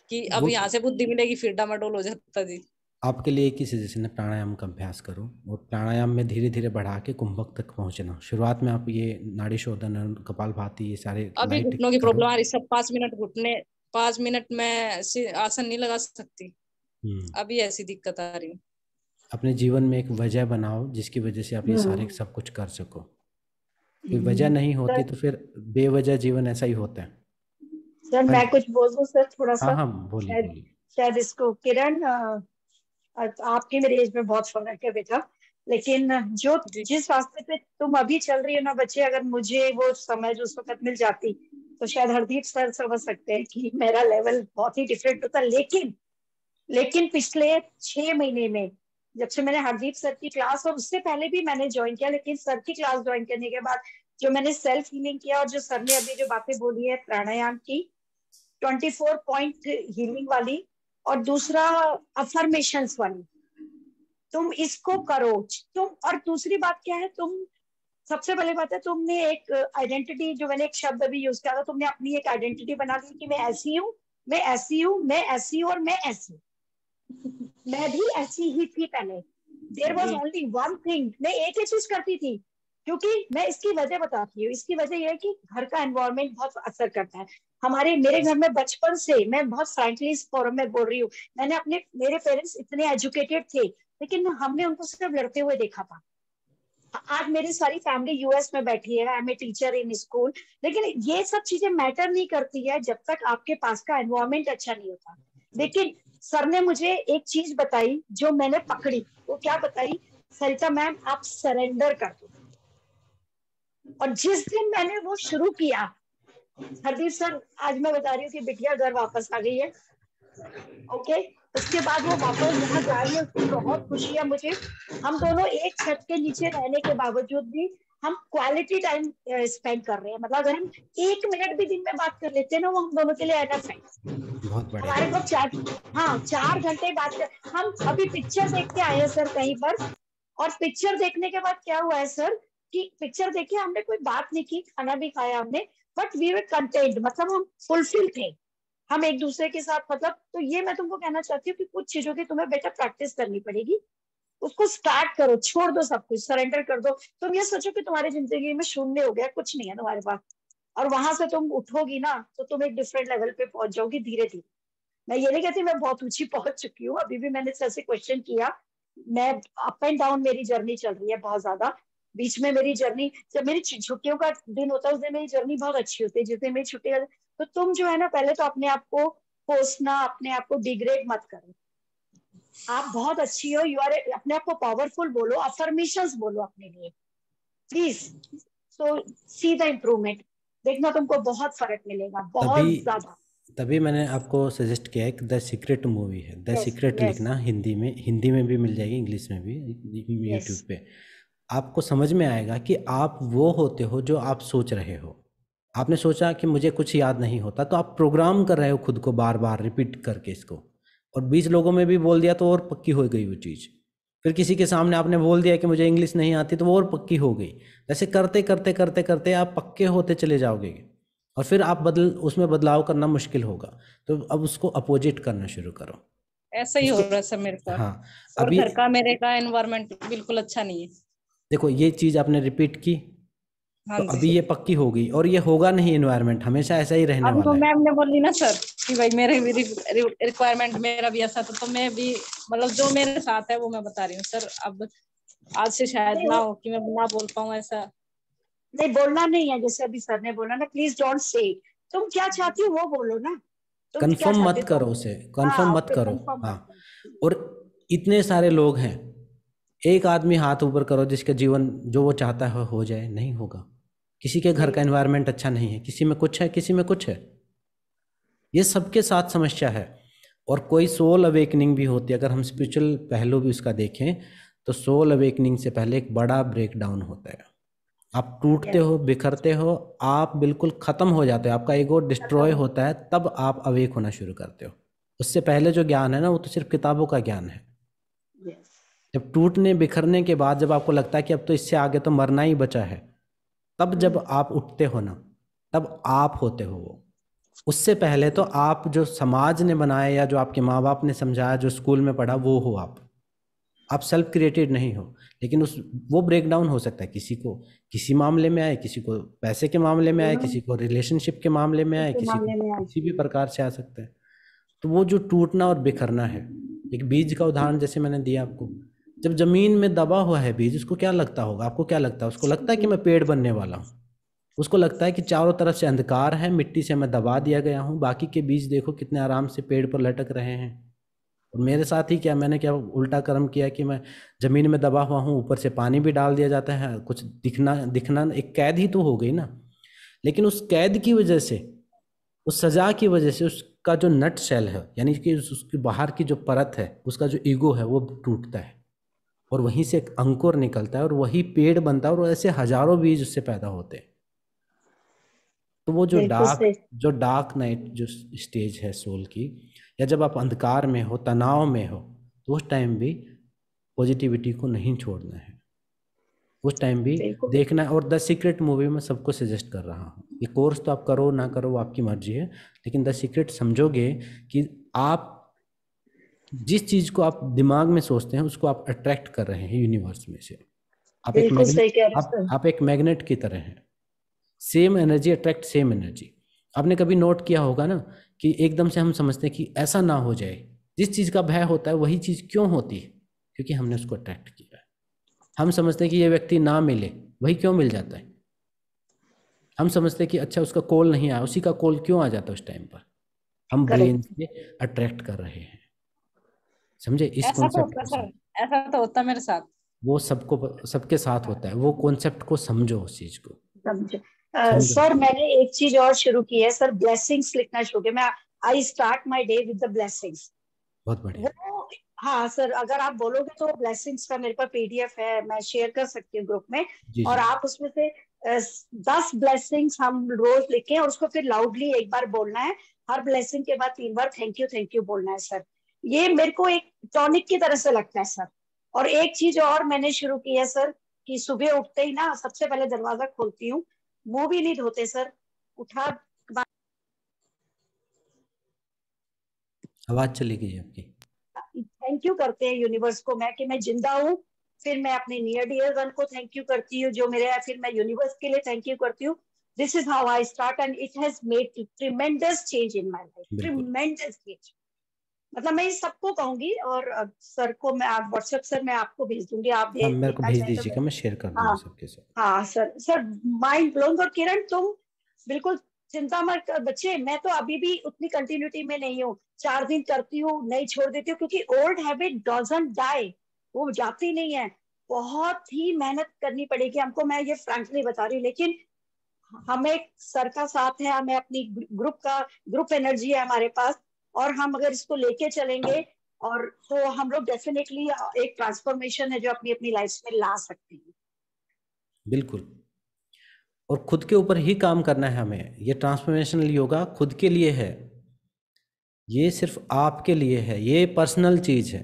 Speaker 5: कि अब यहाँ से बुद्धि मिलेगी फिर डामाडोल हो जाता जी
Speaker 1: आपके लिए एक ही सजेशन है प्राणायाम का अभ्यास करो और प्राणायाम में धीरे धीरे बढ़ा के कुंभक तक पहुंचना शुरुआत में आप ये नाड़ी शोधन कपाल भाती ये सारे अभी घुटनों की प्रॉब्लम आ
Speaker 5: रही सब पाँच मिनट घुटने पाँच मिनट में आसन नहीं लगा सकती
Speaker 1: हम्म।
Speaker 5: अभी ऐसी दिक्कत आ रही
Speaker 1: अपने जीवन में एक वजह बनाओ जिसकी वजह से आप ये सारे हम्म। सब कुछ कर सको
Speaker 4: कोई वजह नहीं होती तो
Speaker 1: फिर बेवजह जीवन ऐसा ही होता है
Speaker 4: सर मैं हाँ। कुछ बोल दूं सर थोड़ा सा हाँ, हाँ बोलिए शायद, शायद इसको किरण आपके मेरे एज में बहुत फर्क है बेटा लेकिन जो जिस रास्ते पे तुम अभी चल रही हो ना बच्चे अगर मुझे वो समय जो उस वक्त मिल जाती तो शायद हरदीप सर समझ सकते हैं कि मेरा लेवल बहुत ही डिफरेंट होता लेकिन लेकिन पिछले छह महीने में जब से मैंने हरदीप सर की क्लास और उससे पहले भी मैंने ज्वाइन किया लेकिन सर की क्लास ज्वाइन करने के बाद जो मैंने सेल्फ हीलिंग किया और जो सर ने अभी जो बातें बोली है प्राणायाम की फोर पॉइंट हीलिंग वाली और दूसरा अफर्मेशन वाली तुम इसको करो तुम और दूसरी बात क्या है तुम सबसे पहले बात है तुमने एक आइडेंटिटी जो मैंने एक शब्द अभी यूज किया था तुमने अपनी एक आइडेंटिटी बना ली कि मैं ऐसी हूँ मैं ऐसी हूँ मैं ऐसी हूँ और मैं ऐसी हूँ मैं भी ऐसी ही थी पहले there was only one thing मैं एक ही चीज करती थी क्योंकि मैं इसकी वजह बताती हूँ इसकी वजह यह है कि घर का एनवायरमेंट बहुत असर करता है हमारे मेरे घर में बचपन से मैं बहुत फ्रेंकली फोरम में बोल रही हूँ मैंने अपने मेरे पेरेंट्स इतने एजुकेटेड थे लेकिन हमने उनको सिर्फ लड़ते हुए देखा था आज मेरी सारी फैमिली यूएस में बैठी है I am a teacher in school लेकिन ये सब चीजें मैटर नहीं करती है जब तक आपके पास का एनवायरमेंट अच्छा नहीं होता लेकिन सर ने मुझे एक चीज बताई जो मैंने पकड़ी वो क्या बताई सरिता मैम आप सरेंडर कर दो और जिस दिन मैंने वो शुरू किया हरदीप सर आज मैं बता रही हूँ कि बिटिया घर वापस आ गई है ओके उसके बाद वो वापस यहाँ जा रही है उसकी बहुत खुशी है मुझे हम दोनों एक छत के नीचे रहने के बावजूद भी हम क्वालिटी टाइम स्पेंड कर रहे हैं मतलब अगर हम एक मिनट भी दिन में बात कर लेते हैं ना वो हम दोनों के लिए एनफ है हमारे को चार हाँ चार घंटे बात कर हम अभी पिक्चर देख के आए हैं सर कहीं पर और पिक्चर देखने के बाद क्या हुआ है सर कि पिक्चर देखे हमने कोई बात नहीं की खाना भी खाया हमने बट वी वे कंटेंट मतलब हम फुलफिल थे हम एक दूसरे के साथ मतलब तो ये मैं तुमको कहना चाहती हूँ कि कुछ चीजों की तुम्हें बेटर प्रैक्टिस करनी पड़ेगी उसको स्टार्ट करो छोड़ दो सब कुछ सरेंडर कर दो तुम ये सोचो कि तुम्हारी जिंदगी में शून्य हो गया कुछ नहीं है तुम्हारे पास और वहां से तुम उठोगी ना तो तुम एक डिफरेंट लेवल पे पहुंच जाओगी धीरे धीरे मैं ये नहीं कहती मैं बहुत ऊंची पहुंच चुकी हूँ अभी भी मैंने से क्वेश्चन किया मैं अप एंड डाउन मेरी जर्नी चल रही है बहुत ज्यादा बीच में मेरी जर्नी जब मेरी छुट्टियों का दिन होता है उस दिन मेरी जर्नी बहुत अच्छी होती है जिस दिन मेरी छुट्टी तो तुम जो है ना पहले तो अपने आप को कोसना अपने आप को डिग्रेड मत करो आप बहुत अच्छी हो यू आर अपने आप को पावरफुल बोलो अफर्मेशन बोलो अपने लिए please so see the improvement देखना तुमको बहुत फर्क मिलेगा बहुत ज्यादा
Speaker 1: तभी मैंने आपको सजेस्ट किया है कि द सीक्रेट मूवी है द सीक्रेट yes, yes. लिखना हिंदी में हिंदी में भी मिल जाएगी इंग्लिश में भी यूट्यूब yes. पे आपको समझ में आएगा कि आप वो होते हो जो आप सोच रहे हो आपने सोचा कि मुझे कुछ याद नहीं होता तो आप प्रोग्राम कर रहे हो खुद को बार बार रिपीट करके इसको और बीस लोगों में भी बोल दिया तो और पक्की हो गई वो चीज़ फिर किसी के सामने आपने बोल दिया कि मुझे इंग्लिश नहीं आती तो वो और पक्की हो गई ऐसे करते करते करते करते आप पक्के होते चले जाओगे और फिर आप बदल उसमें बदलाव करना मुश्किल होगा तो अब उसको अपोजिट करना शुरू करो
Speaker 5: ऐसा ही हो रहा है मेरे साथ हाँ और अभी घर का मेरे का एनवायरमेंट बिल्कुल अच्छा नहीं है
Speaker 1: देखो ये चीज आपने रिपीट की हाँ तो अभी ये पक्की होगी और ये होगा नहीं एनवायरमेंट हमेशा ऐसा ही रहने तो वाला तो
Speaker 5: मैम ने बोली ना सर कि भाई मेरे रिक्वायरमेंट मेरा भी ऐसा था तो मैं भी मतलब जो मेरे साथ है वो मैं बता रही हूँ सर अब आज से शायद ना हो
Speaker 4: कि मैं ना बोल पाऊँ ऐसा नहीं बोलना नहीं है जैसे अभी सर ने बोला ना प्लीज डोंट से तुम क्या चाहती हो वो बोलो ना
Speaker 1: कंफर्म हाँ, हाँ। मत करो उसे कंफर्म मत करो हाँ और इतने सारे लोग हैं एक आदमी हाथ ऊपर करो जिसका जीवन जो वो चाहता है हो जाए नहीं होगा किसी के घर का एनवायरनमेंट हम्म। अच्छा नहीं है किसी में कुछ है किसी में कुछ है ये सबके साथ समस्या है और कोई सोल अवेकनिंग भी होती है अगर हम स्पिरिचुअल पहलू भी उसका देखें तो सोल अवेकनिंग से पहले एक बड़ा ब्रेक डाउन होता है आप टूटते हो बिखरते हो आप बिल्कुल ख़त्म हो जाते हो आपका ईगो डिस्ट्रॉय होता है तब आप अवेक होना शुरू करते हो उससे पहले जो ज्ञान है ना वो तो सिर्फ किताबों का ज्ञान है जब टूटने बिखरने के बाद जब आपको लगता है कि अब तो इससे आगे तो मरना ही बचा है तब जब आप उठते हो ना तब आप होते हो वो उससे पहले तो आप जो समाज ने बनाया या जो आपके माँ बाप ने समझाया जो स्कूल में पढ़ा वो हो आप आप सेल्फ क्रिएटेड नहीं हो लेकिन उस वो ब्रेक डाउन हो सकता है किसी को किसी मामले में आए किसी को पैसे के मामले में आए किसी को रिलेशनशिप के मामले में आए किसी को किसी भी प्रकार से आ सकता है तो वो जो टूटना और बिखरना है एक बीज का उदाहरण जैसे मैंने दिया आपको जब जमीन में दबा हुआ है बीज उसको क्या लगता होगा आपको क्या लगता है उसको लगता है कि मैं पेड़ बनने वाला हूँ उसको लगता है कि चारों तरफ से अंधकार है मिट्टी से मैं दबा दिया गया हूँ बाकी के बीज देखो कितने आराम से पेड़ पर लटक रहे हैं और मेरे साथ ही क्या मैंने क्या उल्टा कर्म किया कि मैं ज़मीन में दबा हुआ हूँ ऊपर से पानी भी डाल दिया जाता है कुछ दिखना दिखना एक कैद ही तो हो गई ना लेकिन उस कैद की वजह से उस सजा की वजह से उसका जो नट सेल है यानी कि उसकी बाहर की जो परत है उसका जो ईगो है वो टूटता है और वहीं से अंकुर निकलता है और वही पेड़ बनता है और ऐसे हजारों बीज उससे पैदा होते हैं तो वो जो डार्क जो डार्क नाइट जो स्टेज है सोल की या जब आप अंधकार में हो तनाव में हो तो उस टाइम भी पॉजिटिविटी को नहीं छोड़ना है उस टाइम भी देखना है और द सीक्रेट मूवी में सबको सजेस्ट कर रहा हूँ ये कोर्स तो आप करो ना करो वो आपकी मर्जी है लेकिन द सीक्रेट समझोगे कि आप जिस चीज को आप दिमाग में सोचते हैं उसको आप अट्रैक्ट कर रहे हैं यूनिवर्स में से आप एक मैग्नेट आप, आप एक मैग्नेट की तरह हैं same energy attract same energy आपने कभी नोट किया होगा ना कि एकदम से हम समझते हैं कि ऐसा ना हो जाए जिस चीज़ का भय होता है वही चीज़ क्यों होती है क्योंकि हमने उसको अट्रैक्ट किया है हम समझते हैं कि ये व्यक्ति ना मिले वही क्यों मिल जाता है हम समझते हैं कि अच्छा उसका कॉल नहीं आया उसी का कॉल क्यों आ जाता है उस टाइम पर हम ब्रेन से अट्रैक्ट कर रहे हैं समझे इस तो कॉन्सेप्ट
Speaker 4: ऐसा तो होता मेरे साथ
Speaker 1: वो सबको सबके साथ होता है वो कॉन्सेप्ट को समझो उस चीज को
Speaker 4: समझे uh, सर मैंने एक चीज और शुरू की है सर ब्लेसिंग्स लिखना शुरू किया मैं I start my day with the blessings बहुत बढ़िया हाँ सर अगर आप बोलोगे तो ब्लेसिंग्स का मेरे पास पीडीएफ है मैं शेयर कर सकती हूँ ग्रुप में और आप उसमें से दस ब्लेसिंग्स हम रोज लिखे और उसको फिर लाउडली एक बार बोलना है हर ब्लेसिंग के बाद तीन बार थैंक यू थैंक यू बोलना है सर ये मेरे को एक टॉनिक की तरह से लगता है सर और एक चीज और मैंने शुरू की है सर कि सुबह उठते ही ना सबसे पहले दरवाजा खोलती हूँ मुंह भी नहीं धोते सर उठा
Speaker 1: आवाज चली गई आपकी
Speaker 4: थैंक यू करते हैं यूनिवर्स को मैं कि मैं जिंदा हूँ फिर मैं अपने नियर डियर वन को थैंक यू करती हूँ जो मेरे है फिर मैं यूनिवर्स के लिए थैंक यू करती हूँ this is how I start and it has made tremendous change in my life tremendous change मतलब मैं सबको कहूंगी और सर को मैं आप व्हाट्सएप सर मैं आपको भेज दूंगी आप हाँ, भेज मेरे को भेज तो दीजिएगा मैं
Speaker 1: शेयर कर दूंगा हाँ। सबके साथ
Speaker 4: हाँ सर सर माइंड ब्लोइंग और किरण तुम बिल्कुल चिंता मत बच्चे मैं तो अभी भी उतनी कंटिन्यूटी में नहीं हूँ चार दिन करती हूँ नहीं छोड़ देती हूँ क्योंकि ओल्ड हैबिट डजंट डाई वो जाती नहीं है बहुत ही मेहनत करनी पड़ेगी हमको मैं ये फ्रेंकली बता रही हूँ लेकिन हमें सर का साथ है हमें अपनी ग्रुप का ग्रुप एनर्जी है हमारे पास और हम अगर इसको लेके चलेंगे और तो हम लोग डेफिनेटली एक ट्रांसफॉर्मेशन है जो अपनी अपनी लाइफ में ला सकते हैं
Speaker 1: बिल्कुल और खुद के ऊपर ही काम करना है हमें ये ट्रांसफॉर्मेशनल योगा खुद के लिए है ये सिर्फ आपके लिए है ये पर्सनल चीज है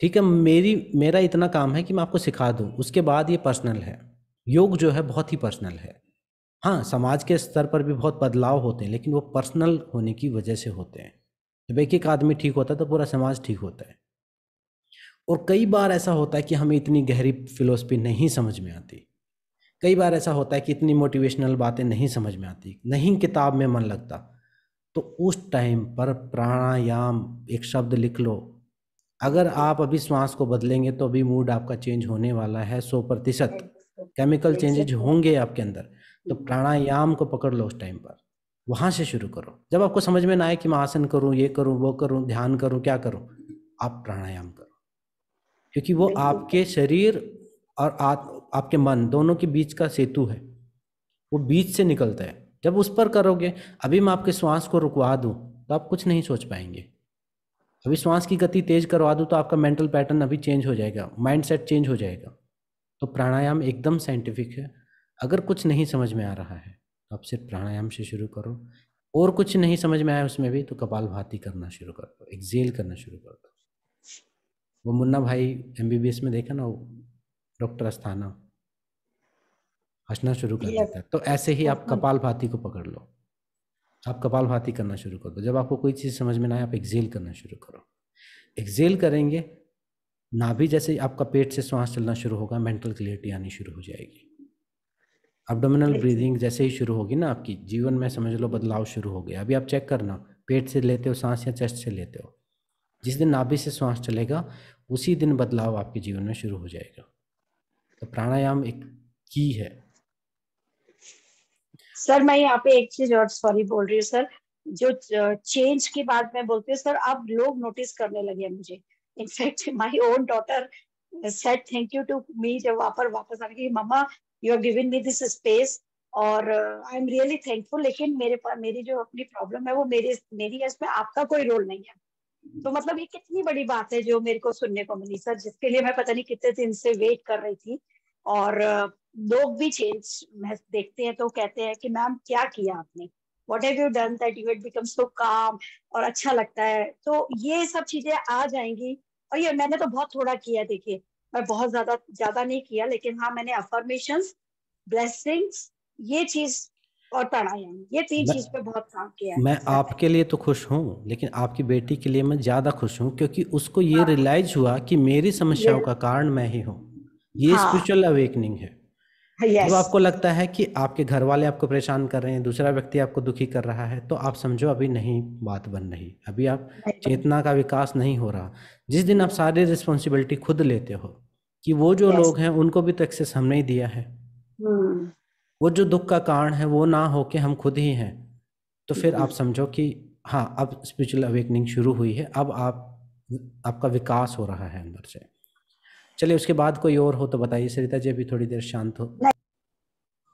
Speaker 1: ठीक है मेरी मेरा इतना काम है कि मैं आपको सिखा दूं उसके बाद ये पर्सनल है योग जो है बहुत ही पर्सनल है हाँ समाज के स्तर पर भी बहुत बदलाव होते हैं लेकिन वो पर्सनल होने की वजह से होते हैं जब एक एक आदमी ठीक होता है तो पूरा समाज ठीक होता है और कई बार ऐसा होता है कि हमें इतनी गहरी फिलोसफी नहीं समझ में आती कई बार ऐसा होता है कि इतनी मोटिवेशनल बातें नहीं समझ में आती नहीं किताब में मन लगता तो उस टाइम पर प्राणायाम एक शब्द लिख लो अगर आप अभी श्वास को बदलेंगे तो अभी मूड आपका चेंज होने वाला है सौ प्रतिशत केमिकल चेंजेज होंगे आपके अंदर तो प्राणायाम को पकड़ लो उस टाइम पर वहां से शुरू करो जब आपको समझ में ना आए कि मैं आसन करूं ये करूं वो करूं ध्यान करूं क्या करूं आप प्राणायाम करो क्योंकि वो आपके शरीर और आप, आपके मन दोनों के बीच का सेतु है वो बीच से निकलता है जब उस पर करोगे अभी मैं आपके श्वास को रुकवा दूँ तो आप कुछ नहीं सोच पाएंगे अभी श्वास की गति तेज करवा दूँ तो आपका मेंटल पैटर्न अभी चेंज हो जाएगा माइंडसेट चेंज हो जाएगा तो प्राणायाम एकदम साइंटिफिक है अगर कुछ नहीं समझ में आ रहा है तो आप सिर्फ प्राणायाम से शुरू करो और कुछ नहीं समझ में आया उसमें भी तो कपाल भाती करना शुरू कर दो एक्जेल करना शुरू कर दो वो मुन्ना भाई एम में देखा ना डॉक्टर अस्थाना हंसना शुरू कर देता है तो ऐसे ही आप कपाल भाती को पकड़ लो आप कपाल भाती करना शुरू कर दो जब आपको कोई चीज़ समझ में ना आए आप एक्जेल करना शुरू करो एक्जेल करेंगे नाभि जैसे आपका पेट से श्वास चलना शुरू होगा मेंटल क्लियरिटी आनी शुरू हो जाएगी अब्डोमिनल ब्रीदिंग जैसे ही शुरू होगी ना आपकी जीवन में समझ लो बदलाव शुरू हो गया अभी आप चेक करना पेट से लेते हो सांस या चेस्ट से लेते हो जिस दिन नाभि से श्वास चलेगा उसी दिन बदलाव आपके जीवन में शुरू हो जाएगा तो प्राणायाम एक की है
Speaker 4: सर मैं यहाँ पे एक चीज और सॉरी बोल रही हूँ सर जो चेंज की बात मैं बोलती हूँ सर अब लोग नोटिस करने लगे मुझे in fact my own daughter said thank you to me जब वापर वापस आने की मम्मा you have given me this space और आई एम रियली थैंकफुल लेकिन मेरे पास मेरी जो अपनी प्रॉब्लम है वो मेरे मेरी है इसमें आपका कोई रोल नहीं है तो मतलब ये कितनी बड़ी बात है जो मेरे को सुनने को मिली सर जिसके लिए मैं पता नहीं कितने दिन से वेट कर रही थी और uh, लोग भी चेंज देखते हैं तो कहते हैं कि मैम क्या किया आपने what have you done that you had become so calm और अच्छा लगता है तो ये सब चीजें आ जाएंगी और ये मैंने तो बहुत थोड़ा किया देखिए मैं बहुत ज्यादा ज्यादा नहीं किया लेकिन हाँ मैंने अफर्मेशन ब्लेसिंग्स ये चीज और प्राणायाम ये तीन चीज
Speaker 2: पे बहुत काम किया मैं
Speaker 1: आपके लिए तो खुश हूँ लेकिन आपकी बेटी के लिए मैं ज्यादा खुश हूँ क्योंकि उसको ये हाँ। रियलाइज हुआ कि मेरी समस्याओं का कारण मैं ही हूँ
Speaker 2: ये स्पिरिचुअल
Speaker 1: हाँ। अवेकनिंग है
Speaker 3: yes. आपको
Speaker 1: लगता है कि आपके घर वाले आपको परेशान कर रहे हैं दूसरा व्यक्ति आपको दुखी कर रहा है तो आप समझो अभी नहीं बात बन रही अभी आप चेतना का विकास नहीं हो रहा जिस दिन आप सारी रिस्पॉन्सिबिलिटी खुद लेते हो कि वो जो yes. लोग हैं उनको भी तो एक्सेस हमने ही दिया है
Speaker 2: hmm.
Speaker 1: वो जो दुख का कारण है वो ना हो के हम खुद ही हैं तो फिर hmm. आप समझो कि हाँ अब स्पिरिचुअल अवेकनिंग शुरू हुई है अब आप आपका विकास हो रहा है अंदर से चलिए उसके बाद कोई और हो तो बताइए सरिता जी अभी थोड़ी देर शांत हो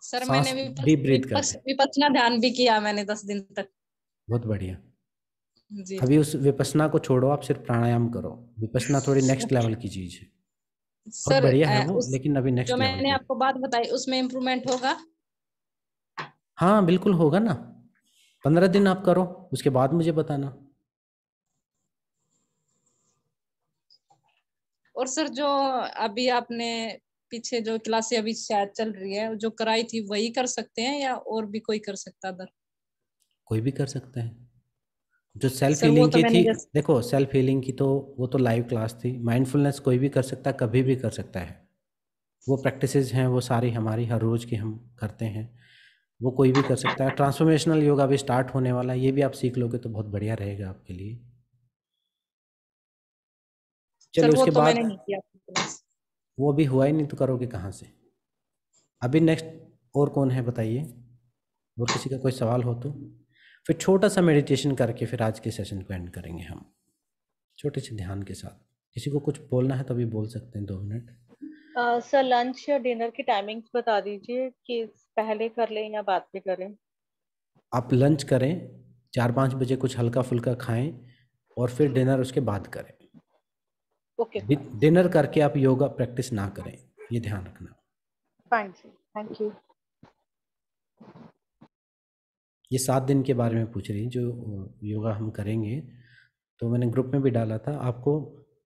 Speaker 5: सर मैंने विपसना ध्यान भी किया मैंने दस दिन तक बहुत बढ़िया जी अभी
Speaker 1: उस विपसना को छोड़ो आप सिर्फ प्राणायाम करो विपसना थोड़ी नेक्स्ट लेवल की चीज है सर बढ़िया है वो लेकिन अभी नेक्स्ट जो मैंने
Speaker 5: आपको बात बताई उसमें इम्प्रूवमेंट होगा
Speaker 1: हाँ बिल्कुल होगा ना पंद्रह दिन आप करो उसके बाद मुझे बताना
Speaker 5: और सर जो अभी आपने पीछे जो क्लासे अभी शायद चल रही है जो कराई थी वही कर सकते हैं या और भी कोई कर सकता दर
Speaker 1: कोई भी कर सकता है जो सेल्फ हीलिंग तो की थी देखो सेल्फ हीलिंग की तो वो तो लाइव क्लास थी माइंडफुलनेस कोई भी कर सकता है कभी भी कर सकता है वो प्रैक्टिसेस हैं वो सारी हमारी हर रोज़ की हम करते हैं वो कोई भी कर सकता है ट्रांसफॉर्मेशनल योगा भी स्टार्ट होने वाला है ये भी आप सीख लोगे तो बहुत बढ़िया रहेगा आपके लिए चलो उसके तो
Speaker 2: बाद
Speaker 1: वो भी हुआ ही नहीं तो करोगे कहाँ से अभी नेक्स्ट और कौन है बताइए और किसी का कोई सवाल हो तो फिर छोटा सा मेडिटेशन करके फिर आज के सेशन को एंड करेंगे हम छोटे से ध्यान के साथ किसी को कुछ बोलना है तो अभी बोल सकते हैं दो मिनट
Speaker 4: सर लंच या डिनर की टाइमिंग्स बता दीजिए कि पहले कर लें या बाद में करें
Speaker 1: आप लंच करें चार पाँच बजे कुछ हल्का फुल्का खाएं और फिर डिनर उसके बाद करें ओके okay. डिनर करके आप योगा प्रैक्टिस ना करें ये ध्यान रखना
Speaker 4: थैंक यू
Speaker 1: ये सात दिन के बारे में पूछ रही जो योगा हम करेंगे तो मैंने ग्रुप में भी डाला था आपको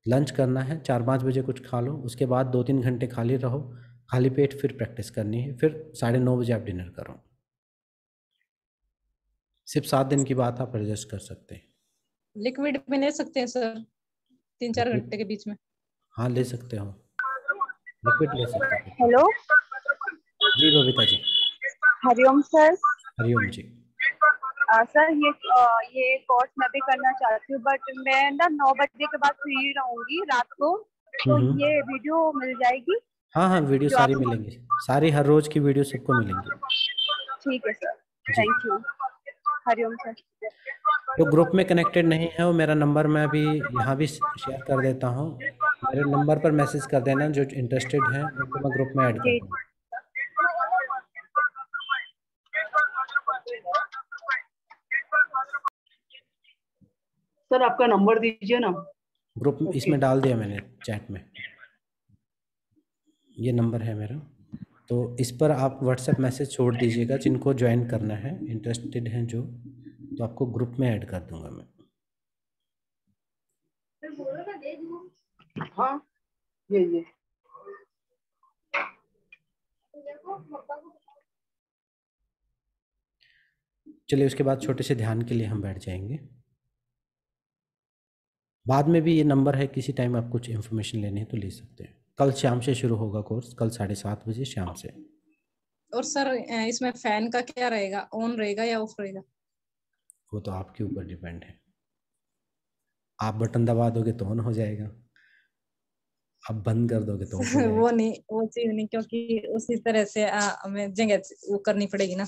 Speaker 1: लंच करना है चार पाँच बजे कुछ खा लो उसके बाद दो तीन घंटे खाली रहो खाली पेट फिर प्रैक्टिस करनी है फिर साढ़े नौ बजे आप डिनर करो सिर्फ सात दिन की बात आप एडजस्ट कर सकते हैं
Speaker 5: लिक्विड में ले सकते हैं सर तीन चार घंटे के बीच में
Speaker 1: हाँ ले सकते हो लिक्विड ले सकते हैं हेलो जी बबीता जी
Speaker 4: हरिओम सर हरिओम जी सर ये ये कोर्स मैं भी करना चाहती हूँ बट मैं ना नौ बजे के बाद फ्री रहूंगी रात को तो हम्म, हम्म। ये वीडियो मिल जाएगी
Speaker 1: हाँ हाँ वीडियो सारी मिलेंगे सारी हर रोज की वीडियो सबको मिलेंगे
Speaker 2: ठीक है sir thank you Hari Om sir
Speaker 1: जो ग्रुप में कनेक्टेड नहीं है वो मेरा नंबर मैं अभी यहाँ भी शेयर कर देता हूँ मेरे नंबर पर मैसेज कर देना जो इंटरेस्टेड है उनको तो मैं ग्रुप में ऐड कर दूँगा
Speaker 5: सर आपका नंबर दीजिए ना
Speaker 1: ग्रुप okay. इसमें डाल दिया मैंने चैट में ये नंबर है मेरा तो इस पर आप व्हाट्सएप मैसेज छोड़ दीजिएगा जिनको ज्वाइन करना है इंटरेस्टेड हैं जो तो आपको ग्रुप में ऐड कर दूंगा मैं हाँ ये ये चलिए उसके बाद छोटे से ध्यान के लिए हम बैठ जाएंगे बाद में भी ये नंबर है किसी टाइम आप कुछ इन्फॉर्मेशन लेनी है तो ले सकते हैं कल शाम से शुरू होगा कोर्स कल साढ़े सात बजे शाम से
Speaker 5: और सर इसमें फैन का क्या रहेगा ऑन रहेगा या ऑफ रहेगा
Speaker 1: वो तो आपके ऊपर डिपेंड है आप बटन दबा दोगे तो ऑन हो जाएगा आप बंद कर दोगे तो वो
Speaker 5: नहीं वो चीज नहीं क्योंकि उसी तरह से हमें जगह वो करनी पड़ेगी ना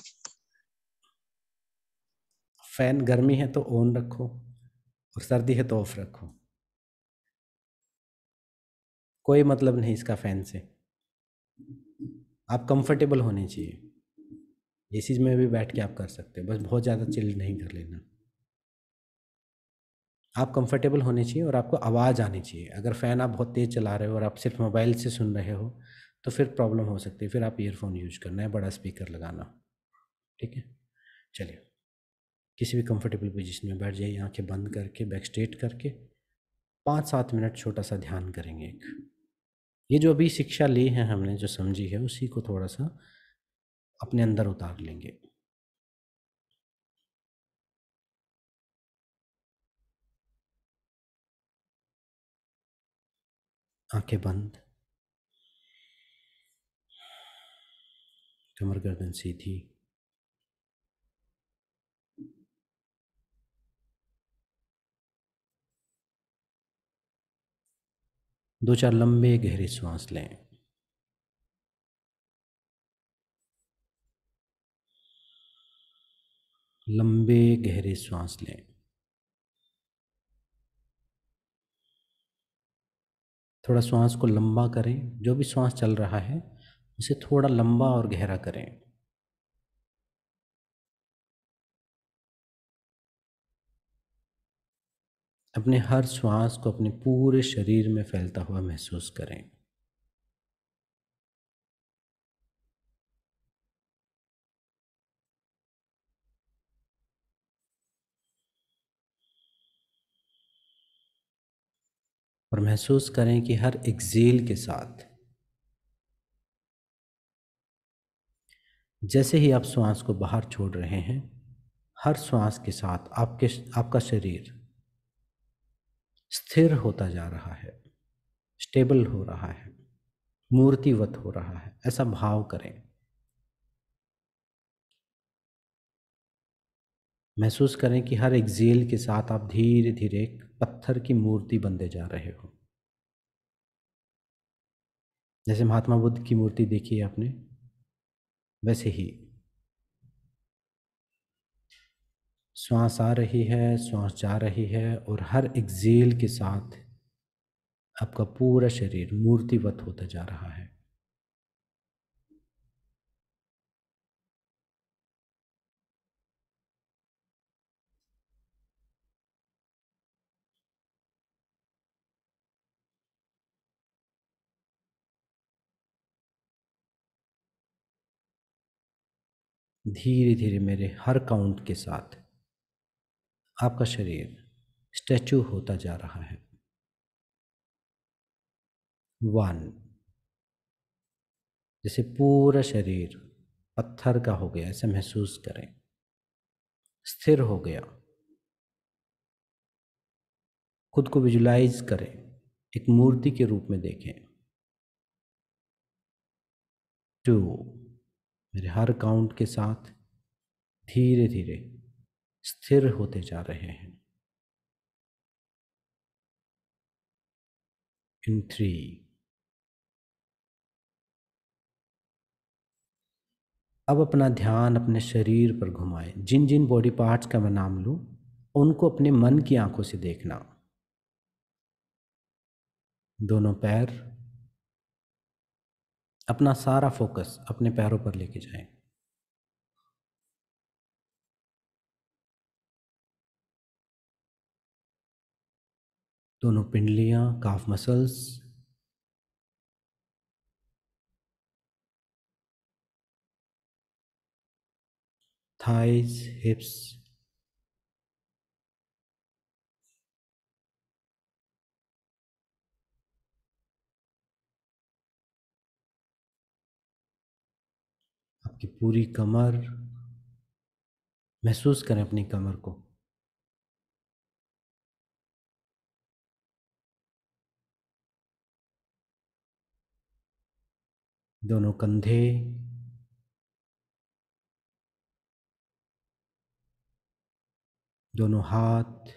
Speaker 1: फैन गर्मी है तो ऑन रखो और सर्दी है तो ऑफ रखो कोई मतलब नहीं इसका फैन से आप कंफर्टेबल होने चाहिए ए सी में भी बैठ के आप कर सकते हैं बस बहुत ज़्यादा चिल नहीं कर लेना आप कंफर्टेबल होने चाहिए और आपको आवाज़ आनी चाहिए अगर फ़ैन आप बहुत तेज़ चला रहे हो और आप सिर्फ मोबाइल से सुन रहे हो तो फिर प्रॉब्लम हो सकती है फिर आप ईयरफोन यूज करना है बड़ा स्पीकर लगाना ठीक है चलिए किसी भी कंफर्टेबल पोजीशन में बैठ जाइए आंखें बंद करके बैक स्ट्रेट करके पाँच सात मिनट छोटा सा ध्यान करेंगे एक ये जो अभी शिक्षा ली है हमने जो समझी है उसी को थोड़ा सा अपने अंदर उतार लेंगे
Speaker 2: आंखें बंद कमर गर्दन सीधी
Speaker 1: दो चार लंबे गहरे सांस लें लंबे गहरे सांस लें थोड़ा श्वास को लंबा करें जो भी श्वास चल रहा है उसे थोड़ा लंबा और गहरा करें अपने हर श्वास को अपने पूरे शरीर में फैलता हुआ महसूस करें और महसूस करें कि हर एक्जेल के साथ जैसे ही आप श्वास को बाहर छोड़ रहे हैं हर श्वास के साथ आपके आपका शरीर स्थिर होता जा रहा है स्टेबल हो रहा है मूर्तिवत हो रहा है ऐसा भाव करें महसूस करें कि हर एक्जेल के साथ आप धीरे धीरे पत्थर की मूर्ति बनते जा रहे हो जैसे महात्मा बुद्ध की मूर्ति देखी है आपने वैसे ही श्वास आ रही है श्वास जा रही है और हर एक्जेल के साथ आपका पूरा शरीर मूर्तिवत होता जा रहा है धीरे धीरे मेरे हर काउंट के साथ आपका शरीर स्टैचू होता जा रहा है वन जैसे पूरा शरीर पत्थर का हो गया ऐसे महसूस करें स्थिर हो गया खुद को विजुलाइज करें एक मूर्ति के रूप में देखें टू मेरे हर काउंट के साथ धीरे धीरे स्थिर होते जा रहे हैं इन थ्री अब अपना ध्यान अपने शरीर पर घुमाएं जिन जिन बॉडी पार्ट्स का मैं नाम लूं उनको अपने मन की आंखों से देखना दोनों पैर अपना सारा फोकस अपने पैरों पर लेके जाएं
Speaker 2: दोनों पिंडलियां काफ मसल्स थाइज हिप्स
Speaker 1: आपकी पूरी कमर महसूस करें अपनी कमर को
Speaker 2: दोनों कंधे
Speaker 1: दोनों हाथ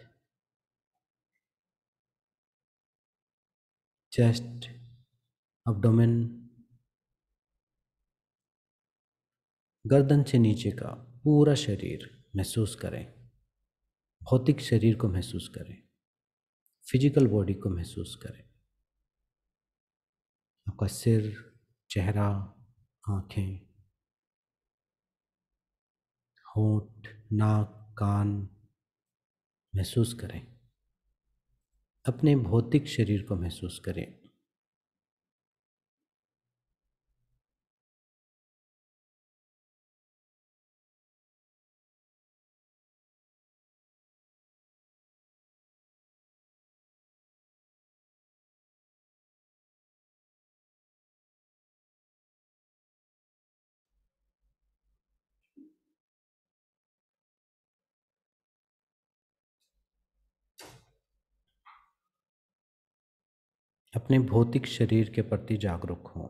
Speaker 1: चेस्ट abdomen गर्दन से नीचे का पूरा शरीर महसूस करें भौतिक शरीर को महसूस करें फिजिकल बॉडी को महसूस करें आपका सिर चेहरा आंखें होठ नाक कान महसूस करें अपने भौतिक शरीर को महसूस करें
Speaker 2: अपने भौतिक शरीर के प्रति जागरूक हों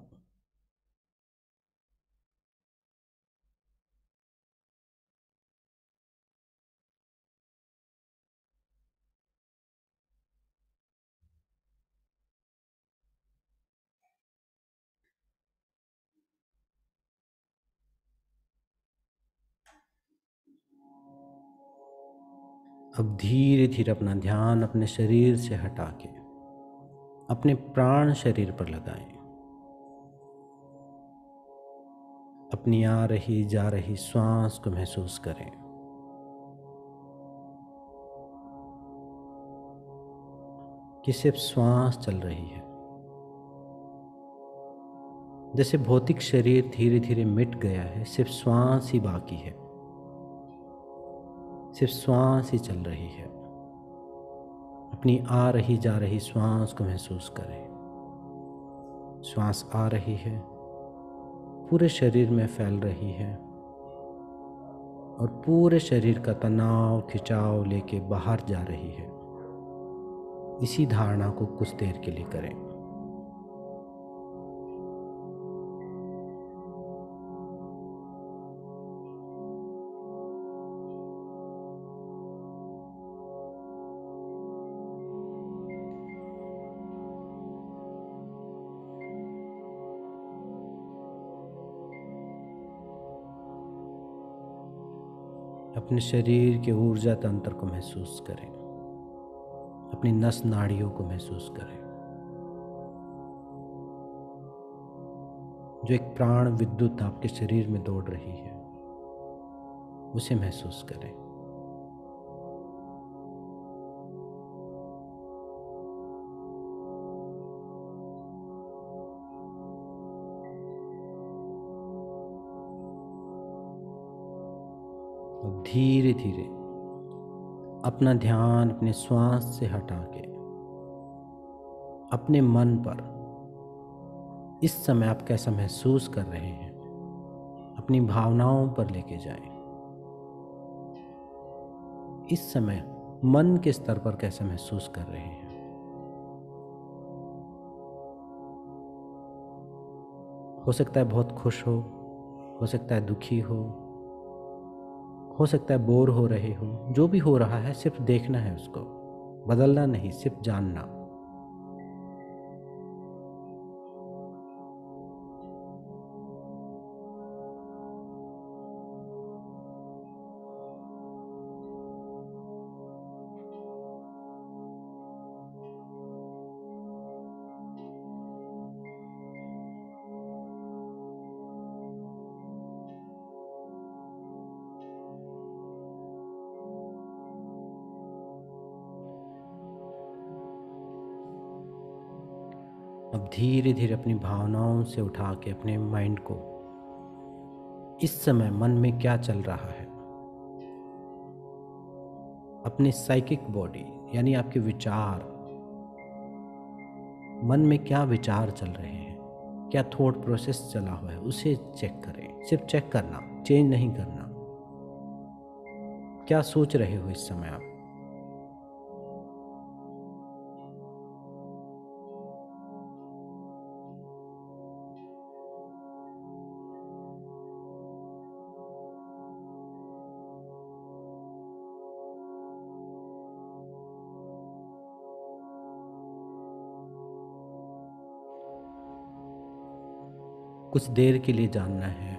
Speaker 1: अब धीरे धीरे अपना ध्यान अपने शरीर से हटा के अपने प्राण शरीर पर लगाएं अपनी आ रही जा रही श्वास को महसूस करें कि सिर्फ श्वास चल रही है जैसे भौतिक शरीर धीरे धीरे मिट गया है सिर्फ श्वास ही बाकी है सिर्फ श्वास ही चल रही है अपनी आ रही जा रही श्वास को महसूस करें श्वास आ रही है पूरे शरीर में फैल रही है और पूरे शरीर का तनाव खिंचाव लेके बाहर जा रही है इसी धारणा को कुछ देर के लिए करें अपने शरीर के ऊर्जा तंत्र को महसूस करें अपनी नस नाड़ियों को महसूस करें जो एक प्राण विद्युत आपके शरीर में दौड़ रही है उसे महसूस करें धीरे धीरे अपना ध्यान अपने श्वास से हटा के अपने मन पर इस समय आप कैसा महसूस कर रहे हैं अपनी भावनाओं पर लेके जाए इस समय मन के स्तर पर कैसा महसूस कर रहे हैं हो सकता है बहुत खुश हो हो सकता है दुखी हो हो सकता है बोर हो रहे हो जो भी हो रहा है सिर्फ देखना है उसको बदलना नहीं सिर्फ जानना अब धीरे धीरे अपनी भावनाओं से उठा के अपने माइंड को इस समय मन में क्या चल रहा है अपने साइकिक बॉडी यानी आपके विचार मन में क्या विचार चल रहे हैं क्या थॉट प्रोसेस चला हुआ है उसे चेक करें सिर्फ चेक करना चेंज नहीं करना क्या सोच रहे हो इस समय आप कुछ देर के लिए जानना है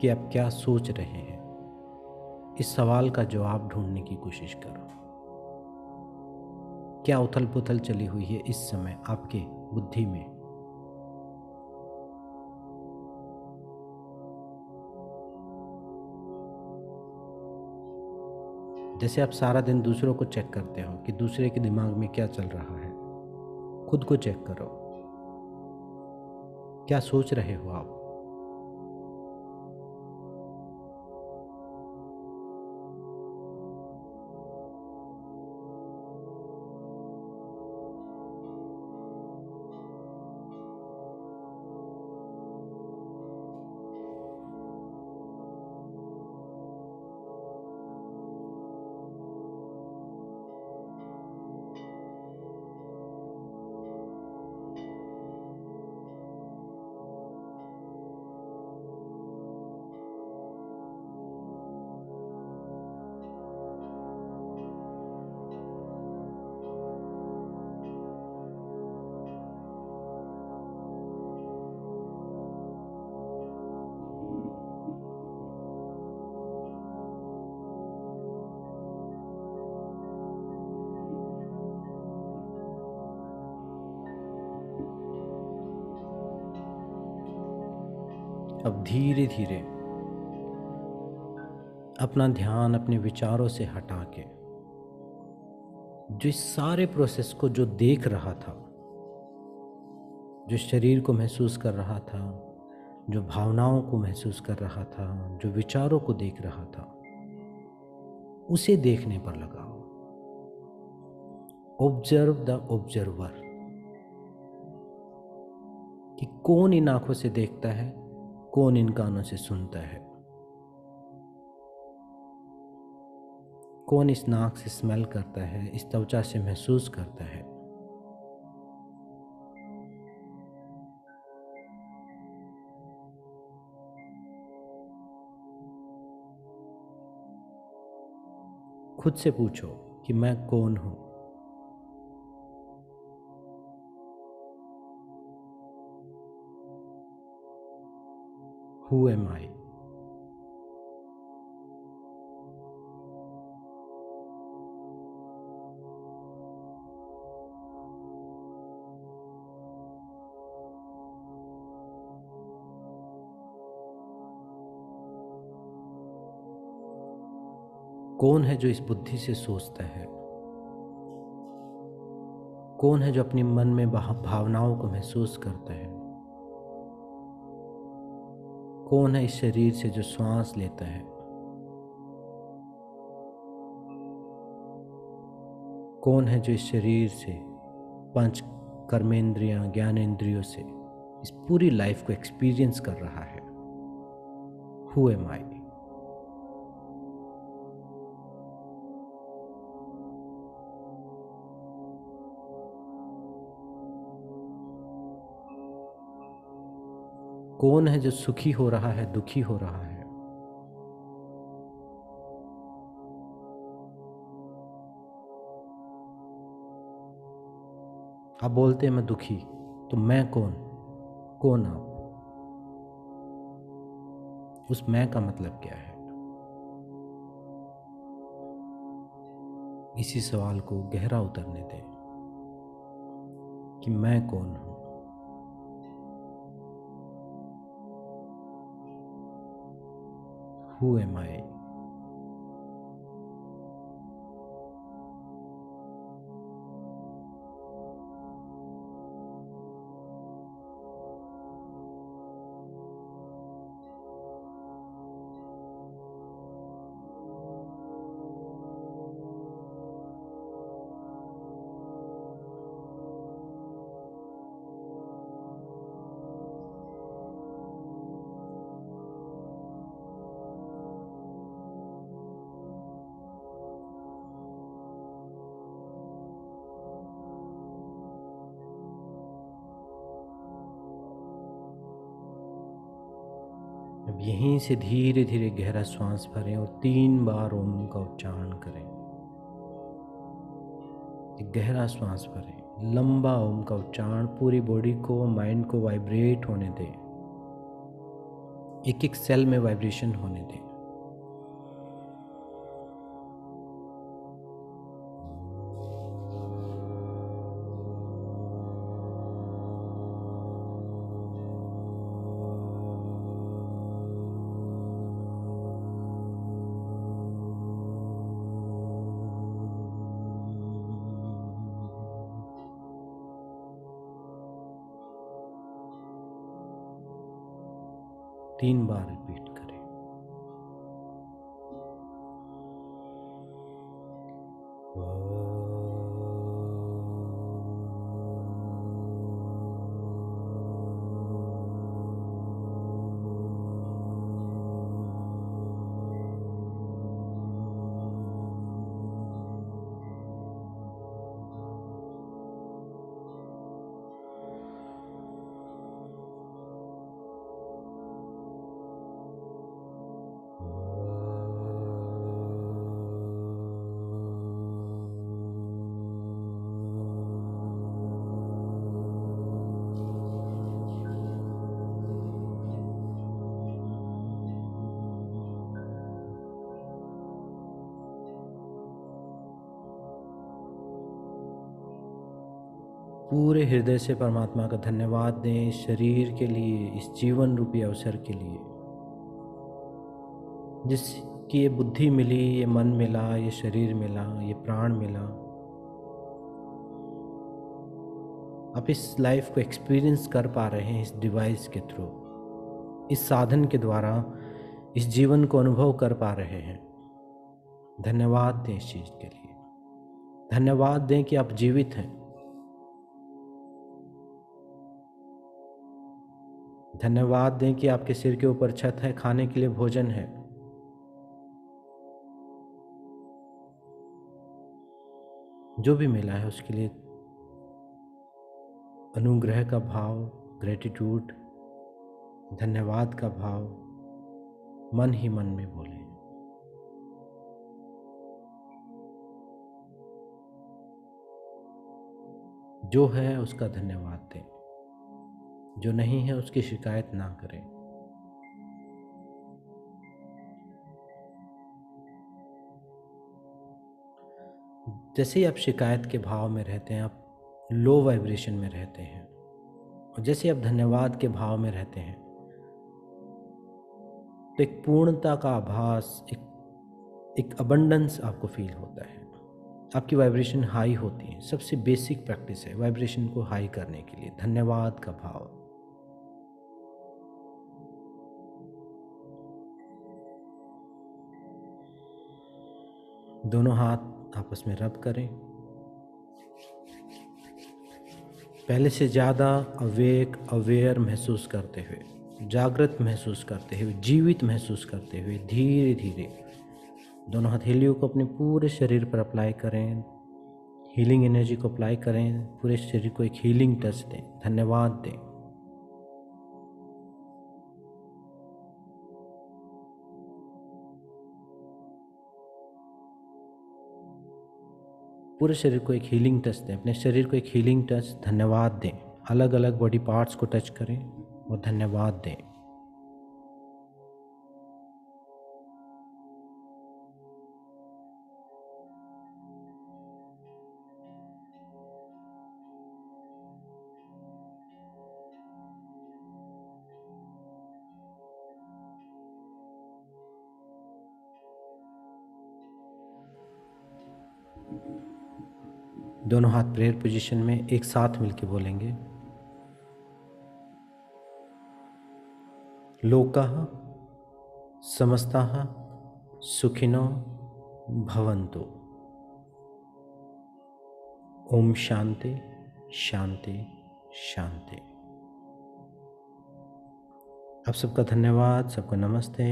Speaker 1: कि आप क्या सोच रहे हैं इस सवाल का जवाब ढूंढने की कोशिश करो क्या उथल पुथल चली हुई है इस समय आपके बुद्धि में जैसे आप सारा दिन दूसरों को चेक करते हो कि दूसरे के दिमाग में क्या चल रहा है खुद को चेक करो क्या सोच रहे हो आप अपना ध्यान अपने विचारों से हटा के जो इस सारे प्रोसेस को जो देख रहा था जो शरीर को महसूस कर रहा था जो भावनाओं को महसूस कर रहा था जो विचारों को देख रहा था उसे देखने पर लगाओ ऑब्जर्व द ऑब्जर्वर कि कौन इन आंखों से देखता है कौन इन कानों से सुनता है कौन इस नाक से स्मेल करता है इस त्वचा से महसूस करता है खुद से पूछो कि मैं कौन हूं हु एम आई कौन है जो इस बुद्धि से सोचता है कौन है जो अपने मन में भावनाओं को महसूस करता है कौन है इस शरीर से जो श्वास लेता है कौन है जो इस शरीर से पंच कर्मेंद्रियां ज्ञानेंद्रियों से इस पूरी लाइफ को एक्सपीरियंस कर रहा है हुए माई कौन है जो सुखी हो रहा है दुखी हो रहा है आप बोलते हैं मैं दुखी तो मैं कौन कौन आप उस मैं का मतलब क्या है इसी सवाल को गहरा उतरने दें कि मैं कौन हूं
Speaker 2: Who am I?
Speaker 1: से धीरे धीरे गहरा श्वास भरें और तीन बार ओम का उच्चारण करें गहरा श्वास भरें लंबा ओम का उच्चारण पूरी बॉडी को माइंड को वाइब्रेट होने दें एक एक सेल में वाइब्रेशन होने दें तीन बार हृदय से परमात्मा का धन्यवाद दें इस शरीर के लिए इस जीवन रूपी अवसर के लिए जिसकी ये बुद्धि मिली ये मन मिला ये शरीर मिला ये प्राण मिला आप इस लाइफ को एक्सपीरियंस कर पा रहे हैं इस डिवाइस के थ्रू इस साधन के द्वारा इस जीवन को अनुभव कर पा रहे हैं धन्यवाद दें इस चीज़ के लिए धन्यवाद दें कि आप जीवित हैं धन्यवाद दें कि आपके सिर के ऊपर छत है खाने के लिए भोजन है जो भी मिला है उसके लिए अनुग्रह का भाव ग्रेटिट्यूड धन्यवाद का भाव मन ही मन में बोले जो है उसका धन्यवाद दें जो नहीं है उसकी शिकायत ना करें जैसे ही आप शिकायत के भाव में रहते हैं आप लो वाइब्रेशन में रहते हैं और जैसे आप धन्यवाद के भाव में रहते हैं तो एक पूर्णता का आभास एक एक अबंडेंस आपको फील होता है आपकी वाइब्रेशन हाई होती है सबसे बेसिक प्रैक्टिस है वाइब्रेशन को हाई करने के लिए धन्यवाद का भाव दोनों हाथ आपस में रब करें पहले से ज़्यादा अवेक अवेयर महसूस करते हुए जागृत महसूस करते हुए जीवित महसूस करते हुए धीरे धीरे दोनों हथेलियों को अपने पूरे शरीर पर अप्लाई करें हीलिंग एनर्जी को अप्लाई करें पूरे शरीर को एक हीलिंग टच दें धन्यवाद दें पूरे शरीर को एक हीलिंग टच दें अपने शरीर को एक हीलिंग टच धन्यवाद दें अलग अलग बॉडी पार्ट्स को टच करें और धन्यवाद दें दोनों हाथ प्रेयर पोजीशन में एक साथ मिलकर बोलेंगे लोका समस्ता सुखिनो भवंतो ओम शांति शांति शांति आप सबका धन्यवाद सबको नमस्ते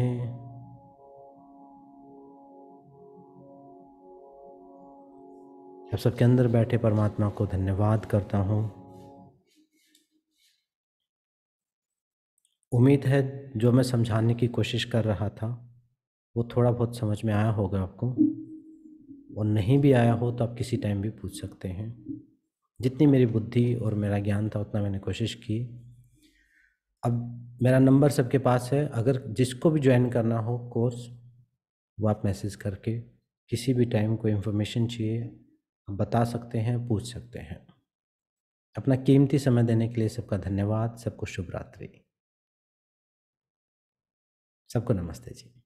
Speaker 1: आप सबके अंदर बैठे परमात्मा को धन्यवाद करता हूँ उम्मीद है जो मैं समझाने की कोशिश कर रहा था वो थोड़ा बहुत समझ में आया होगा आपको और नहीं भी आया हो तो आप किसी टाइम भी पूछ सकते हैं जितनी मेरी बुद्धि और मेरा ज्ञान था उतना मैंने कोशिश की अब मेरा नंबर सबके पास है अगर जिसको भी ज्वाइन करना हो कोर्स वो आप मैसेज करके किसी भी टाइम कोई इन्फॉर्मेशन चाहिए बता सकते हैं पूछ सकते हैं अपना कीमती समय देने के लिए सबका धन्यवाद सबको शुभ रात्रि सबको नमस्ते जी